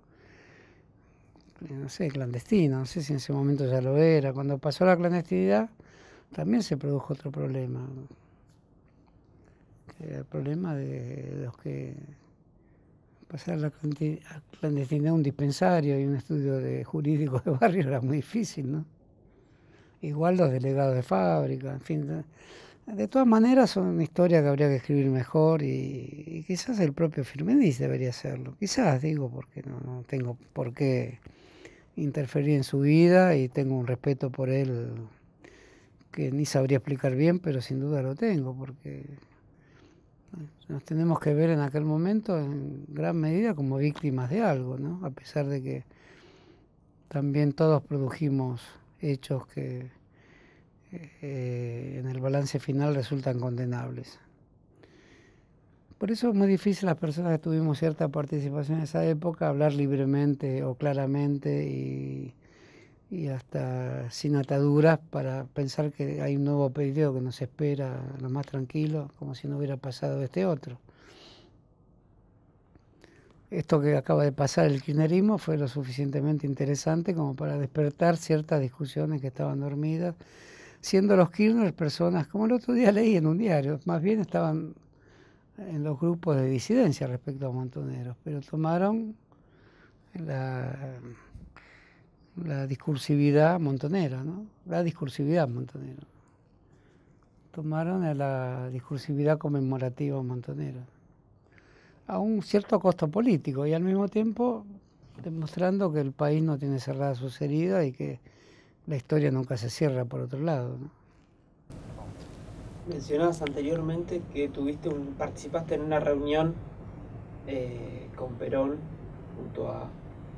eh, no sé, clandestina, no sé si en ese momento ya lo era. Cuando pasó la clandestinidad también se produjo otro problema, el problema de los que pasar la clandestinidad a un dispensario y un estudio de jurídico de barrio era muy difícil, ¿no? Igual los delegados de fábrica, en fin. De todas maneras, son historias que habría que escribir mejor y, quizás el propio Firmeniz debería hacerlo. Quizás, digo, porque no, no, tengo por qué interferir en su vida y tengo un respeto por él que ni sabría explicar bien, pero sin duda lo tengo, porque nos tenemos que ver en aquel momento en gran medida como víctimas de algo, ¿no? A pesar de que también todos produjimos hechos que eh, en el balance final resultan condenables. Por eso es muy difícil las personas que tuvimos cierta participación en esa época hablar libremente o claramente y, hasta sin ataduras para pensar que hay un nuevo periodo que nos espera, lo más tranquilo, como si no hubiera pasado este otro. Esto que acaba de pasar el kirchnerismo fue lo suficientemente interesante como para despertar ciertas discusiones que estaban dormidas siendo los Kirchner personas, como el otro día leí en un diario, más bien estaban en los grupos de disidencia respecto a Montoneros, pero tomaron la, discursividad montonera, ¿no? La discursividad montonera. Tomaron la discursividad conmemorativa montonera. A un cierto costo político y al mismo tiempo demostrando que el país no tiene cerradas sus heridas y que la historia nunca se cierra por otro lado. ¿no? Mencionabas anteriormente que tuviste un, participaste en una reunión eh, con Perón junto a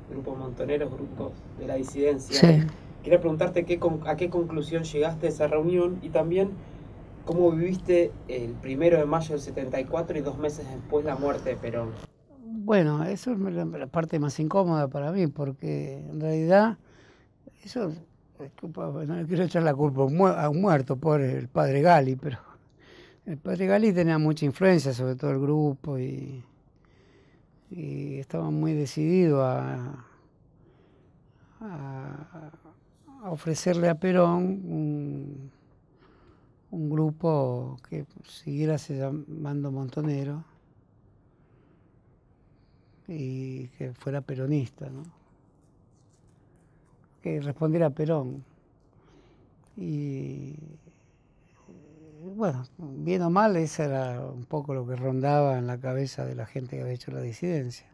grupos montoneros, grupos de la disidencia. Quería preguntarte qué, a qué conclusión llegaste de esa reunión y también cómo viviste el primero de mayo del 74 y dos meses después la muerte de Perón. Bueno, eso es la parte más incómoda para mí porque en realidad eso no le quiero echar la culpa a un muerto, por el padre Gali, pero el padre Gali tenía mucha influencia sobre todo el grupo y, estaba muy decidido a, ofrecerle a Perón un, grupo que siguiera se llamando Montonero y que fuera peronista, ¿no? que responder a Perón. Y bueno, bien o mal, eso era un poco lo que rondaba en la cabeza de la gente que había hecho la disidencia.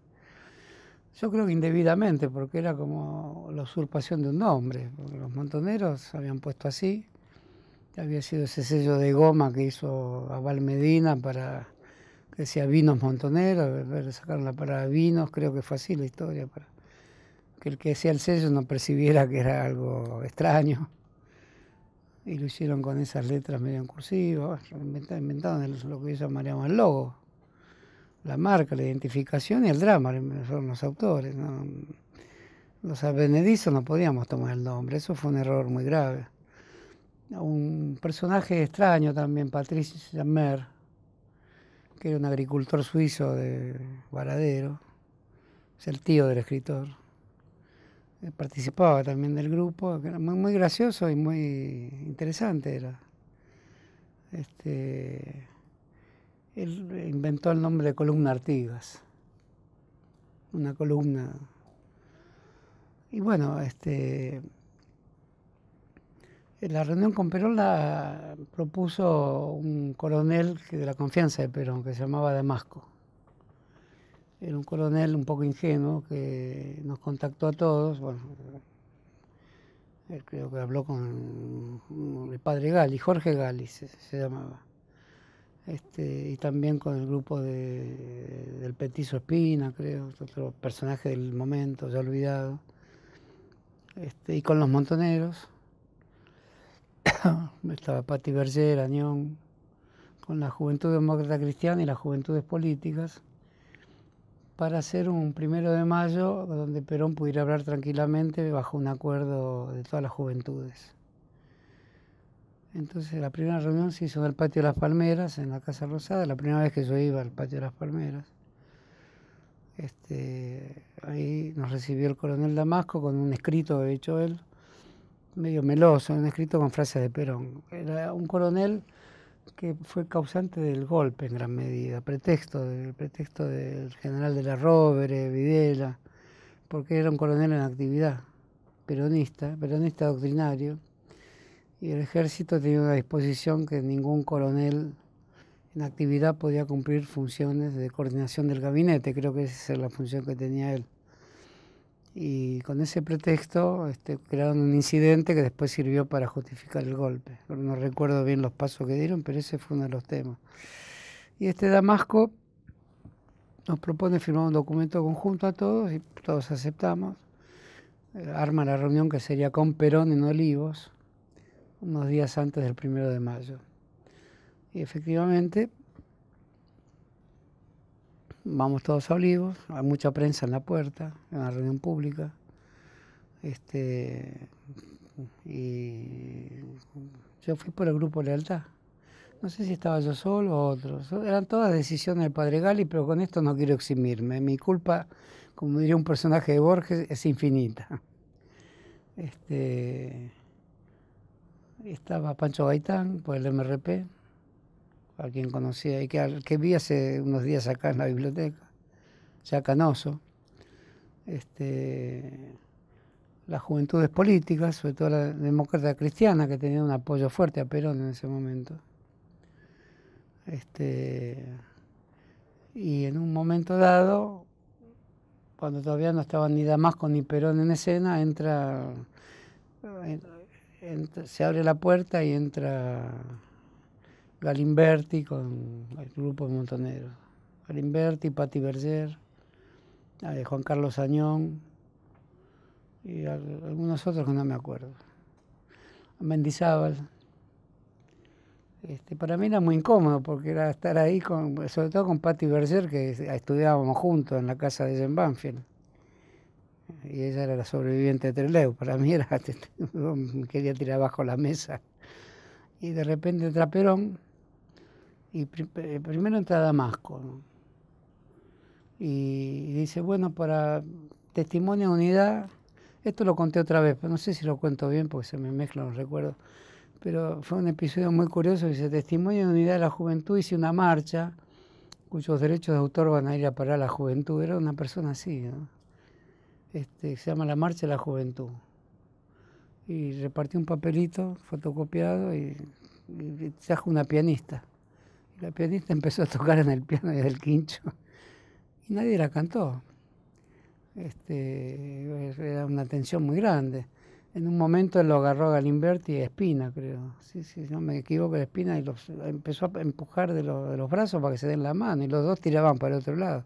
Yo creo que indebidamente, porque era como la usurpación de un nombre, los montoneros se habían puesto así, había sido ese sello de goma que hizo Abal Medina para que decía vinos montoneros, sacaron la palabra vinos, creo que fue así la historia. Para, que el que hacía el sello no percibiera que era algo extraño. Y lo hicieron con esas letras medio en cursiva, inventaron lo que ellos llamaríamos el logo, la marca, la identificación y el drama, son los autores. Los advenedizos no podíamos tomar el nombre, eso fue un error muy grave. Un personaje extraño también, Patrice Jammer, que era un agricultor suizo de Varadero, es el tío del escritor eh, participaba también del grupo, era muy, gracioso y muy interesante era. Este, él inventó el nombre de columna Artigas, una columna. Y bueno, este, en la reunión con Perón la propuso un coronel de la confianza de Perón, que se llamaba Damasco era un coronel un poco ingenuo que nos contactó a todos. Bueno, creo que habló con el padre Gali, Jorge Gali se, llamaba. Este, y también con el grupo de, del Petizo Espina, creo, otro personaje del momento, ya olvidado. Este, y con los montoneros. Estaba Pati Berger, Añón, con la Juventud Demócrata Cristiana y las Juventudes Políticas para hacer un primero de mayo donde Perón pudiera hablar tranquilamente bajo un acuerdo de todas las juventudes. Entonces la primera reunión se hizo en el Patio de las Palmeras, en la Casa Rosada, la primera vez que yo iba al Patio de las Palmeras. Este, ahí nos recibió el coronel Damasco con un escrito, de hecho él, medio meloso, un escrito con frases de Perón. Era un coronel que fue causante del golpe en gran medida, pretexto del pretexto del general de la Rovere, Videla, porque era un coronel en actividad, peronista, peronista doctrinario, y el ejército tenía una disposición que ningún coronel en actividad podía cumplir funciones de coordinación del gabinete, creo que esa es la función que tenía él y con ese pretexto este, crearon un incidente que después sirvió para justificar el golpe. No recuerdo bien los pasos que dieron, pero ese fue uno de los temas. Y este Damasco nos propone firmar un documento conjunto a todos y todos aceptamos. Eh, arma la reunión que sería con Perón en Olivos, unos días antes del primero de mayo. Y efectivamente vamos todos a Olivos, hay mucha prensa en la puerta, en la reunión pública. Este, y yo fui por el grupo Lealtad. No sé si estaba yo solo o otros. Eran todas decisiones del padre Gali, pero con esto no quiero eximirme. Mi culpa, como diría un personaje de Borges, es infinita. Este, estaba Pancho Gaitán por el MRP, a quien conocía y que, que vi hace unos días acá en la biblioteca, ya canoso. Este, las juventudes políticas, sobre todo la demócrata cristiana, que tenía un apoyo fuerte a Perón en ese momento. Este, y en un momento dado, cuando todavía no estaban ni Damasco ni Perón en escena, entra se abre la puerta y entra Galimberti con el grupo Montoneros. Galimberti, Patti Berger, Juan Carlos Sañón y algunos otros que no me acuerdo. Mendizábal. Este, para mí era muy incómodo porque era estar ahí, sobre todo con Patti Berger, que estudiábamos juntos en la casa de Jen Banfield. Y ella era la sobreviviente de Treleu. Para mí era, quería tirar abajo la mesa. Y de repente Traperón y eh, primero entra a Damasco. Y dice, bueno, para testimonio de unidad, esto lo conté otra vez, pero no sé si lo cuento bien porque se me mezclan los recuerdos, pero fue un episodio muy curioso, dice, testimonio de unidad de la juventud, hice una marcha cuyos derechos de autor van a ir a parar a la juventud, era una persona así, este, se llama la marcha de la juventud. Y repartí un papelito fotocopiado y, y trajo una pianista la pianista empezó a tocar en el piano y del quincho y nadie la cantó. Este, era una tensión muy grande. En un momento lo agarró Galimberti y Espina, creo. Sí, no me equivoco, Espina y los, empezó a empujar de, los brazos para que se den la mano y los dos tiraban para el otro lado.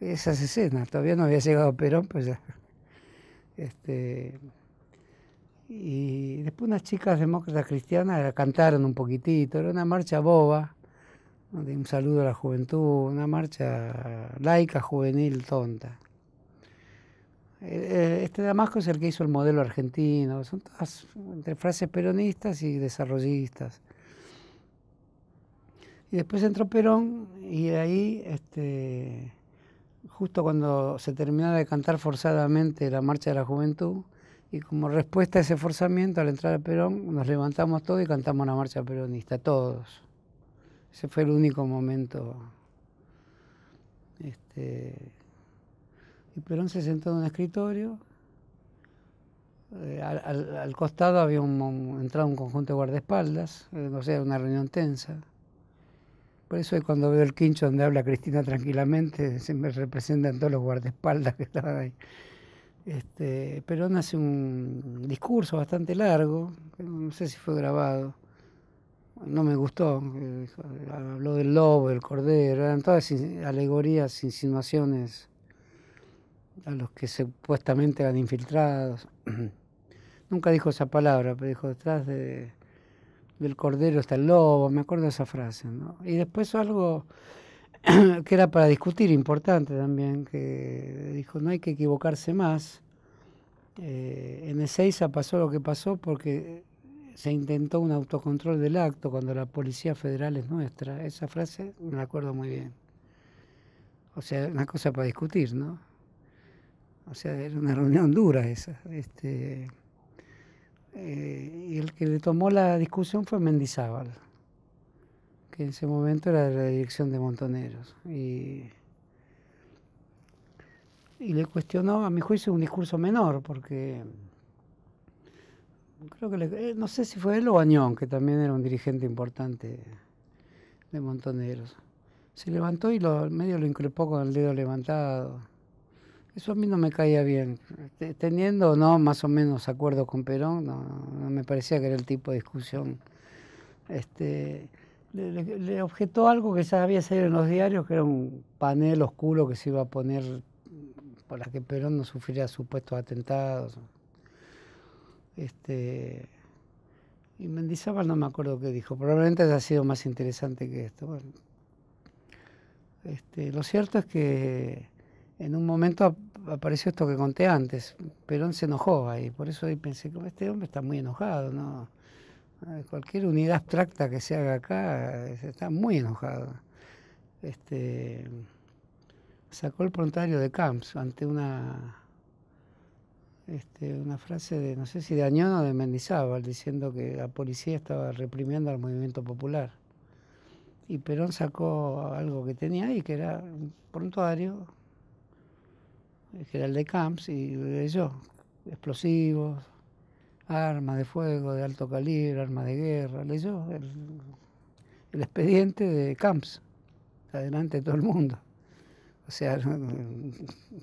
Esas escenas, todavía no había llegado Perón, pues ya. Este, y después unas chicas demócratas cristianas cantaron un poquitito, era una marcha boba un saludo a la juventud, una marcha laica, juvenil, tonta. Eh, eh, este Damasco es el que hizo el modelo argentino, son todas entre frases peronistas y desarrollistas. Y después entró Perón y de ahí, este, justo cuando se terminaba de cantar forzadamente la Marcha de la Juventud, y como respuesta a ese forzamiento, al entrar a Perón, nos levantamos todos y cantamos la Marcha Peronista, todos. Ese fue el único momento. Este, y Perón se sentó en un escritorio. Eh, al, costado había un, entrado un conjunto de guardaespaldas, No eh, o sea, una reunión tensa. Por eso cuando veo el quincho donde habla Cristina tranquilamente, se me representan todos los guardaespaldas que estaban ahí. Este, Perón hace un discurso bastante largo, no sé si fue grabado no me gustó. Habló eh, del lobo, del cordero, eran todas alegorías, insinuaciones a los que supuestamente eran infiltrados. Nunca dijo esa palabra, pero dijo detrás del cordero está el lobo, me acuerdo de esa frase. Y después algo que era para discutir, importante también, que dijo, no hay que equivocarse más. Eh, en Ezeiza pasó lo que pasó porque se intentó un autocontrol del acto cuando la Policía Federal es nuestra. Esa frase me la acuerdo muy bien. O sea, una cosa para discutir, ¿no? O sea, era una reunión dura esa. Este, eh, y el que le tomó la discusión fue Mendizábal, que en ese momento era de la dirección de Montoneros. Y, y le cuestionó, a mi juicio, un discurso menor, porque creo que eh, no sé si fue él o Bañón, que también era un dirigente importante de Montoneros. Se levantó y lo, medio lo increpó con el dedo levantado. Eso a mí no me caía bien. Teniendo no más o menos acuerdos con Perón, no, me parecía que era el tipo de discusión. Este, le, objetó algo que ya había salido en los diarios, que era un panel oscuro que se iba a poner para que Perón no sufriera supuestos atentados. Este, y Mendizábal no me acuerdo qué dijo, probablemente haya sido más interesante que esto. Este, lo cierto es que en un momento apareció esto que conté antes, Perón se enojó ahí, por eso ahí pensé, este hombre está muy enojado, ¿no? Ah, cualquier unidad abstracta que se haga acá eh, está muy enojado. Este, sacó el prontario de Camps ante una este, una frase de, no sé si de Añón o de Mendizábal, diciendo que la policía estaba reprimiendo al movimiento popular. Y Perón sacó algo que tenía ahí, que era un prontuario, que era el de Camps, y leyó explosivos, armas de fuego de alto calibre, armas de guerra, leyó el, el expediente de Camps, adelante de todo el mundo. O sea, un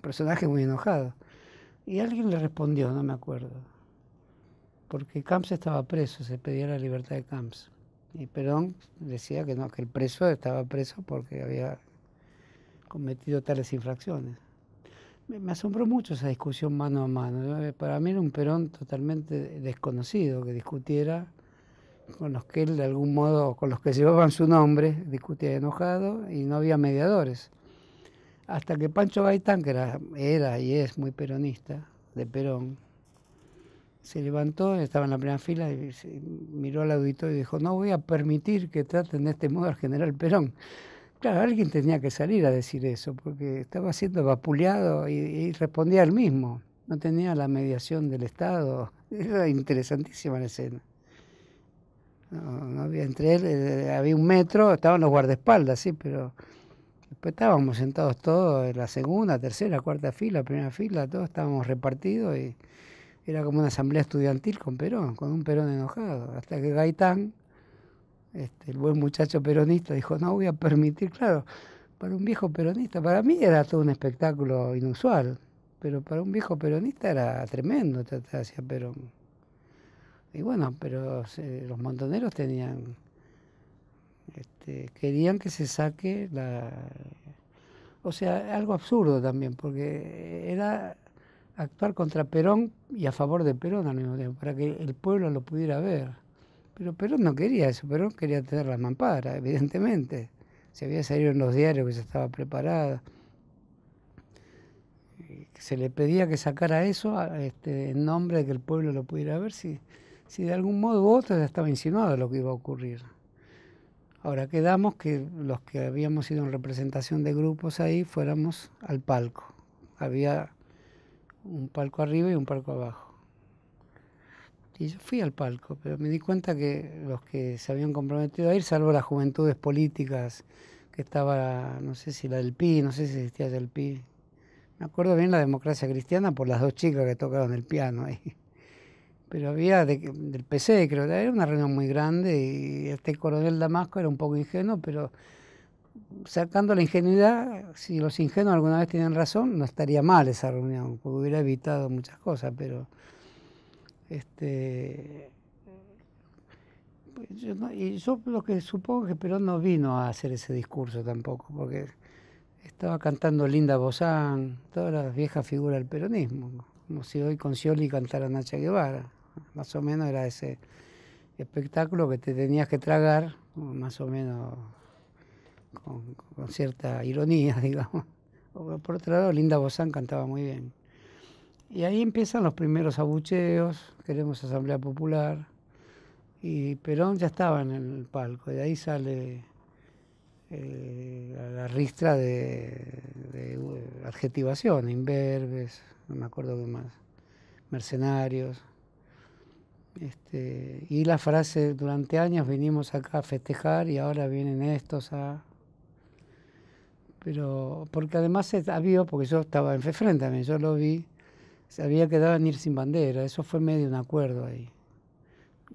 personaje muy enojado. Y alguien le respondió, no me acuerdo, porque Camps estaba preso, se pedía la libertad de Camps. Y Perón decía que no, que el preso estaba preso porque había cometido tales infracciones. Me, asombró mucho esa discusión mano a mano. Eh, para mí era un Perón totalmente desconocido que discutiera con los que él de algún modo, con los que llevaban su nombre, discutía enojado y no había mediadores hasta que Pancho Baitán, que era, era, y es muy peronista, de Perón, se levantó, estaba en la primera fila, y miró al auditorio y dijo, no voy a permitir que traten de este modo al general Perón. Claro, alguien tenía que salir a decir eso, porque estaba siendo vapuleado y, respondía él mismo. No tenía la mediación del Estado. Era interesantísima la escena. No, había entre él, eh, había un metro, estaban los guardaespaldas, sí, pero estábamos sentados todos, en la segunda, tercera, cuarta fila, primera fila, todos estábamos repartidos y era como una asamblea estudiantil con Perón, con un Perón enojado. Hasta que Gaitán, este, el buen muchacho peronista, dijo, no voy a permitir, claro, para un viejo peronista, para mí era todo un espectáculo inusual, pero para un viejo peronista era tremendo, hacía Perón. Y bueno, pero los montoneros tenían este, querían que se saque la... O sea, algo absurdo también, porque era actuar contra Perón y a favor de Perón al mismo tiempo, para que el pueblo lo pudiera ver. Pero Perón no quería eso, Perón quería tener la mampara, evidentemente. Se había salido en los diarios que se estaba preparada. Eh, se le pedía que sacara eso este, en nombre de que el pueblo lo pudiera ver, si, si de algún modo u otro ya estaba insinuado lo que iba a ocurrir. Ahora quedamos que los que habíamos ido en representación de grupos ahí fuéramos al palco. Había un palco arriba y un palco abajo. Y yo fui al palco, pero me di cuenta que los que se habían comprometido a ir, salvo las juventudes políticas, que estaba, no sé si la del PI, no sé si existía ya el PI. Me acuerdo bien la democracia cristiana por las dos chicas que tocaron el piano ahí pero había de, del PC, creo era una reunión muy grande y este coronel Damasco era un poco ingenuo, pero sacando la ingenuidad, si los ingenuos alguna vez tienen razón, no estaría mal esa reunión, porque hubiera evitado muchas cosas, pero este pues yo y yo lo que supongo que Perón no vino a hacer ese discurso tampoco, porque estaba cantando Linda Bozán, todas las viejas figuras del peronismo, como si hoy con Scioli cantara Nacha Guevara más o menos era ese espectáculo que te tenías que tragar, más o menos con, cierta ironía, digamos. Por otro lado, Linda Bozán cantaba muy bien. Y ahí empiezan los primeros abucheos, queremos Asamblea Popular, y Perón ya estaba en el palco, y de ahí sale eh, la ristra de, de, adjetivación, imberbes, no me acuerdo qué más, mercenarios. Este, y la frase, durante años vinimos acá a festejar y ahora vienen estos a... Pero, porque además había, porque yo estaba en también, yo lo vi, se había quedado en ir sin bandera, eso fue medio un acuerdo ahí,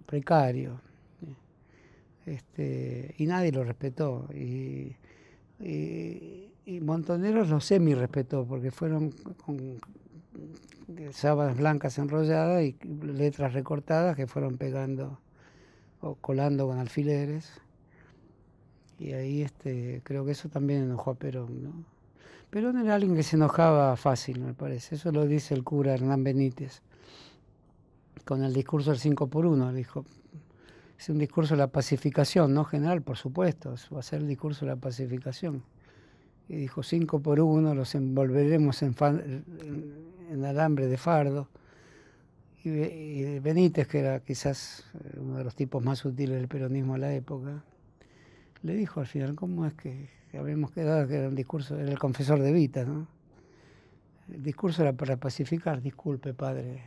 precario. Este, y nadie lo respetó. Y, y, y Montoneros lo semi respetó, porque fueron con, sábanas blancas enrolladas y letras recortadas que fueron pegando o colando con alfileres. Y ahí este, creo que eso también enojó a Perón. ¿no? Perón era alguien que se enojaba fácil, me parece. Eso lo dice el cura Hernán Benítez. Con el discurso del 5 por 1 dijo, es un discurso de la pacificación, no general, por supuesto, va a ser el discurso de la pacificación. Y dijo, 5 por 1 los envolveremos en en alambre de fardo. Y, Benítez, que era quizás eh, uno de los tipos más sutiles del peronismo a la época, le dijo al final, ¿cómo es que, habíamos quedado que era un discurso, era el confesor de Vita, ¿no? El discurso era para pacificar, disculpe padre,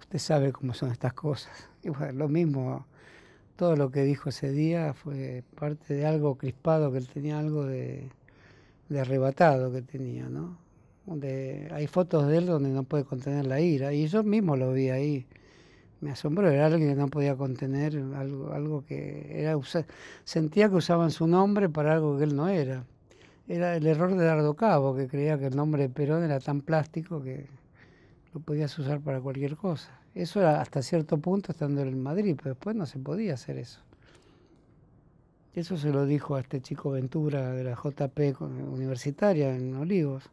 usted sabe cómo son estas cosas. Y lo mismo, todo lo que dijo ese día fue parte de algo crispado que él tenía, algo de, de arrebatado que tenía, ¿no? donde hay fotos de él donde no puede contener la ira, y yo mismo lo vi ahí. Me asombró, era alguien que no podía contener algo, algo que era sentía que usaban su nombre para algo que él no era. Era el error de Dardo Cabo, que creía que el nombre de Perón era tan plástico que lo podías usar para cualquier cosa. Eso era hasta cierto punto estando en Madrid, pero después no se podía hacer eso. Eso se lo dijo a este chico Ventura de la JP universitaria en Olivos.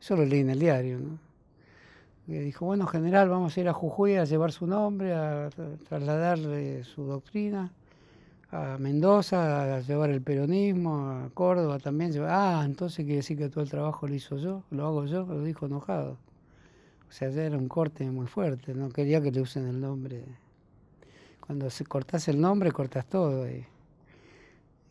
Eso lo leí en el diario, ¿no? dijo, bueno, general, vamos a ir a Jujuy a llevar su nombre, a trasladarle su doctrina, a Mendoza, a llevar el peronismo, a Córdoba también. Ah, entonces quiere decir que todo el trabajo lo hizo yo, lo hago yo, lo dijo enojado. O sea, ya era un corte muy fuerte, no quería que le usen el nombre. Cuando se cortás el nombre, cortas todo. Y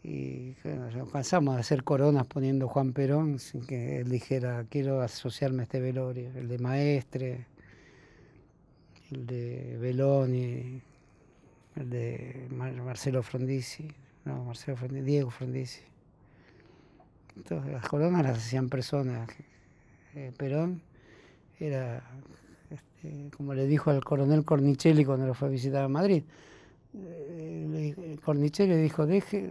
y nos cansamos de hacer coronas poniendo Juan Perón sin que él dijera quiero asociarme a este velorio, el de Maestre, el de Beloni, el de Marcelo Frondizi, no, Marcelo Diego Frondizi. Entonces, las coronas las hacían personas. Eh, Perón era, este, como le dijo al coronel Cornicelli cuando lo fue a visitar a Madrid, eh, le dijo, deje,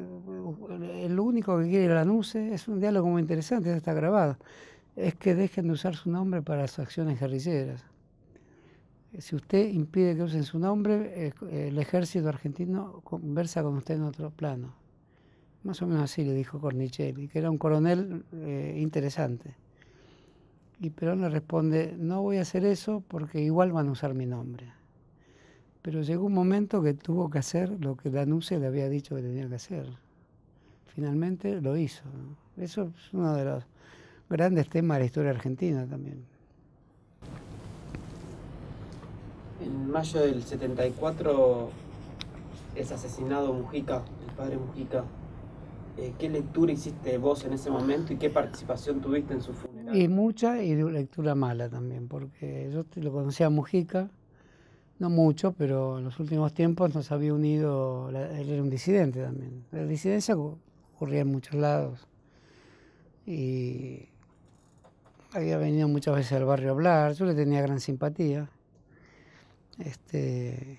el único que quiere la Nuse es un diálogo muy interesante, está grabado, es que dejen de usar su nombre para sus acciones guerrilleras. Si usted impide que usen su nombre, eh, el ejército argentino conversa con usted en otro plano. Más o menos así le dijo cornichelli que era un coronel eh, interesante. Y Perón le responde, no voy a hacer eso porque igual van a usar mi nombre. Pero llegó un momento que tuvo que hacer lo que la Danuse le había dicho que tenía que hacer finalmente lo hizo. Eso es uno de los grandes temas de la historia argentina también. En mayo del 74 es asesinado Mujica, el padre Mujica. Eh, ¿Qué lectura hiciste vos en ese momento y qué participación tuviste en su funeral? Y mucha y lectura mala también, porque yo lo conocía a Mujica, no mucho, pero en los últimos tiempos nos había unido, él era un disidente también. La disidencia ocurría en muchos lados. Y había venido muchas veces al barrio a hablar, yo le tenía gran simpatía. Este,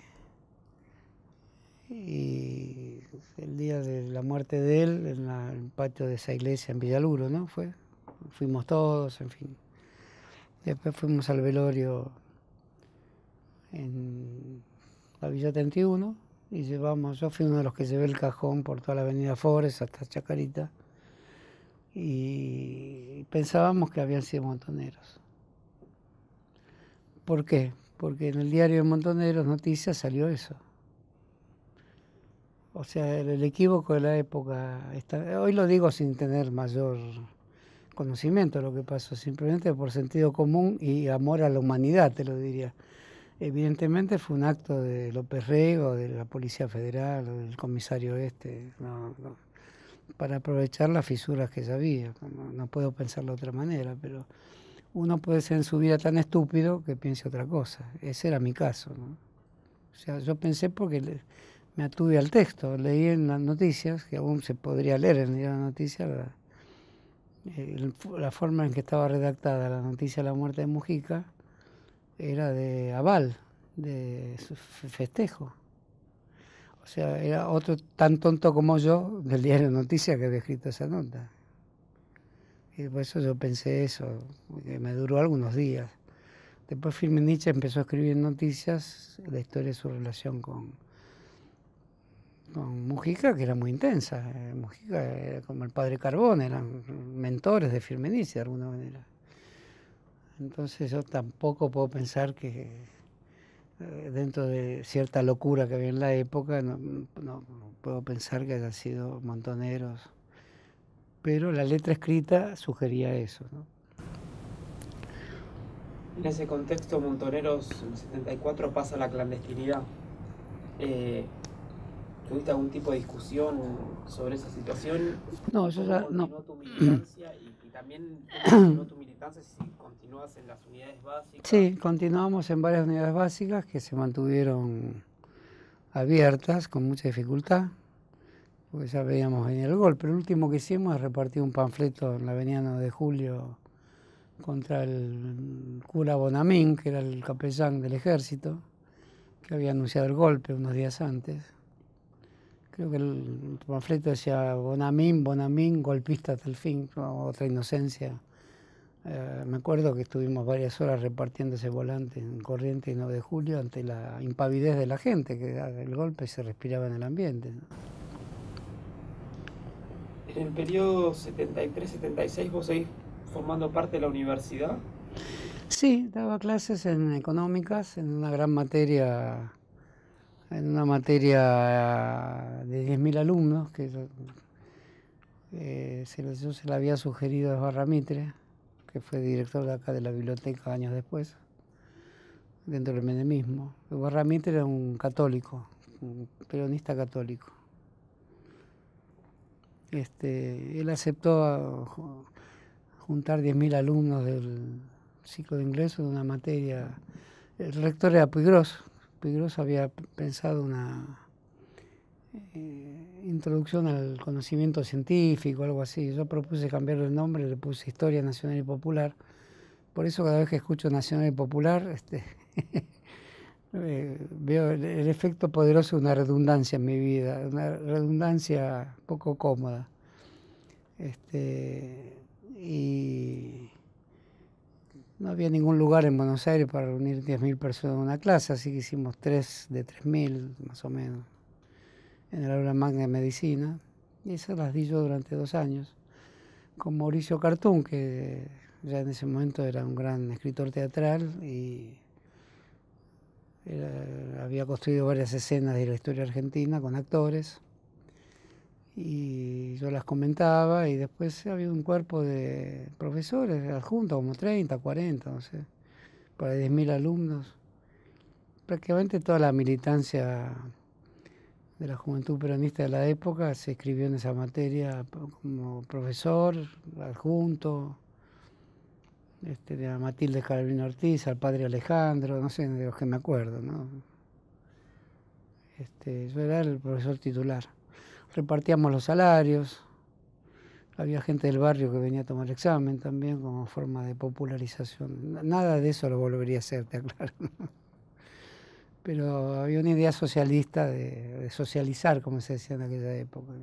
y el día de la muerte de él, en el patio de esa iglesia en Villaluro, ¿no? Fue, fuimos todos, en fin. Después fuimos al velorio en la Villa 31 y llevamos, yo fui uno de los que llevé el cajón por toda la avenida Forest hasta Chacarita y pensábamos que habían sido montoneros. ¿Por qué? Porque en el diario de Montoneros Noticias salió eso. O sea, el, equívoco de la época, hoy lo digo sin tener mayor conocimiento de lo que pasó, simplemente por sentido común y amor a la humanidad, te lo diría. Evidentemente fue un acto de López Rego, de la Policía Federal, del comisario este, para aprovechar las fisuras que ya No, no, puedo pensar de otra manera, pero uno puede ser en su vida tan estúpido que piense otra cosa. Ese era mi caso. O sea, yo pensé porque me atuve al texto. Leí en las noticias, que aún se podría leer en las noticias, la, la forma en que estaba redactada la noticia de la muerte de Mujica era de aval, de festejo. O sea, era otro tan tonto como yo del diario Noticias que había escrito esa nota. Y por eso yo pensé eso, que me duró algunos días. Después Firmin empezó a escribir noticias, la historia de su relación con, con Mujica, que era muy intensa. Mujica era como el padre Carbón, eran mentores de Firmin de alguna manera. Entonces yo tampoco puedo pensar que eh, dentro de cierta locura que había en la época, no, puedo pensar que haya sido montoneros. Pero la letra escrita sugería eso. En ese contexto, Montoneros en el 74 pasa la clandestinidad. Eh, ¿Tuviste algún tipo de discusión sobre esa situación? No, yo ya no. y, también tu militancia en las unidades básicas. Sí, continuamos en varias unidades básicas que se mantuvieron abiertas con mucha dificultad, porque ya veíamos venir el golpe. Lo último que hicimos es repartir un panfleto en la avenida de julio contra el cura Bonamín, que era el capellán del ejército, que había anunciado el golpe unos días antes. Creo que el panfleto decía Bonamín, Bonamín, golpista hasta el fin, otra inocencia eh, me acuerdo que estuvimos varias horas repartiendo ese volante en Corriente y 9 de julio ante la impavidez de la gente, que el golpe se respiraba en el ambiente. En el periodo 73-76 vos seguís formando parte de la universidad. Sí, daba clases en económicas, en una gran materia, en una materia de 10.000 alumnos, que eh, se, yo se la había sugerido a Barra Mitre que fue director de acá de la biblioteca años después, dentro del menemismo. Barramiente era un católico, un peronista católico. Este, él aceptó juntar 10.000 alumnos del ciclo de ingreso de una materia. El rector era Puigros. Puigros había pensado una... Eh, Introducción al Conocimiento Científico, algo así. Yo propuse cambiarle el nombre, le puse Historia Nacional y Popular. Por eso cada vez que escucho Nacional y Popular, este, eh, veo el, efecto poderoso de una redundancia en mi vida, una redundancia poco cómoda. Este, y no había ningún lugar en Buenos Aires para reunir 10.000 personas en una clase, así que hicimos tres de 3.000 más o menos en el aula magna de medicina, y se las di yo durante dos años, con Mauricio Cartún, que ya en ese momento era un gran escritor teatral y había construido varias escenas de la historia argentina con actores y yo las comentaba y después había un cuerpo de profesores adjuntos, como 30, 40, no sé, para 10.000 alumnos. Prácticamente toda la militancia de la juventud peronista de la época, se escribió en esa materia como profesor, adjunto, este, de Matilde Carolina Ortiz, al padre Alejandro, no sé, de los que me acuerdo, ¿no? Este, yo era el profesor titular. Repartíamos los salarios, había gente del barrio que venía a tomar examen también como forma de popularización. Nada de eso lo volvería a hacer, te aclaro. pero había una idea socialista de, de socializar, como se decía en aquella época.